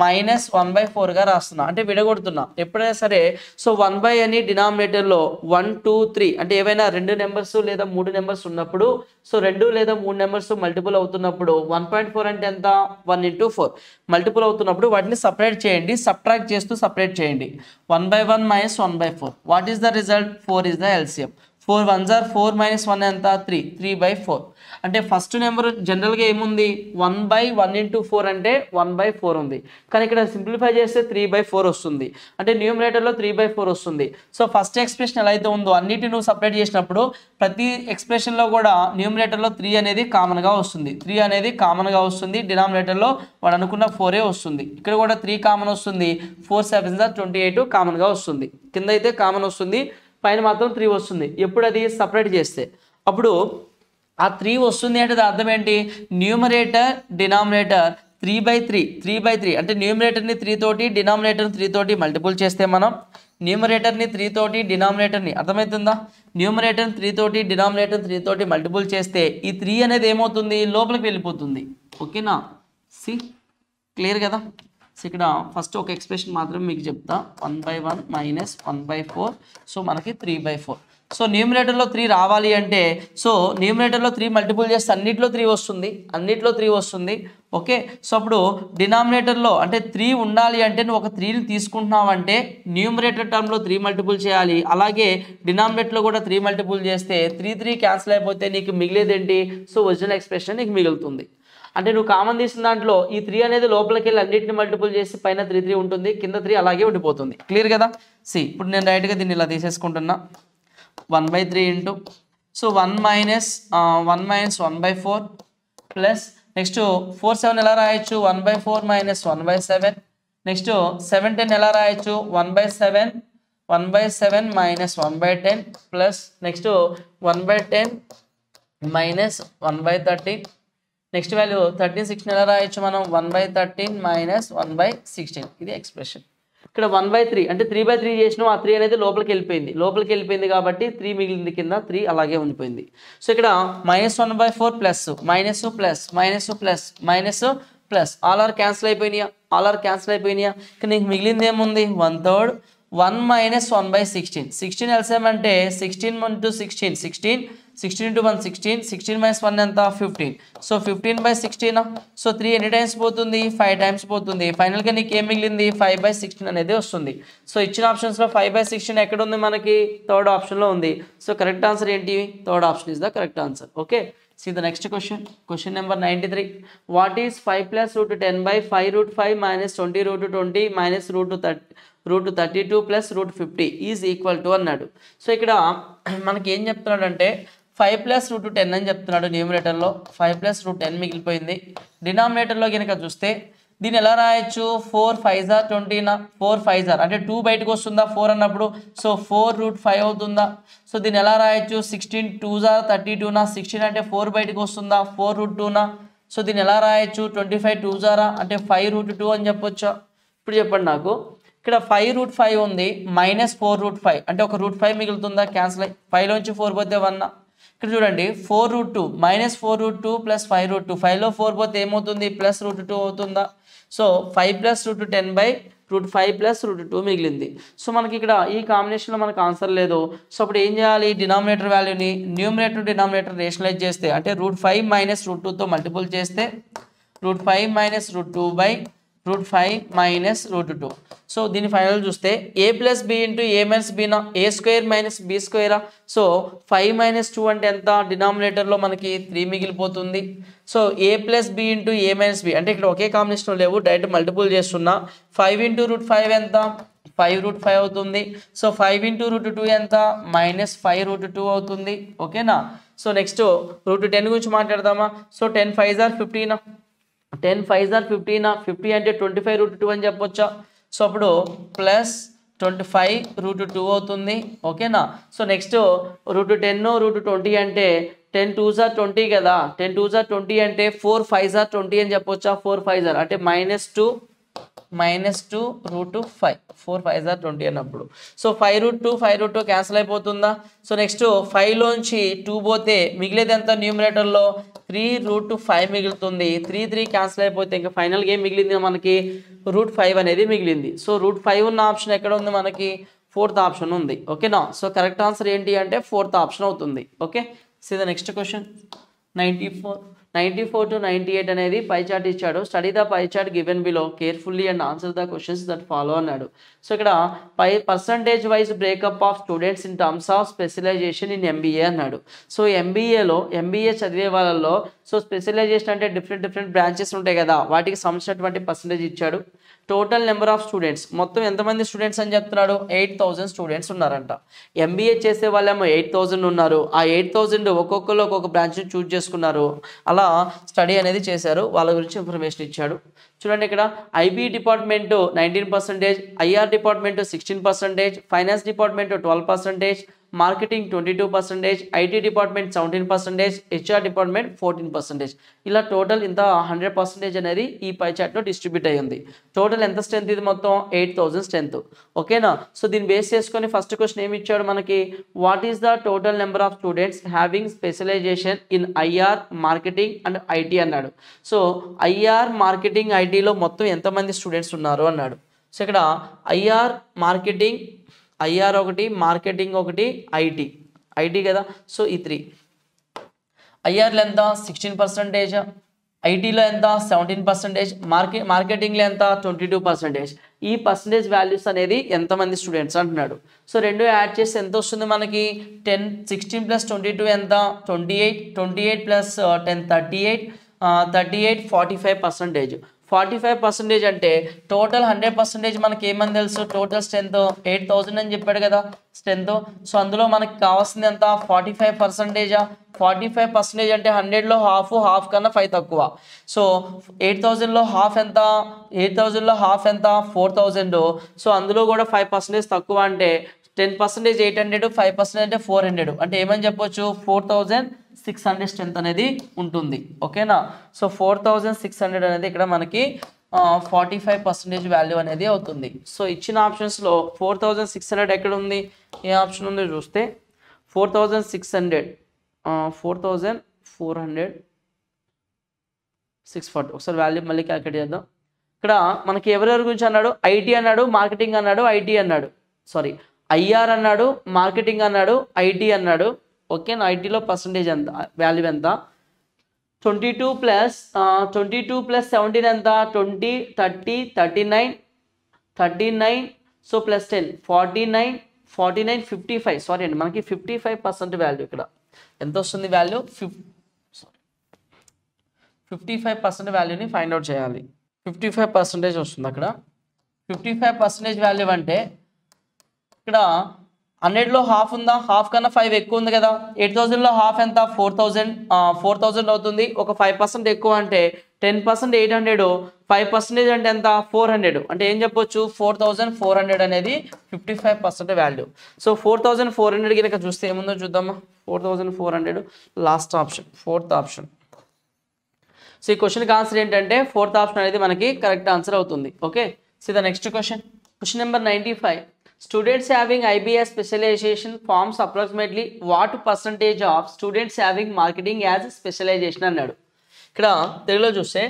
[SPEAKER 1] minus one by ఫోర్గా రాస్తున్నా అంటే విడగొడుతున్నా ఎప్పుడైనా సరే సో వన్ బై అని డినామినేటర్లో వన్ టూ త్రీ అంటే ఏవైనా రెండు నెంబర్స్ లేదా మూడు నెంబర్స్ ఉన్నప్పుడు సో రెండు లేదా మూడు నెంబర్స్ మల్టిపుల్ అవుతున్నప్పుడు వన్ పాయింట్ ఫోర్ అంటే ఎంత వన్ ఇంటూ ఫోర్ మల్టిపుల్ అవుతున్నప్పుడు వాటిని సపరేట్ చేయండి సబ్ట్రాక్ట్ చేస్తూ సపరేట్ చేయండి one by one minus one by four what is the result four is the LCM four one jar four minus one ఎంత three three by four అంటే first number జనరల్గా ఏముంది one by one into four అంటే one by four ఉంది కానీ ఇక్కడ simplify చేస్తే three by four వస్తుంది అంటే న్యూమినేటర్లో త్రీ బై ఫోర్ వస్తుంది సో ఫస్ట్ ఎక్స్ప్రెషన్ ఎలా అయితే ఉందో అన్నిటి నువ్వు సపరేట్ చేసినప్పుడు ప్రతి ఎక్స్ప్రెషన్లో కూడా న్యూమినేటర్లో త్రీ అనేది కామన్గా వస్తుంది త్రీ అనేది కామన్గా వస్తుంది డినామినేటర్లో వాడు అనుకున్న ఫోరే వస్తుంది ఇక్కడ కూడా త్రీ కామన్ వస్తుంది ఫోర్ సెవెన్ జార్ ట్వంటీ ఎయిట్ కామన్గా వస్తుంది కింద అయితే కామన్ వస్తుంది పైన మాత్రం త్రీ వస్తుంది ఎప్పుడు అది సపరేట్ చేస్తే అప్పుడు ఆ త్రీ వస్తుంది అంటే దాని అర్థం ఏంటి numerator denominator three by three three by three అంటే న్యూమరేటర్ని త్రీ తోటి డినామినేటర్ని త్రీ తోటి మల్టిపుల్ చేస్తే మనం న్యూమరేటర్ని త్రీ తోటి డినామినేటర్ని అర్థమవుతుందా న్యూమరేటర్ని త్రీ తోటి డినామినేటర్ త్రీ తోటి మల్టిపుల్ చేస్తే ఈ త్రీ అనేది ఏమవుతుంది లోపలికి వెళ్ళిపోతుంది ఓకేనా సి క్లియర్ కదా సో ఇక్కడ ఫస్ట్ ఒక ఎక్స్ప్రెషన్ మాత్రం మీకు చెప్తా one by one minus one by four so మనకి త్రీ బై ఫోర్ సో న్యూమినేటర్లో త్రీ రావాలి అంటే సో న్యూమినేటర్లో త్రీ మల్టిపుల్ చేస్తే అన్నిట్లో త్రీ వస్తుంది అన్నిట్లో త్రీ వస్తుంది ఓకే సో అప్పుడు డినామినేటర్లో అంటే త్రీ ఉండాలి అంటే నువ్వు ఒక త్రీని తీసుకుంటున్నావు అంటే న్యూమినేటర్ టర్మ్లో త్రీ మల్టిపుల్ చేయాలి అలాగే డినామినేటర్లో కూడా త్రీ మల్టిపుల్ చేస్తే త్రీ త్రీ క్యాన్సిల్ అయిపోతే నీకు మిగిలేదేంటి సో ఒరిజినల్ ఎక్స్ప్రెషన్ నీకు మిగులుతుంది అంటే నువ్వు కామన్ తీసిన దాంట్లో ఈ త్రీ అనేది లోపలికి వెళ్ళి అన్నింటిని మల్టిపుల్ చేసి పైన త్రీ త్రీ ఉంటుంది కింద త్రీ అలాగే ఉండిపోతుంది క్లియర్ కదా సి ఇప్పుడు నేను డైరెక్ట్గా దీన్ని ఇలా తీసేసుకుంటున్నా one by three into so one minus one minus one by four plus next four seven ఎలా రాయొచ్చు one by four minus one by seven next seven ten ఎలా రాయొచ్చు one by seven one by seven minus one by ten plus next one by ten minus one by thirty next value thirteen sixteen ఎలా రాయొచ్చు మనం one by thirteen minus one by sixteen ఇది expression ఇక్కడ one by three అంటే three by three చేసినాం ఆ three అనేది లోపలికి వెళ్ళిపోయింది లోపలికి వెళ్ళిపోయింది కాబట్టి త్రీ మిగిలింది కింద త్రీ అలాగే ఉండిపోయింది సో ఇక్కడ minus one by four plus minus plus minus plus minus plus all are cancel అయిపోయినాయా ఆల్ ఆర్ క్యాన్సిల్ అయిపోయినాయా ఇక్కడ నీకు మిగిలింది ఏముంది one third one minus one by sixteen sixteen LCM అంటే sixteen into sixteen sixteen sixteen into one sixteen sixteen minus one ఎంత fifteen so fifteen by sixteen so three ఎన్ని times పోతుంది five times పోతుంది ఫైనల్గా నీకు ఏం మిగిలింది ఫైవ్ బై సిక్స్టీన్ అనేది వస్తుంది సో ఇచ్చిన ఆప్షన్స్లో ఫైవ్ బై సిక్స్టీన్ ఎక్కడ ఉంది మనకి థర్డ్ ఆప్షన్లో ఉంది సో కరెక్ట్ ఆన్సర్ ఏంటి third option is the correct answer okay see the next question question number ninety three what is five plus root ten by five root five minus twenty root twenty minus root thirty root thirty two plus root fifty is equal to అన్నాడు so ఇక్కడ మనకి ఏం చెప్తున్నాడంటే five plus root ten అని చెప్తున్నాడు న్యూమిరేటర్లో five plus root ten మిగిలిపోయింది డినామినేటర్లో కనుక చూస్తే దీన్ని ఎలా రాయొచ్చు ఫోర్ ఫైవ్ జార్ ట్వంటీనా ఫోర్ ఫైవ్ జార్ అంటే టూ బయటకు వస్తుందా ఫోర్ అన్నప్పుడు సో ఫోర్ రూట్ ఫైవ్ అవుతుందా సో దీన్ని ఎలా రాయొచ్చు సిక్స్టీన్ టూ జార్ థర్టీ టూనా సిక్స్టీన్ అంటే ఫోర్ బయటకు వస్తుందా ఫోర్ రూట్ టూనా సో దీన్ని ఎలా రాయొచ్చు ట్వంటీ ఫైవ్ టూ జారా అంటే ఫైవ్ రూట్ టూ అని చెప్పొచ్చా ఇప్పుడు చెప్పండి నాకు ఇక్కడ ఫైవ్ రూట్ ఫైవ్ ఉంది మైనస్ ఫోర్ రూట్ ఫైవ్ అంటే ఒక రూట్ ఫైవ్ మిగులుతుందా క్యాన్సిల్ అయ్యి ఫైవ్లోంచి ఫోర్ పోతే వన్నా ఇక్కడ చూడండి four root two minus four root two plus five root two ఫైవ్లో ఫోర్ పోతే ఏమవుతుంది ప్లస్ రూట్ టూ అవుతుందా so five plus root ten by root five plus root two మిగిలింది సో మనకి ఇక్కడ ఈ కాంబినేషన్లో మనకు ఆన్సర్ లేదు సో అప్పుడు ఏం చేయాలి డినామినేటర్ వాల్యూని న్యూమినేటర్ డినామినేటర్ రేషనలైజ్ చేస్తే అంటే రూట్ ఫైవ్ మైనస్ రూట్ టూతో మల్టిపుల్ చేస్తే root five minus root two by root five minus root two so దీని ఫైనల్ చూస్తే A plus B into A minus బీనా ఏ స్క్వేర్ మైనస్ బి స్క్వేరా so five minus two అంటే ఎంత డినామినేటర్లో మనకి త్రీ మిగిలిపోతుంది so A plus B into A minus B అంటే ఇక్కడ ఒకే కాంబినేషన్ లేవు డైరెక్ట్ మల్టిపుల్ చేస్తున్నా ఫైవ్ ఇంటూ రూట్ ఫైవ్ ఎంత ఫైవ్ రూట్ ఫైవ్ అవుతుంది so five into root two ఎంత మైనస్ ఫైవ్ రూట్ టూ అవుతుంది ఓకేనా సో నెక్స్ట్ రూట్ టెన్ గురించి మాట్లాడదామా సో టెన్ ఫైవ్ ఆర్ ఫిఫ్టీనా టెన్ ఫైవ్ ఆర్ ఫిఫ్టీనా ఫిఫ్టీ అంటే ట్వంటీ ఫైవ్ రూట్ టూ అని చెప్పొచ్చా సో అప్పుడు plus twenty five root two అవుతుంది ఓకేనా so next root ten root twenty అంటే టెన్ టూ జార్ ట్వంటీ కదా టెన్ టూ జార్ ట్వంటీ అంటే ఫోర్ ఫైవ్ జార్ ట్వంటీ అని చెప్పొచ్చా ఫోర్ ఫైవ్ జార్ అంటే minus two minus two root five four five జార్ ట్వంటీ అన్నప్పుడు so five root two five root two cancel అయిపోతుందా సో నెక్స్ట్ ఫైవ్లోంచి టూ పోతే మిగిలేదు ఎంత న్యూమినేటర్లో త్రీ రూట్ ఫైవ్ మిగులుతుంది త్రీ త్రీ క్యాన్సిల్ అయిపోతే ఇంకా ఫైనల్ గేమ్ మిగిలింది మనకి రూట్ ఫైవ్ అనేది మిగిలింది సో రూట్ ఫైవ్ ఉన్న ఆప్షన్ ఎక్కడ ఉంది మనకి ఫోర్త్ ఆప్షన్ ఉంది ఓకేనా సో కరెక్ట్ ఆన్సర్ ఏంటి అంటే ఫోర్త్ ఆప్షన్ అవుతుంది okay see the next question ninety four ninety four to ninety eight అనేది పై చార్ట్ ఇచ్చాడు study the pie chart given below carefully and answer the questions that follow అన్నాడు so ఇక్కడ pie percentage wise breakup of students in terms of specialisation in MBA అన్నాడు so ఎంబీఏలో MBA చదివే వాళ్ళలో so specialisation అంటే different different branches ఉంటాయి కదా వాటికి సంబంధించినటువంటి పర్సంటేజ్ ఇచ్చాడు టోటల్ నెంబర్ ఆఫ్ స్టూడెంట్స్ మొత్తం ఎంతమంది స్టూడెంట్స్ అని చెప్తున్నాడు ఎయిట్ థౌజండ్ స్టూడెంట్స్ ఉన్నారంట ఎంబీఏ చేసే వాళ్ళేమో ఎయిట్ థౌజండ్ ఉన్నారు ఆ ఎయిట్ థౌజండ్ ఒక్కొక్కరు ఒక్కొక్క బ్రాంచ్ని చూజ్ చేసుకున్నారు అలా స్టడీ అనేది చేశారు వాళ్ళ గురించి ఇన్ఫర్మేషన్ ఇచ్చాడు చూడండి ఇక్కడ IB department nineteen percentage IR department sixteen percentage finance department twelve percentage marketing twenty two percentage IT department seventeen percentage HR department fourteen percentage ఇలా టోటల్ ఇంత హండ్రెడ్ పర్సెంటేజ్ అనేది ఈ పై చాట్లో డిస్ట్రిబ్యూట్ అయ్యింది టోటల్ ఎంత స్ట్రెంత్ ఇది మొత్తం ఎయిట్ థౌజండ్ స్ట్రెంత్ ఓకేనా సో దీన్ని బేస్ చేసుకొని ఫస్ట్ క్వశ్చన్ ఏమి ఇచ్చాడు మనకి what is the total number of students having specialisation in IR marketing and IT అన్నాడు సో ఐఆర్ మార్కెటింగ్ ఐటీ ఐఐటీలో మొత్తం ఎంతమంది స్టూడెంట్స్ ఉన్నారు అన్నాడు సో ఇక్కడ ఐఆర్ మార్కెటింగ్ ఐఆర్ ఒకటి మార్కెటింగ్ ఒకటి ఐటీ ఐటీ కదా సో ఈ త్రీ ఐఆర్లో ఎంత సిక్స్టీన్ పర్సంటేజ్ ఐటీలో ఎంత సెవెంటీన్ పర్సెంటేజ్ మార్కెట్ మార్కెటింగ్లో ఎంత ట్వంటీ టూ పర్సెంటేజ్ ఈ పర్సంటేజ్ వాల్యూస్ అనేది ఎంతమంది స్టూడెంట్స్ అంటున్నాడు సో రెండు యాడ్ చేసి ఎంత వస్తుంది మనకి ten sixteen plus twenty two ఎంత twenty eight twenty eight plus ten thirty eight thirty eight forty five percentage forty five percentage అంటే టోటల్ హండ్రెడ్ పర్సెంటేజ్ మనకి ఏమని తెలుసు టోటల్ స్ట్రెంత్ ఎయిట్ థౌసండ్ అని చెప్పాడు కదా స్ట్రెంత్ సో అందులో మనకి కావాల్సింది ఎంత ఫార్టీ ఫైవ్ పర్సెంటేజా ఫార్టీ ఫైవ్ పర్సెంటేజ్ అంటే హండ్రెడ్లో హాఫ్ హాఫ్ కన్నా ఫైవ్ తక్కువ సో ఎయిట్ థౌజండ్లో హాఫ్ ఎంత ఎయిట్ థౌజండ్లో హాఫ్ ఎంత ఫోర్ థౌజండ్ సో అందులో కూడా ఫైవ్ పర్సెంటేజ్ తక్కువ అంటే ten percentage eight hundred five percentage అంటే ఫోర్ హండ్రెడ్ అంటే ఏమని చెప్పొచ్చు four thousand six hundred strength అనేది ఉంటుంది ఓకేనా so four thousand six hundred అనేది ఇక్కడ మనకి ఫార్టీ ఫైవ్ పర్సెంటేజ్ వాల్యూ అనేది అవుతుంది సో ఇచ్చిన ఆప్షన్స్లో ఫోర్ థౌజండ్ సిక్స్ హండ్రెడ్ ఎక్కడ ఉంది ఏ ఆప్షన్ ఉందో చూస్తే four thousand six hundred four thousand four hundred six forty ఒకసారి వాల్యూ మళ్ళీ క్యాల్కులేట్ చేద్దాం ఇక్కడ మనకి ఎవరెవరి గురించి అన్నాడు ఐటీ అన్నాడు మార్కెటింగ్ అన్నాడు ఐటీ అన్నాడు సారీ ఐఆర్ అన్నాడు మార్కెటింగ్ అన్నాడు ఐటీ అన్నాడు ఓకే నా ఐటీలో పర్సంటేజ్ ఎంత వాల్యూ ఎంత twenty two plus twenty two plus seventeen ఎంత twenty thirty thirty nine thirty nine so plus ten forty nine forty nine fifty five sorry అండి మనకి ఫిఫ్టీ ఫైవ్ పర్సెంట్ వాల్యూ ఇక్కడ ఎంత వస్తుంది వాల్యూ ఫిఫ్ ఫిఫ్టీ ఫైవ్ పర్సెంట్ వాల్యూని find out చేయాలి fifty five percentage వస్తుంది అక్కడ ఫిఫ్టీ ఫైవ్ పర్సెంటేజ్ వాల్యూ అంటే ఇక్కడ హండ్రెడ్లో హాఫ్ ఉందా హాఫ్ కన్నా ఫైవ్ ఎక్కువ ఉంది కదా ఎయిట్ థౌసండ్లో హాఫ్ ఎంత ఫోర్ థౌసండ్ ఫోర్ థౌజండ్ అవుతుంది ఒక ఫైవ్ పర్సెంట్ ఎక్కువ అంటే ten percent eight hundred five percentage అంటే ఎంత ఫోర్ హండ్రెడ్ అంటే ఏం చెప్పొచ్చు ఫోర్ థౌజండ్ ఫోర్ హండ్రెడ్ అనేది fifty five percent value so four thousand four hundred కనుక చూస్తే ఏముందో చూద్దామా four thousand four hundred last option fourth option so ఈ క్వశ్చన్కి ఆన్సర్ ఏంటంటే ఫోర్త్ ఆప్షన్ అనేది మనకి కరెక్ట్ ఆన్సర్ అవుతుంది okay so the next question question number ninety five students having IBS specialisation forms approximately what percentage of students having marketing as specialisation అన్నాడు ఇక్కడ తెలుగులో చూస్తే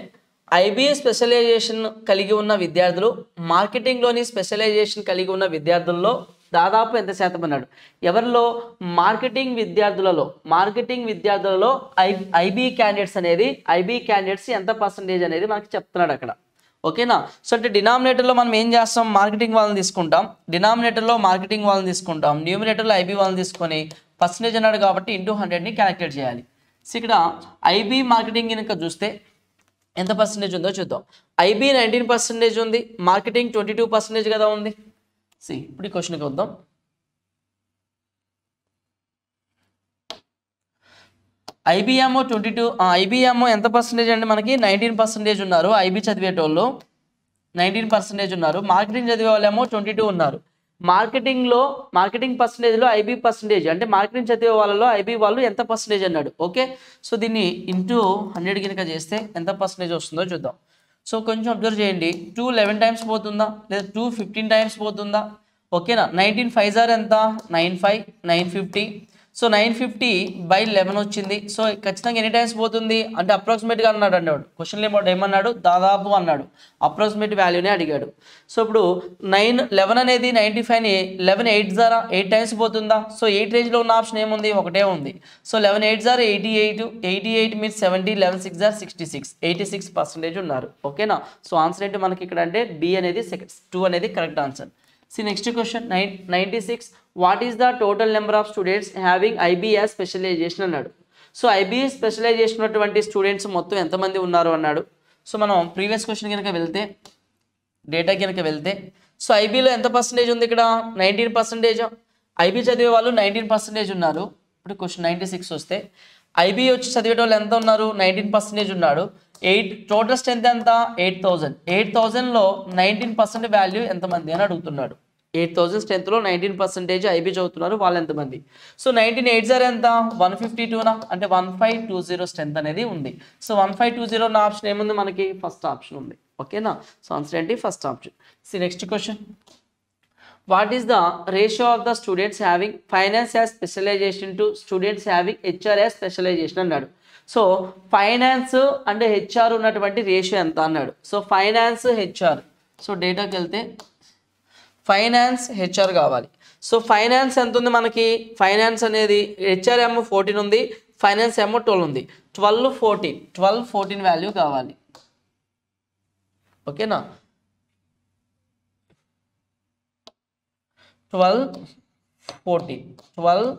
[SPEAKER 1] ఐబీఎస్ స్పెషలైజేషన్ కలిగి ఉన్న విద్యార్థులు మార్కెటింగ్లోని స్పెషలైజేషన్ కలిగి ఉన్న విద్యార్థుల్లో దాదాపు ఎంత శాతం అన్నాడు ఎవరిలో మార్కెటింగ్ విద్యార్థులలో మార్కెటింగ్ విద్యార్థులలో ఐ ఐబీ క్యాండిడేట్స్ అనేది ఐబీ క్యాండిడేట్స్ ఎంత పర్సంటేజ్ అనేది మనకి చెప్తున్నాడు అక్కడ ఓకేనా సో అంటే డినామినేటర్లో మనం ఏం చేస్తాం మార్కెటింగ్ వాళ్ళని తీసుకుంటాం డినామినేటర్లో మార్కెటింగ్ వాళ్ళని తీసుకుంటాం న్యూమినేటర్లో ఐబీ వాళ్ళని తీసుకొని పర్సంటేజ్ అన్నాడు కాబట్టి ఇంటూ హండ్రెడ్ని క్యాలిక్యులేట్ చేయాలి సో ఇక్కడ ఐబీ మార్కెటింగ్ కనుక చూస్తే ఎంత పర్సంటేజ్ ఉందో చూద్దాం ఐబీ నైన్టీన్ ఉంది మార్కెటింగ్ ట్వంటీ టూ కదా ఉంది సి ఇప్పుడు ఈ క్వశ్చన్కి వద్దాం ఐబిఎమ్ ట్వంటీ టూ ఐబిఎమ్ ఎంత పర్సంటేజ్ అండి మనకి నైన్టీన్ పర్సంటేజ్ ఉన్నారు ఐబీ చదివేటోళ్ళు నైన్టీన్ పర్సంటేజ్ ఉన్నారు మార్కెటింగ్ చదివే వాళ్ళేమో ట్వంటీ టూ ఉన్నారు మార్కెటింగ్లో మార్కెటింగ్ పర్సంటేజ్లో ఐబీ పర్సంటేజ్ అంటే మార్కెటింగ్ చదివే వాళ్ళలో ఐబీ వాళ్ళు ఎంత పర్సంటేజ్ అన్నాడు ఓకే సో దీన్ని ఇంటూ హండ్రెడ్ కనుక చేస్తే ఎంత పర్సంటేజ్ వస్తుందో చూద్దాం సో కొంచెం అబ్జర్వ్ చేయండి టూ లెవెన్ టైమ్స్ పోతుందా లేదా టూ ఫిఫ్టీన్ టైమ్స్ పోతుందా ఓకేనా నైన్టీన్ ఫైవ్ జార్ ఎంత nine five nine fifty so nine fifty by eleven వచ్చింది సో ఖచ్చితంగా ఎన్ని టైమ్స్ పోతుంది అంటే అప్రాక్సిమేట్గా అన్నాడు అన్నాడు క్వశ్చన్ ఏమో ఏమన్నాడు దాదాపు అన్నాడు అప్రాక్సిమేట్ వాల్యూనే అడిగాడు సో ఇప్పుడు నైన్ లెవెన్ అనేది నైంటీ ఫైవ్ని లెవెన్ ఎయిట్ జారా ఎయిట్ టైమ్స్ పోతుందా సో ఎయిట్ రేంజ్లో ఉన్న ఆప్షన్ ఏముంది ఒకటే ఉంది సో లెవెన్ ఎయిట్ జార్ eighty eight eighty eight means seventy eleven six జార్ sixty six eighty six percentage ఉన్నారు ఓకేనా సో ఆన్సర్ ఏంటి మనకి ఇక్కడ అంటే బి అనేది సెకండ్ టూ అనేది correct answer see next question nine ninety six what is the total number of students having IBS specialisation అన్నాడు సో ఐబీఎస్ స్పెషలైజ్ చేసినటువంటి స్టూడెంట్స్ మొత్తం ఎంతమంది ఉన్నారు అన్నాడు సో మనం ప్రీవియస్ క్వశ్చన్ కనుక వెళ్తే డేటా కనుక వెళ్తే సో ఐబీలో ఎంత పర్సంటేజ్ ఉంది ఇక్కడ నైన్టీన్ పర్సంటేజ్ ఐబీ చదివే వాళ్ళు నైన్టీన్ పర్సెంటేజ్ ఉన్నారు ఇప్పుడు క్వశ్చన్ నైంటీ సిక్స్ వస్తే ఐబీ వచ్చి చదివే వాళ్ళు ఎంత ఉన్నారు నైన్టీన్ పర్సెంటేజ్ ఉన్నాడు ఎయిట్ టోటల్ స్ట్రెంత్ ఎంత ఎయిట్ థౌజండ్ ఎయిట్ థౌజండ్లో నైన్టీన్ పర్సెంట్ వాల్యూ ఎంతమంది అని అడుగుతున్నాడు ఎయిట్ థౌజండ్ టెన్త్లో నైన్టీన్ పర్సెంటేజ్ ఐబీ చదువుతున్నారు వాళ్ళు ఎంతమంది సో నైన్టీన్ ఎయిట్ జీరో ఎంత వన్ ఫిఫ్టీ టూనా అంటే one five two zero strength అనేది ఉంది so one five two zero నా ఆప్షన్ ఏముంది మనకి ఫస్ట్ ఆప్షన్ ఉంది ఓకేనా సో ఆన్సర్ ఏంటి first option see next question what is the ratio of the students having finance as specialisation to students having HR as specialisation అన్నాడు so finance అంటే HR ఉన్నటువంటి ratio ఎంత అన్నాడు సో ఫైనాన్స్ హెచ్ఆర్ సో డేటాకి వెళ్తే finance HR కావాలి so finance ఎంత ఉంది మనకి ఫైనాన్స్ అనేది హెచ్ఆర్ ఎమ్ ఫోర్టీన్ ఉంది ఫైనాన్స్ ఎమ్ ట్వెల్వ్ ఉంది twelve fourteen twelve fourteen value కావాలి ఓకేనా twelve forty twelve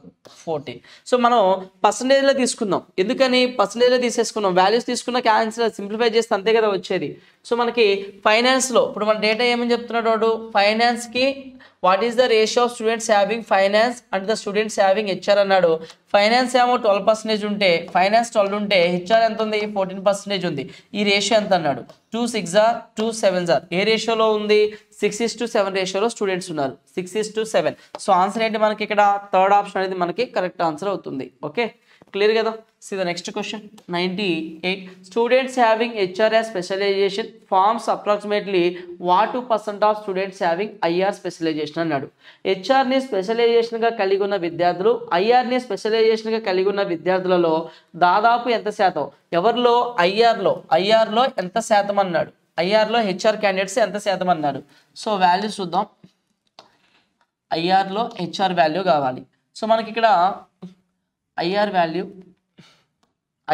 [SPEAKER 1] forty so మనం పర్సంటేజ్లో తీసుకుందాం ఎందుకని పర్సంటేజ్లో తీసేసుకున్నాం వాల్యూస్ తీసుకున్న క్యాన్సర్ సింప్లిఫై చేస్తే అంతే కదా వచ్చేది సో మనకి ఫైనాన్స్లో ఇప్పుడు మన డేటా ఏమని చెప్తున్నాడు వాడు ఫైనాన్స్కి what is the ratio of students having finance and the students having HR అన్నాడు ఫైనాన్స్ ఏమో ట్వెల్వ్ పర్సెంటేజ్ ఉంటే ఫైనాన్స్ ట్వెల్వ్ ఉంటే హెచ్ఆర్ ఎంత ఉంది ఫోర్టీన్ పర్సెంటేజ్ ఉంది ఈ రేషియో ఎంత అన్నాడు two six or two sevens or ఏ రేషియోలో ఉంది సిక్స్ ఇస్ టు సెవెన్ రేషియోలో స్టూడెంట్స్ ఉన్నారు six is to seven so answer ఏంటి మనకి ఇక్కడ థర్డ్ ఆప్షన్ అనేది మనకి కరెక్ట్ ఆన్సర్ అవుతుంది ఓకే క్లియర్ కదా the next question ninety eight students having HRS specialisation forms approximately what percent of students having IR specialisation అన్నాడు హెచ్ఆర్ని స్పెషలైజేషన్గా కలిగి ఉన్న విద్యార్థులు ఐఆర్ని స్పెషలైజేషన్గా కలిగి ఉన్న విద్యార్థులలో దాదాపు ఎంత శాతం ఎవరిలో ఐఆర్లో ఐఆర్లో ఎంత శాతం అన్నాడు ఐఆర్లో హెచ్ఆర్ క్యాండిడేట్స్ ఎంత శాతం అన్నాడు సో వాల్యూ చూద్దాం ఐఆర్లో హెచ్ఆర్ వాల్యూ కావాలి సో మనకి ఇక్కడ ఐఆర్ వాల్యూ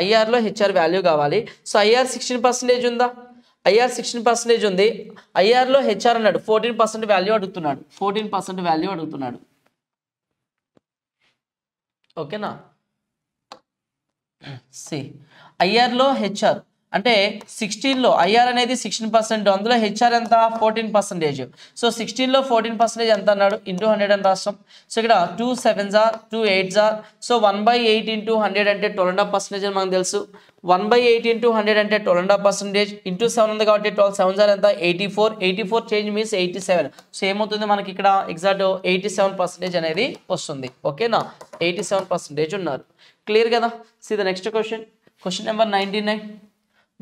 [SPEAKER 1] ఐఆర్లో హెచ్ఆర్ వాల్యూ కావాలి సో ఐఆర్ సిక్స్టీన్ పర్సెంటేజ్ ఉందా ఐఆర్ సిక్స్టీన్ పర్సెంటేజ్ ఉంది ఐఆర్లో హెచ్ఆర్ అన్నాడు ఫోర్టీన్ పర్సెంట్ వాల్యూ అడుగుతున్నాడు ఫోర్టీన్ పర్సెంట్ వాల్యూ అడుగుతున్నాడు ఓకేనా సి ఐఆర్లో హెచ్ఆర్ అంటే సిక్స్టీన్లో ఐఆర్ అనేది సిక్స్టీన్ పర్సెంట్ అందులో హెచ్ఆర్ ఎంత ఫోర్టీన్ పర్సెంటేజ్ సో సిక్స్టీన్లో ఫోర్టీన్ పర్సెంటేజ్ ఎంత అన్నాడు ఇంటూ హండ్రెడ్ అని రాష్ట్రం సో ఇక్కడ టూ సెవెన్ జార్ two eight jar so one by eight into hundred అంటే ట్వెల్వ్ అండ్ హాఫ్ పర్సెంటేజ్ అని మనకు తెలుసు one by eight into hundred అంటే twelve and half percentage into seven ఉంది కాబట్టి ట్వెల్వ్ సెవెన్ జార్ ఎంత eighty four eighty four change means eighty seven so ఏమవుతుంది మనకి ఇక్కడ ఎగ్జాక్ట్ ఎయిటీ సెవెన్ పర్సెంటేజ్ అనేది వస్తుంది ఓకేనా ఎయిటీ సెవెన్ పర్సెంటేజ్ ఉన్నారు క్లియర్ కదా see the next question question number ninety nine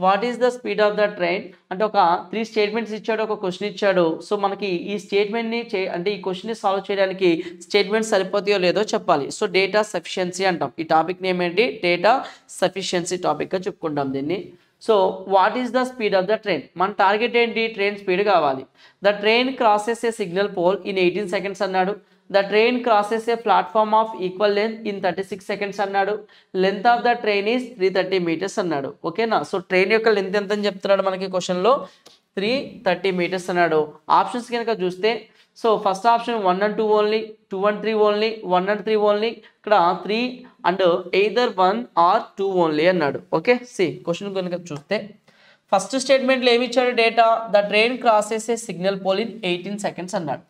[SPEAKER 1] what is the speed of the train అంటే ఒక త్రీ స్టేట్మెంట్స్ ఇచ్చాడు ఒక క్వశ్చన్ ఇచ్చాడు సో మనకి ఈ స్టేట్మెంట్ని చే అంటే ఈ క్వశ్చన్ని సాల్వ్ చేయడానికి స్టేట్మెంట్ సరిపోతాయో లేదో చెప్పాలి సో డేటా సఫిషియన్సీ అంటాం ఈ టాపిక్ నేమ్ ఏంటి డేటా సఫిషియన్సీ టాపిక్గా చెప్పుకుంటాం దీన్ని so what is the speed of the train మన టార్గెట్ ఏంటి ట్రైన్ స్పీడ్ కావాలి the train crosses a signal pole in eighteen seconds అన్నాడు the train crosses a platform of equal length in thirty six seconds అన్నాడు length of the train is three thirty metres అన్నాడు ఓకేనా so train యొక్క length ఎంత అని చెప్తున్నాడు మనకి క్వశ్చన్లో త్రీ థర్టీ మీటర్స్ అన్నాడు ఆప్షన్స్ కనుక చూస్తే so first option one and two only two and three only one and three only ఇక్కడ three and either one are two only అన్నాడు ఓకే సి క్వశ్చన్ కనుక చూస్తే ఫస్ట్ స్టేట్మెంట్లో ఏమి ఇచ్చాడు data the train crosses a signal pole in eighteen seconds అన్నాడు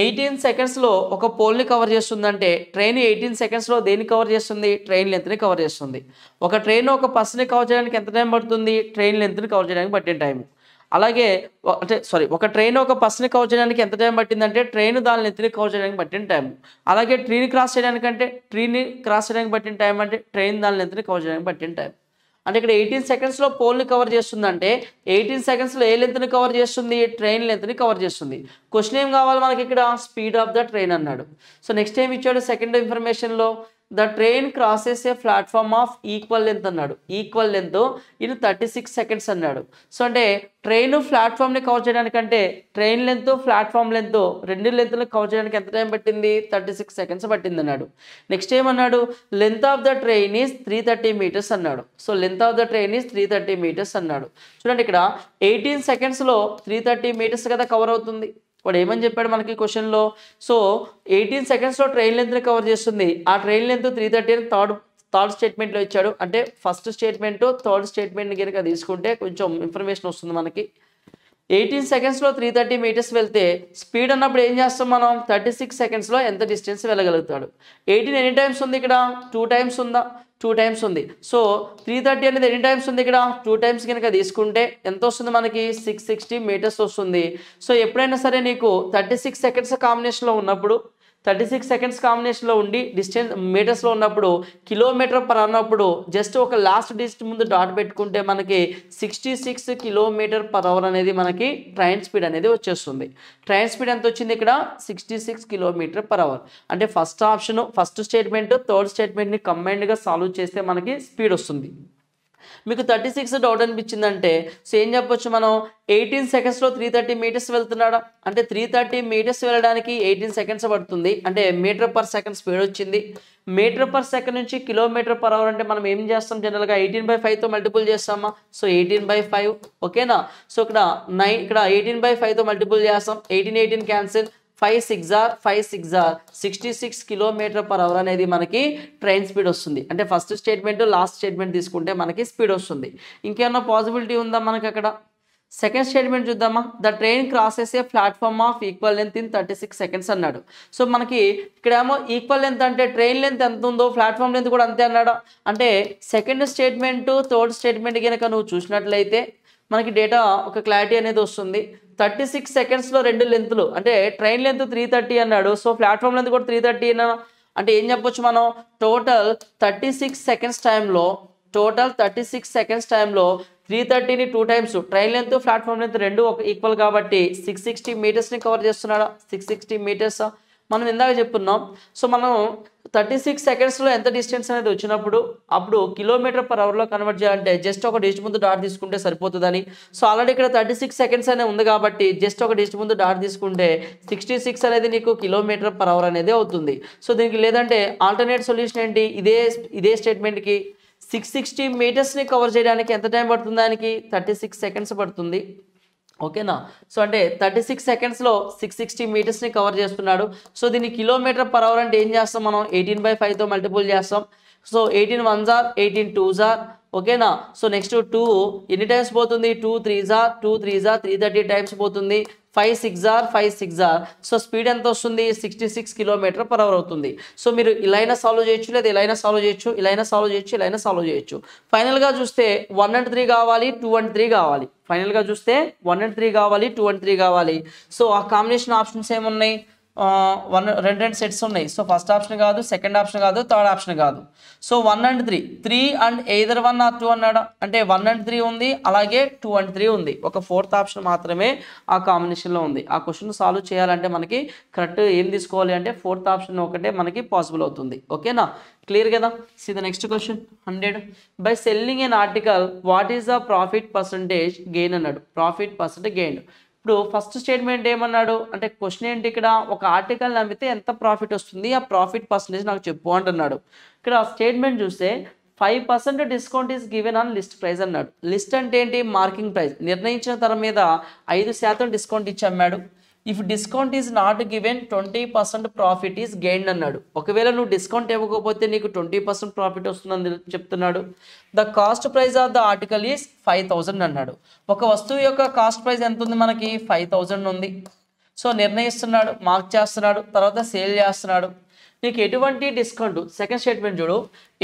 [SPEAKER 1] eighteen సెకండ్స్లో ఒక పోల్ని కవర్ చేస్తుందంటే ట్రైన్ ఎయిటీన్ సెకండ్స్లో దేన్ని కవర్ చేస్తుంది ట్రైన్ లెంత్ని కవర్ చేస్తుంది ఒక ట్రైన్ ఒక పర్సన్ని కవర్ చేయడానికి ఎంత టైం పడుతుంది ట్రైన్ లెంత్ని కవర్ చేయడానికి పట్టిన టైం అలాగే అంటే సారీ ఒక ట్రైన్ ఒక పర్సన్ని కవర్ చేయడానికి ఎంత టైం పట్టిందంటే ట్రైన్ దాని లెంత్ని కవర్ చేయడానికి పట్టిన టైం అలాగే ట్రీని క్రాస్ చేయడానికంటే ట్రీని క్రాస్ చేయడానికి పట్టిన టైం అంటే ట్రైన్ దాని లెంత్ని కవర్ చేయడానికి పట్టిన టైం అంటే ఇక్కడ ఎయిటీన్ సెకండ్స్లో పోల్ని కవర్ చేస్తుంది అంటే ఎయిటీన్ సెకండ్స్లో ఏ లెంత్ని కవర్ చేస్తుంది ట్రైన్ లెంత్ని కవర్ చేస్తుంది క్వశ్చన్ ఏం కావాలి మనకి ఇక్కడ స్పీడ్ ఆఫ్ ద ట్రైన్ అన్నాడు సో నెక్స్ట్ ఏం ఇచ్చాడు సెకండ్ ఇన్ఫర్మేషన్లో the train crosses a platform of equal length అన్నాడు ఈక్వల్ లెంత్ ఇటు థర్టీ సిక్స్ సెకండ్స్ అన్నాడు సో అంటే ట్రైన్ ప్లాట్ఫామ్ని కవర్ చేయడానికంటే ట్రైన్ లెంత్ ప్లాట్ఫామ్ లెంత్ రెండు లెంత్లను కవర్ చేయడానికి ఎంత టైం పట్టింది థర్టీ సిక్స్ సెకండ్స్ పట్టింది అన్నాడు నెక్స్ట్ ఏమన్నాడు length of the train is three thirty metres అన్నాడు so length of the train is three thirty metres అన్నాడు చూడండి ఇక్కడ ఎయిటీన్ సెకండ్స్లో త్రీ థర్టీ మీటర్స్ కదా కవర్ అవుతుంది వాడు ఏమని చెప్పాడు మనకి క్వశ్చన్లో సో ఎయిటీన్ సెకండ్స్లో ట్రైన్ లెంత్ని కవర్ చేస్తుంది ఆ ట్రైన్ లెంత్ త్రీ థర్టీ అని థర్డ్ థర్డ్ స్టేట్మెంట్లో ఇచ్చాడు అంటే ఫస్ట్ స్టేట్మెంట్ థర్డ్ స్టేట్మెంట్ కనుక తీసుకుంటే కొంచెం ఇన్ఫర్మేషన్ వస్తుంది మనకి ఎయిటీన్ సెకండ్స్లో త్రీ థర్టీ మీటర్స్ వెళ్తే స్పీడ్ అన్నప్పుడు ఏం చేస్తాం మనం థర్టీ సిక్స్ సెకండ్స్లో ఎంత డిస్టెన్స్ వెళ్ళగలుగుతాడు ఎయిటీన్ ఎనీ టైమ్స్ ఉంది ఇక్కడ టూ టైమ్స్ ఉందా టూ టైమ్స్ ఉంది సో త్రీ థర్టీ అనేది ఎన్ని టైమ్స్ ఉంది ఇక్కడ టూ టైమ్స్ కనుక తీసుకుంటే ఎంత వస్తుంది మనకి సిక్స్ సిక్స్టీ మీటర్స్ వస్తుంది సో ఎప్పుడైనా సరే నీకు థర్టీ సిక్స్ సెకండ్స్ కాంబినేషన్లో ఉన్నప్పుడు థర్టీ సిక్స్ సెకండ్స్ కాంబినేషన్లో ఉండి డిస్టెన్స్ మీటర్స్లో ఉన్నప్పుడు కిలోమీటర్ పర్ అన్నప్పుడు జస్ట్ ఒక లాస్ట్ డిస్ట్ ముందు డాట్ పెట్టుకుంటే మనకి sixty six kilometre per hour అనేది మనకి ట్రైన్ స్పీడ్ అనేది వచ్చేస్తుంది ట్రైన్ స్పీడ్ ఎంత వచ్చింది ఇక్కడ sixty six kilometre per hour అంటే first option first statement third స్టేట్మెంట్ని కంబైన్డ్గా సాల్వ్ చేస్తే మనకి స్పీడ్ వస్తుంది మీకు థర్టీ సిక్స్ డౌట్ అనిపించిందంటే సో ఏం చెప్పొచ్చు మనం ఎయిటీన్ సెకండ్స్లో త్రీ థర్టీ మీటర్స్ వెళ్తున్నాడు అంటే త్రీ థర్టీ మీటర్స్ వెళ్ళడానికి ఎయిటీన్ సెకండ్స్ పడుతుంది అంటే మీటర్ పర్ సెకండ్ స్పీడ్ వచ్చింది మీటర్ పర్ సెకండ్ నుంచి కిలోమీటర్ పర్ అవర్ అంటే మనం ఏం చేస్తాం జనరల్గా ఎయిటీన్ బై ఫైవ్తో మల్టిపుల్ చేస్తామా సో ఎయిటీన్ బై ఫైవ్ ఓకేనా సో ఇక్కడ నైన్ ఇక్కడ ఎయిటీన్ బై ఫైవ్తో మల్టిపుల్ చేస్తాం eighteen eighteen cancel five six or five six or sixty six kilometre per hour అనేది మనకి ట్రైన్ స్పీడ్ వస్తుంది అంటే ఫస్ట్ స్టేట్మెంట్ లాస్ట్ స్టేట్మెంట్ తీసుకుంటే మనకి స్పీడ్ వస్తుంది ఇంకేమన్నా పాసిబిలిటీ ఉందా మనకి అక్కడ సెకండ్ స్టేట్మెంట్ చూద్దామా the train crosses a platform of equal length in thirty six seconds అన్నాడు సో మనకి ఇక్కడేమో ఈక్వల్ లెంత్ అంటే ట్రైన్ లెంత్ ఎంత ఉందో ప్లాట్ఫామ్ లెంత్ కూడా అంతే అన్నాడు అంటే సెకండ్ స్టేట్మెంట్ థర్డ్ స్టేట్మెంట్ కనుక నువ్వు చూసినట్లయితే మనకి డేటా ఒక క్లారిటీ అనేది వస్తుంది థర్టీ సిక్స్ సెకండ్స్లో రెండు లెంత్లు అంటే ట్రైన్ లెంత్ త్రీ థర్టీ అన్నాడు సో ప్లాట్ఫామ్ లెంత్ కూడా త్రీ థర్టీ అంటే ఏం చెప్పొచ్చు మనం టోటల్ థర్టీ సిక్స్ సెకండ్స్ టైంలో టోటల్ థర్టీ సిక్స్ సెకండ్స్ టైంలో త్రీ థర్టీని two times train length platform length రెండు ఒక ఈక్వల్ కాబట్టి సిక్స్ సిక్స్టీ మీటర్స్ని కవర్ చేస్తున్నాడు సిక్స్ సిక్స్టీ మీటర్స్ మనం ఇందాక చెప్పున్నాం సో మనం థర్టీ సిక్స్ సెకండ్స్లో ఎంత డిస్టెన్స్ అనేది వచ్చినప్పుడు అప్పుడు కిలోమీటర్ పర్ అవర్లో కన్వర్ట్ చేయాలంటే జస్ట్ ఒక డిస్ట్ ముందు డాట్ తీసుకుంటే సరిపోతుందని సో ఆల్రెడీ ఇక్కడ థర్టీ సిక్స్ సెకండ్స్ అనేది ఉంది కాబట్టి జస్ట్ ఒక డిస్ట్ ముందు డాట్ తీసుకుంటే సిక్స్టీ సిక్స్ అనేది నీకు కిలోమీటర్ పర్ అవర్ అనేది అవుతుంది సో దీనికి లేదంటే ఆల్టర్నేట్ సొల్యూషన్ ఏంటి ఇదే ఇదే స్టేట్మెంట్కి సిక్స్ సిక్స్టీ మీటర్స్ని కవర్ చేయడానికి ఎంత టైం పడుతుంది దానికి థర్టీ సిక్స్ సెకండ్స్ పడుతుంది ఓకేనా సో అంటే థర్టీ సిక్స్ సెకండ్స్లో సిక్స్ సిక్స్టీ మీటర్స్ని కవర్ చేస్తున్నాడు సో దీన్ని కిలోమీటర్ పర్ అవర్ అంటే ఏం చేస్తాం మనం ఎయిటీన్ బై ఫైవ్తో మల్టిపుల్ చేస్తాం సో ఎయిటీన్ వన్ జార్ ఎయిటీన్ టూ జార్ ఓకేనా సో నెక్స్ట్ టూ ఎన్ని టైమ్స్ పోతుంది టూ త్రీ జార్ టూ త్రీ జార్ త్రీ థర్టీ టైమ్స్ పోతుంది five six or five six or so speed ఎంత వస్తుంది sixty six kilometre per hour అవుతుంది సో మీరు ఇలా అయినా సాల్వ్ చేయొచ్చు లేదా ఇలా అయినా సాల్వ్ చేయొచ్చు ఇలా అయినా సాల్వ్ చేయొచ్చు ఇలా అయినా సాల్వ్ చేయొచ్చు ఫైనల్గా చూస్తే వన్ అండ్ త్రీ కావాలి టూ అండ్ త్రీ కావాలి ఫైనల్గా చూస్తే వన్ అండ్ త్రీ కావాలి టూ అండ్ త్రీ కావాలి సో ఆ కాంబినేషన్ ఆప్షన్స్ ఏమున్నాయి వన్ రెండు రెండు సెట్స్ ఉన్నాయి సో ఫస్ట్ ఆప్షన్ కాదు సెకండ్ ఆప్షన్ కాదు థర్డ్ ఆప్షన్ కాదు so one and three three and either one are two అన్నాడు అంటే వన్ అండ్ త్రీ ఉంది అలాగే టూ అండ్ త్రీ ఉంది ఒక ఫోర్త్ ఆప్షన్ మాత్రమే ఆ కాంబినేషన్లో ఉంది ఆ క్వశ్చన్ సాల్వ్ చేయాలంటే మనకి కరెక్ట్ ఏం తీసుకోవాలి అంటే ఫోర్త్ ఆప్షన్ ఒకటే మనకి పాసిబుల్ అవుతుంది ఓకేనా క్లియర్ కదా see the next question hundred by selling an article what is the profit percentage gain అన్నాడు ప్రాఫిట్ పర్సంటేజ్ గెయిన్ ఇప్పుడు ఫస్ట్ స్టేట్మెంట్ ఏమన్నాడు అంటే క్వశ్చన్ ఏంటి ఇక్కడ ఒక ఆర్టికల్ అమ్మితే ఎంత ప్రాఫిట్ వస్తుంది ఆ ప్రాఫిట్ పర్సంటేజ్ నాకు చెప్పు అంటున్నాడు ఇక్కడ స్టేట్మెంట్ చూస్తే five percent discount is given on list price అన్నాడు లిస్ట్ అంటే ఏంటి మార్కింగ్ ప్రైస్ నిర్ణయించిన ధర మీద ఐదు శాతం డిస్కౌంట్ ఇచ్చి అమ్మాడు if discount is not given twenty percent profit is gain అన్నాడు ఒకవేళ నువ్వు డిస్కౌంట్ ఇవ్వకపోతే నీకు ట్వంటీ పర్సెంట్ ప్రాఫిట్ వస్తుందని చెప్తున్నాడు the cost price of the article is five thousand అన్నాడు ఒక వస్తువు యొక్క కాస్ట్ ప్రైజ్ ఎంత ఉంది మనకి ఫైవ్ థౌజండ్ ఉంది సో నిర్ణయిస్తున్నాడు మార్క్ చేస్తున్నాడు తర్వాత సేల్ చేస్తున్నాడు నీకు ఎటువంటి డిస్కౌంట్ సెకండ్ స్టేట్మెంట్ చూడు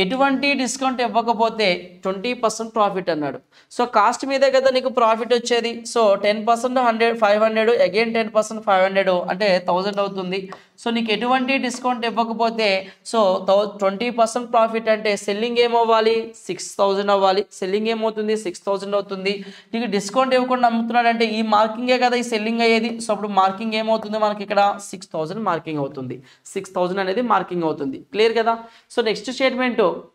[SPEAKER 1] ఎటువంటి డిస్కౌంట్ ఇవ్వకపోతే ట్వంటీ పర్సెంట్ ప్రాఫిట్ అన్నాడు సో కాస్ట్ మీదే కదా నీకు ప్రాఫిట్ వచ్చేది so ten percent hundred five hundred again ten percent five hundred అంటే థౌజండ్ అవుతుంది సో నీకు ఎటువంటి డిస్కౌంట్ ఇవ్వకపోతే సో థౌ ట్వంటీ పర్సెంట్ ప్రాఫిట్ అంటే సెల్లింగ్ ఏమవ్వాలి సిక్స్ థౌజండ్ అవ్వాలి సెల్లింగ్ ఏమవుతుంది సిక్స్ థౌజండ్ అవుతుంది నీకు డిస్కౌంట్ ఇవ్వకుండా అమ్ముతున్నాడంటే ఈ మార్కింగే కదా ఈ సెల్లింగ్ అయ్యేది సో అప్పుడు మార్కింగ్ ఏమవుతుంది మనకి ఇక్కడ సిక్స్ మార్కింగ్ అవుతుంది సిక్స్ అనేది మార్కింగ్ అవుతుంది క్లియర్ కదా so next statement point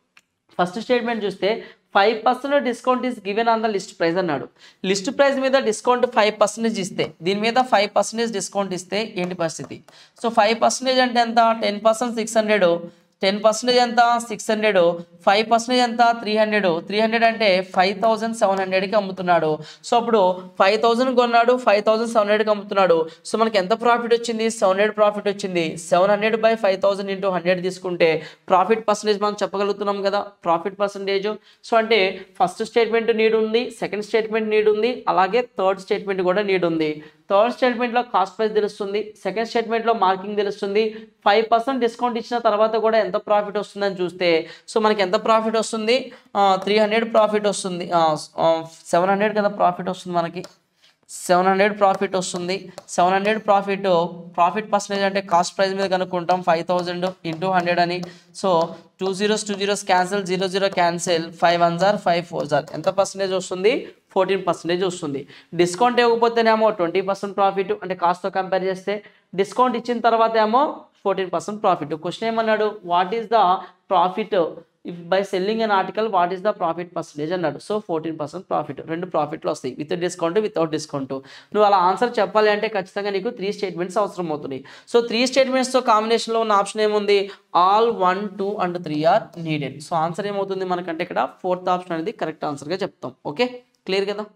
[SPEAKER 1] first statement చూస్తే five percent discount is given on the list price అన్నాడు లిస్ట్ ప్రైస్ మీద డిస్కౌంట్ ఫైవ్ పర్సెంటేజ్ ఇస్తే దీని మీద ఫైవ్ పర్సెంటేజ్ డిస్కౌంట్ ఇస్తే ఏంటి పరిస్థితి సో ఫైవ్ పర్సెంటేజ్ అంటే ఎంత ten percent six hundred ten percentage ఎంత సిక్స్ హండ్రెడ్ ఫైవ్ పర్సెంటేజ్ ఎంత త్రీ హండ్రెడ్ త్రీ హండ్రెడ్ అంటే ఫైవ్ థౌసండ్ సెవెన్ హండ్రెడ్కి అమ్ముతున్నాడు సో అప్పుడు ఫైవ్ థౌసండ్ కొన్నాడు ఫైవ్ థౌసండ్ సెవెన్ హండ్రెడ్కి అమ్ముతున్నాడు సో మనకి ఎంత ప్రాఫిట్ వచ్చింది సెవెన్ హండ్రెడ్ ప్రాఫిట్ వచ్చింది seven hundred by five thousand into hundred తీసుకుంటే ప్రాఫిట్ పర్సంటేజ్ మనం చెప్పగలుగుతున్నాం కదా ప్రాఫిట్ పర్సంటేజ్ సో అంటే ఫస్ట్ స్టేట్మెంట్ నీడ్ ఉంది సెకండ్ స్టేట్మెంట్ నీడ్ ఉంది అలాగే థర్డ్ స్టేట్మెంట్ కూడా నీడ్ ఉంది థర్డ్ స్టేట్మెంట్లో కాస్ట్ ప్రైస్ తెలుస్తుంది సెకండ్ స్టేట్మెంట్లో మార్కింగ్ తెలుస్తుంది ఫైవ్ పర్సెంట్ డిస్కౌంట్ ఇచ్చిన తర్వాత కూడా ఎంత ప్రాఫిట్ వస్తుందని చూస్తే సో మనకి ఎంత ప్రాఫిట్ వస్తుంది త్రీ హండ్రెడ్ ప్రాఫిట్ వస్తుంది సెవెన్ హండ్రెడ్ కదా ప్రాఫిట్ వస్తుంది మనకి సెవెన్ హండ్రెడ్ ప్రాఫిట్ వస్తుంది seven hundred profit profit percentage అంటే కాస్ట్ ప్రైస్ మీద కనుక్కుంటాం ఫైవ్ థౌజండ్ ఇంటూ హండ్రెడ్ అని so two zeros two zeros cancel zero zero cancel five one జార్ ఫైవ్ ఫోర్ జార్ ఎంత పర్సంటేజ్ వస్తుంది ఫోర్టీన్ పర్సెంటేజ్ వస్తుంది discount ఇవ్వకపోతేనేమో ట్వంటీ పర్సెంట్ ప్రాఫిట్ అంటే కాస్ట్తో కంపేర్ చేస్తే డిస్కౌంట్ ఇచ్చిన తర్వాత ఏమో ఫోర్టీన్ పర్సెంట్ ప్రాఫిట్ క్వశ్చన్ ఏమన్నాడు what is the profit by selling an article what is the profit percentage అన్నాడు సో ఫోర్టీన్ పర్సెంట్ ప్రాఫిట్ రెండు ప్రాఫిట్లు వస్తాయి విత్ డిస్కౌంట్ వితౌట్ డిస్కౌంట్ నువ్వు అలా ఆన్సర్ చెప్పాలి అంటే ఖచ్చితంగా నీకు త్రీ స్టేట్మెంట్స్ అవసరం అవుతున్నాయి సో త్రీ స్టేట్మెంట్స్తో కాంబినేషన్లో ఉన్న ఆప్షన్ ఏముంది all one two and three are needed so answer ఏమవుతుంది మనకంటే ఇక్కడ ఫోర్త్ ఆప్షన్ అనేది కరెక్ట్ ఆన్సర్గా చెప్తాం ఓకే క్లియర్ కదా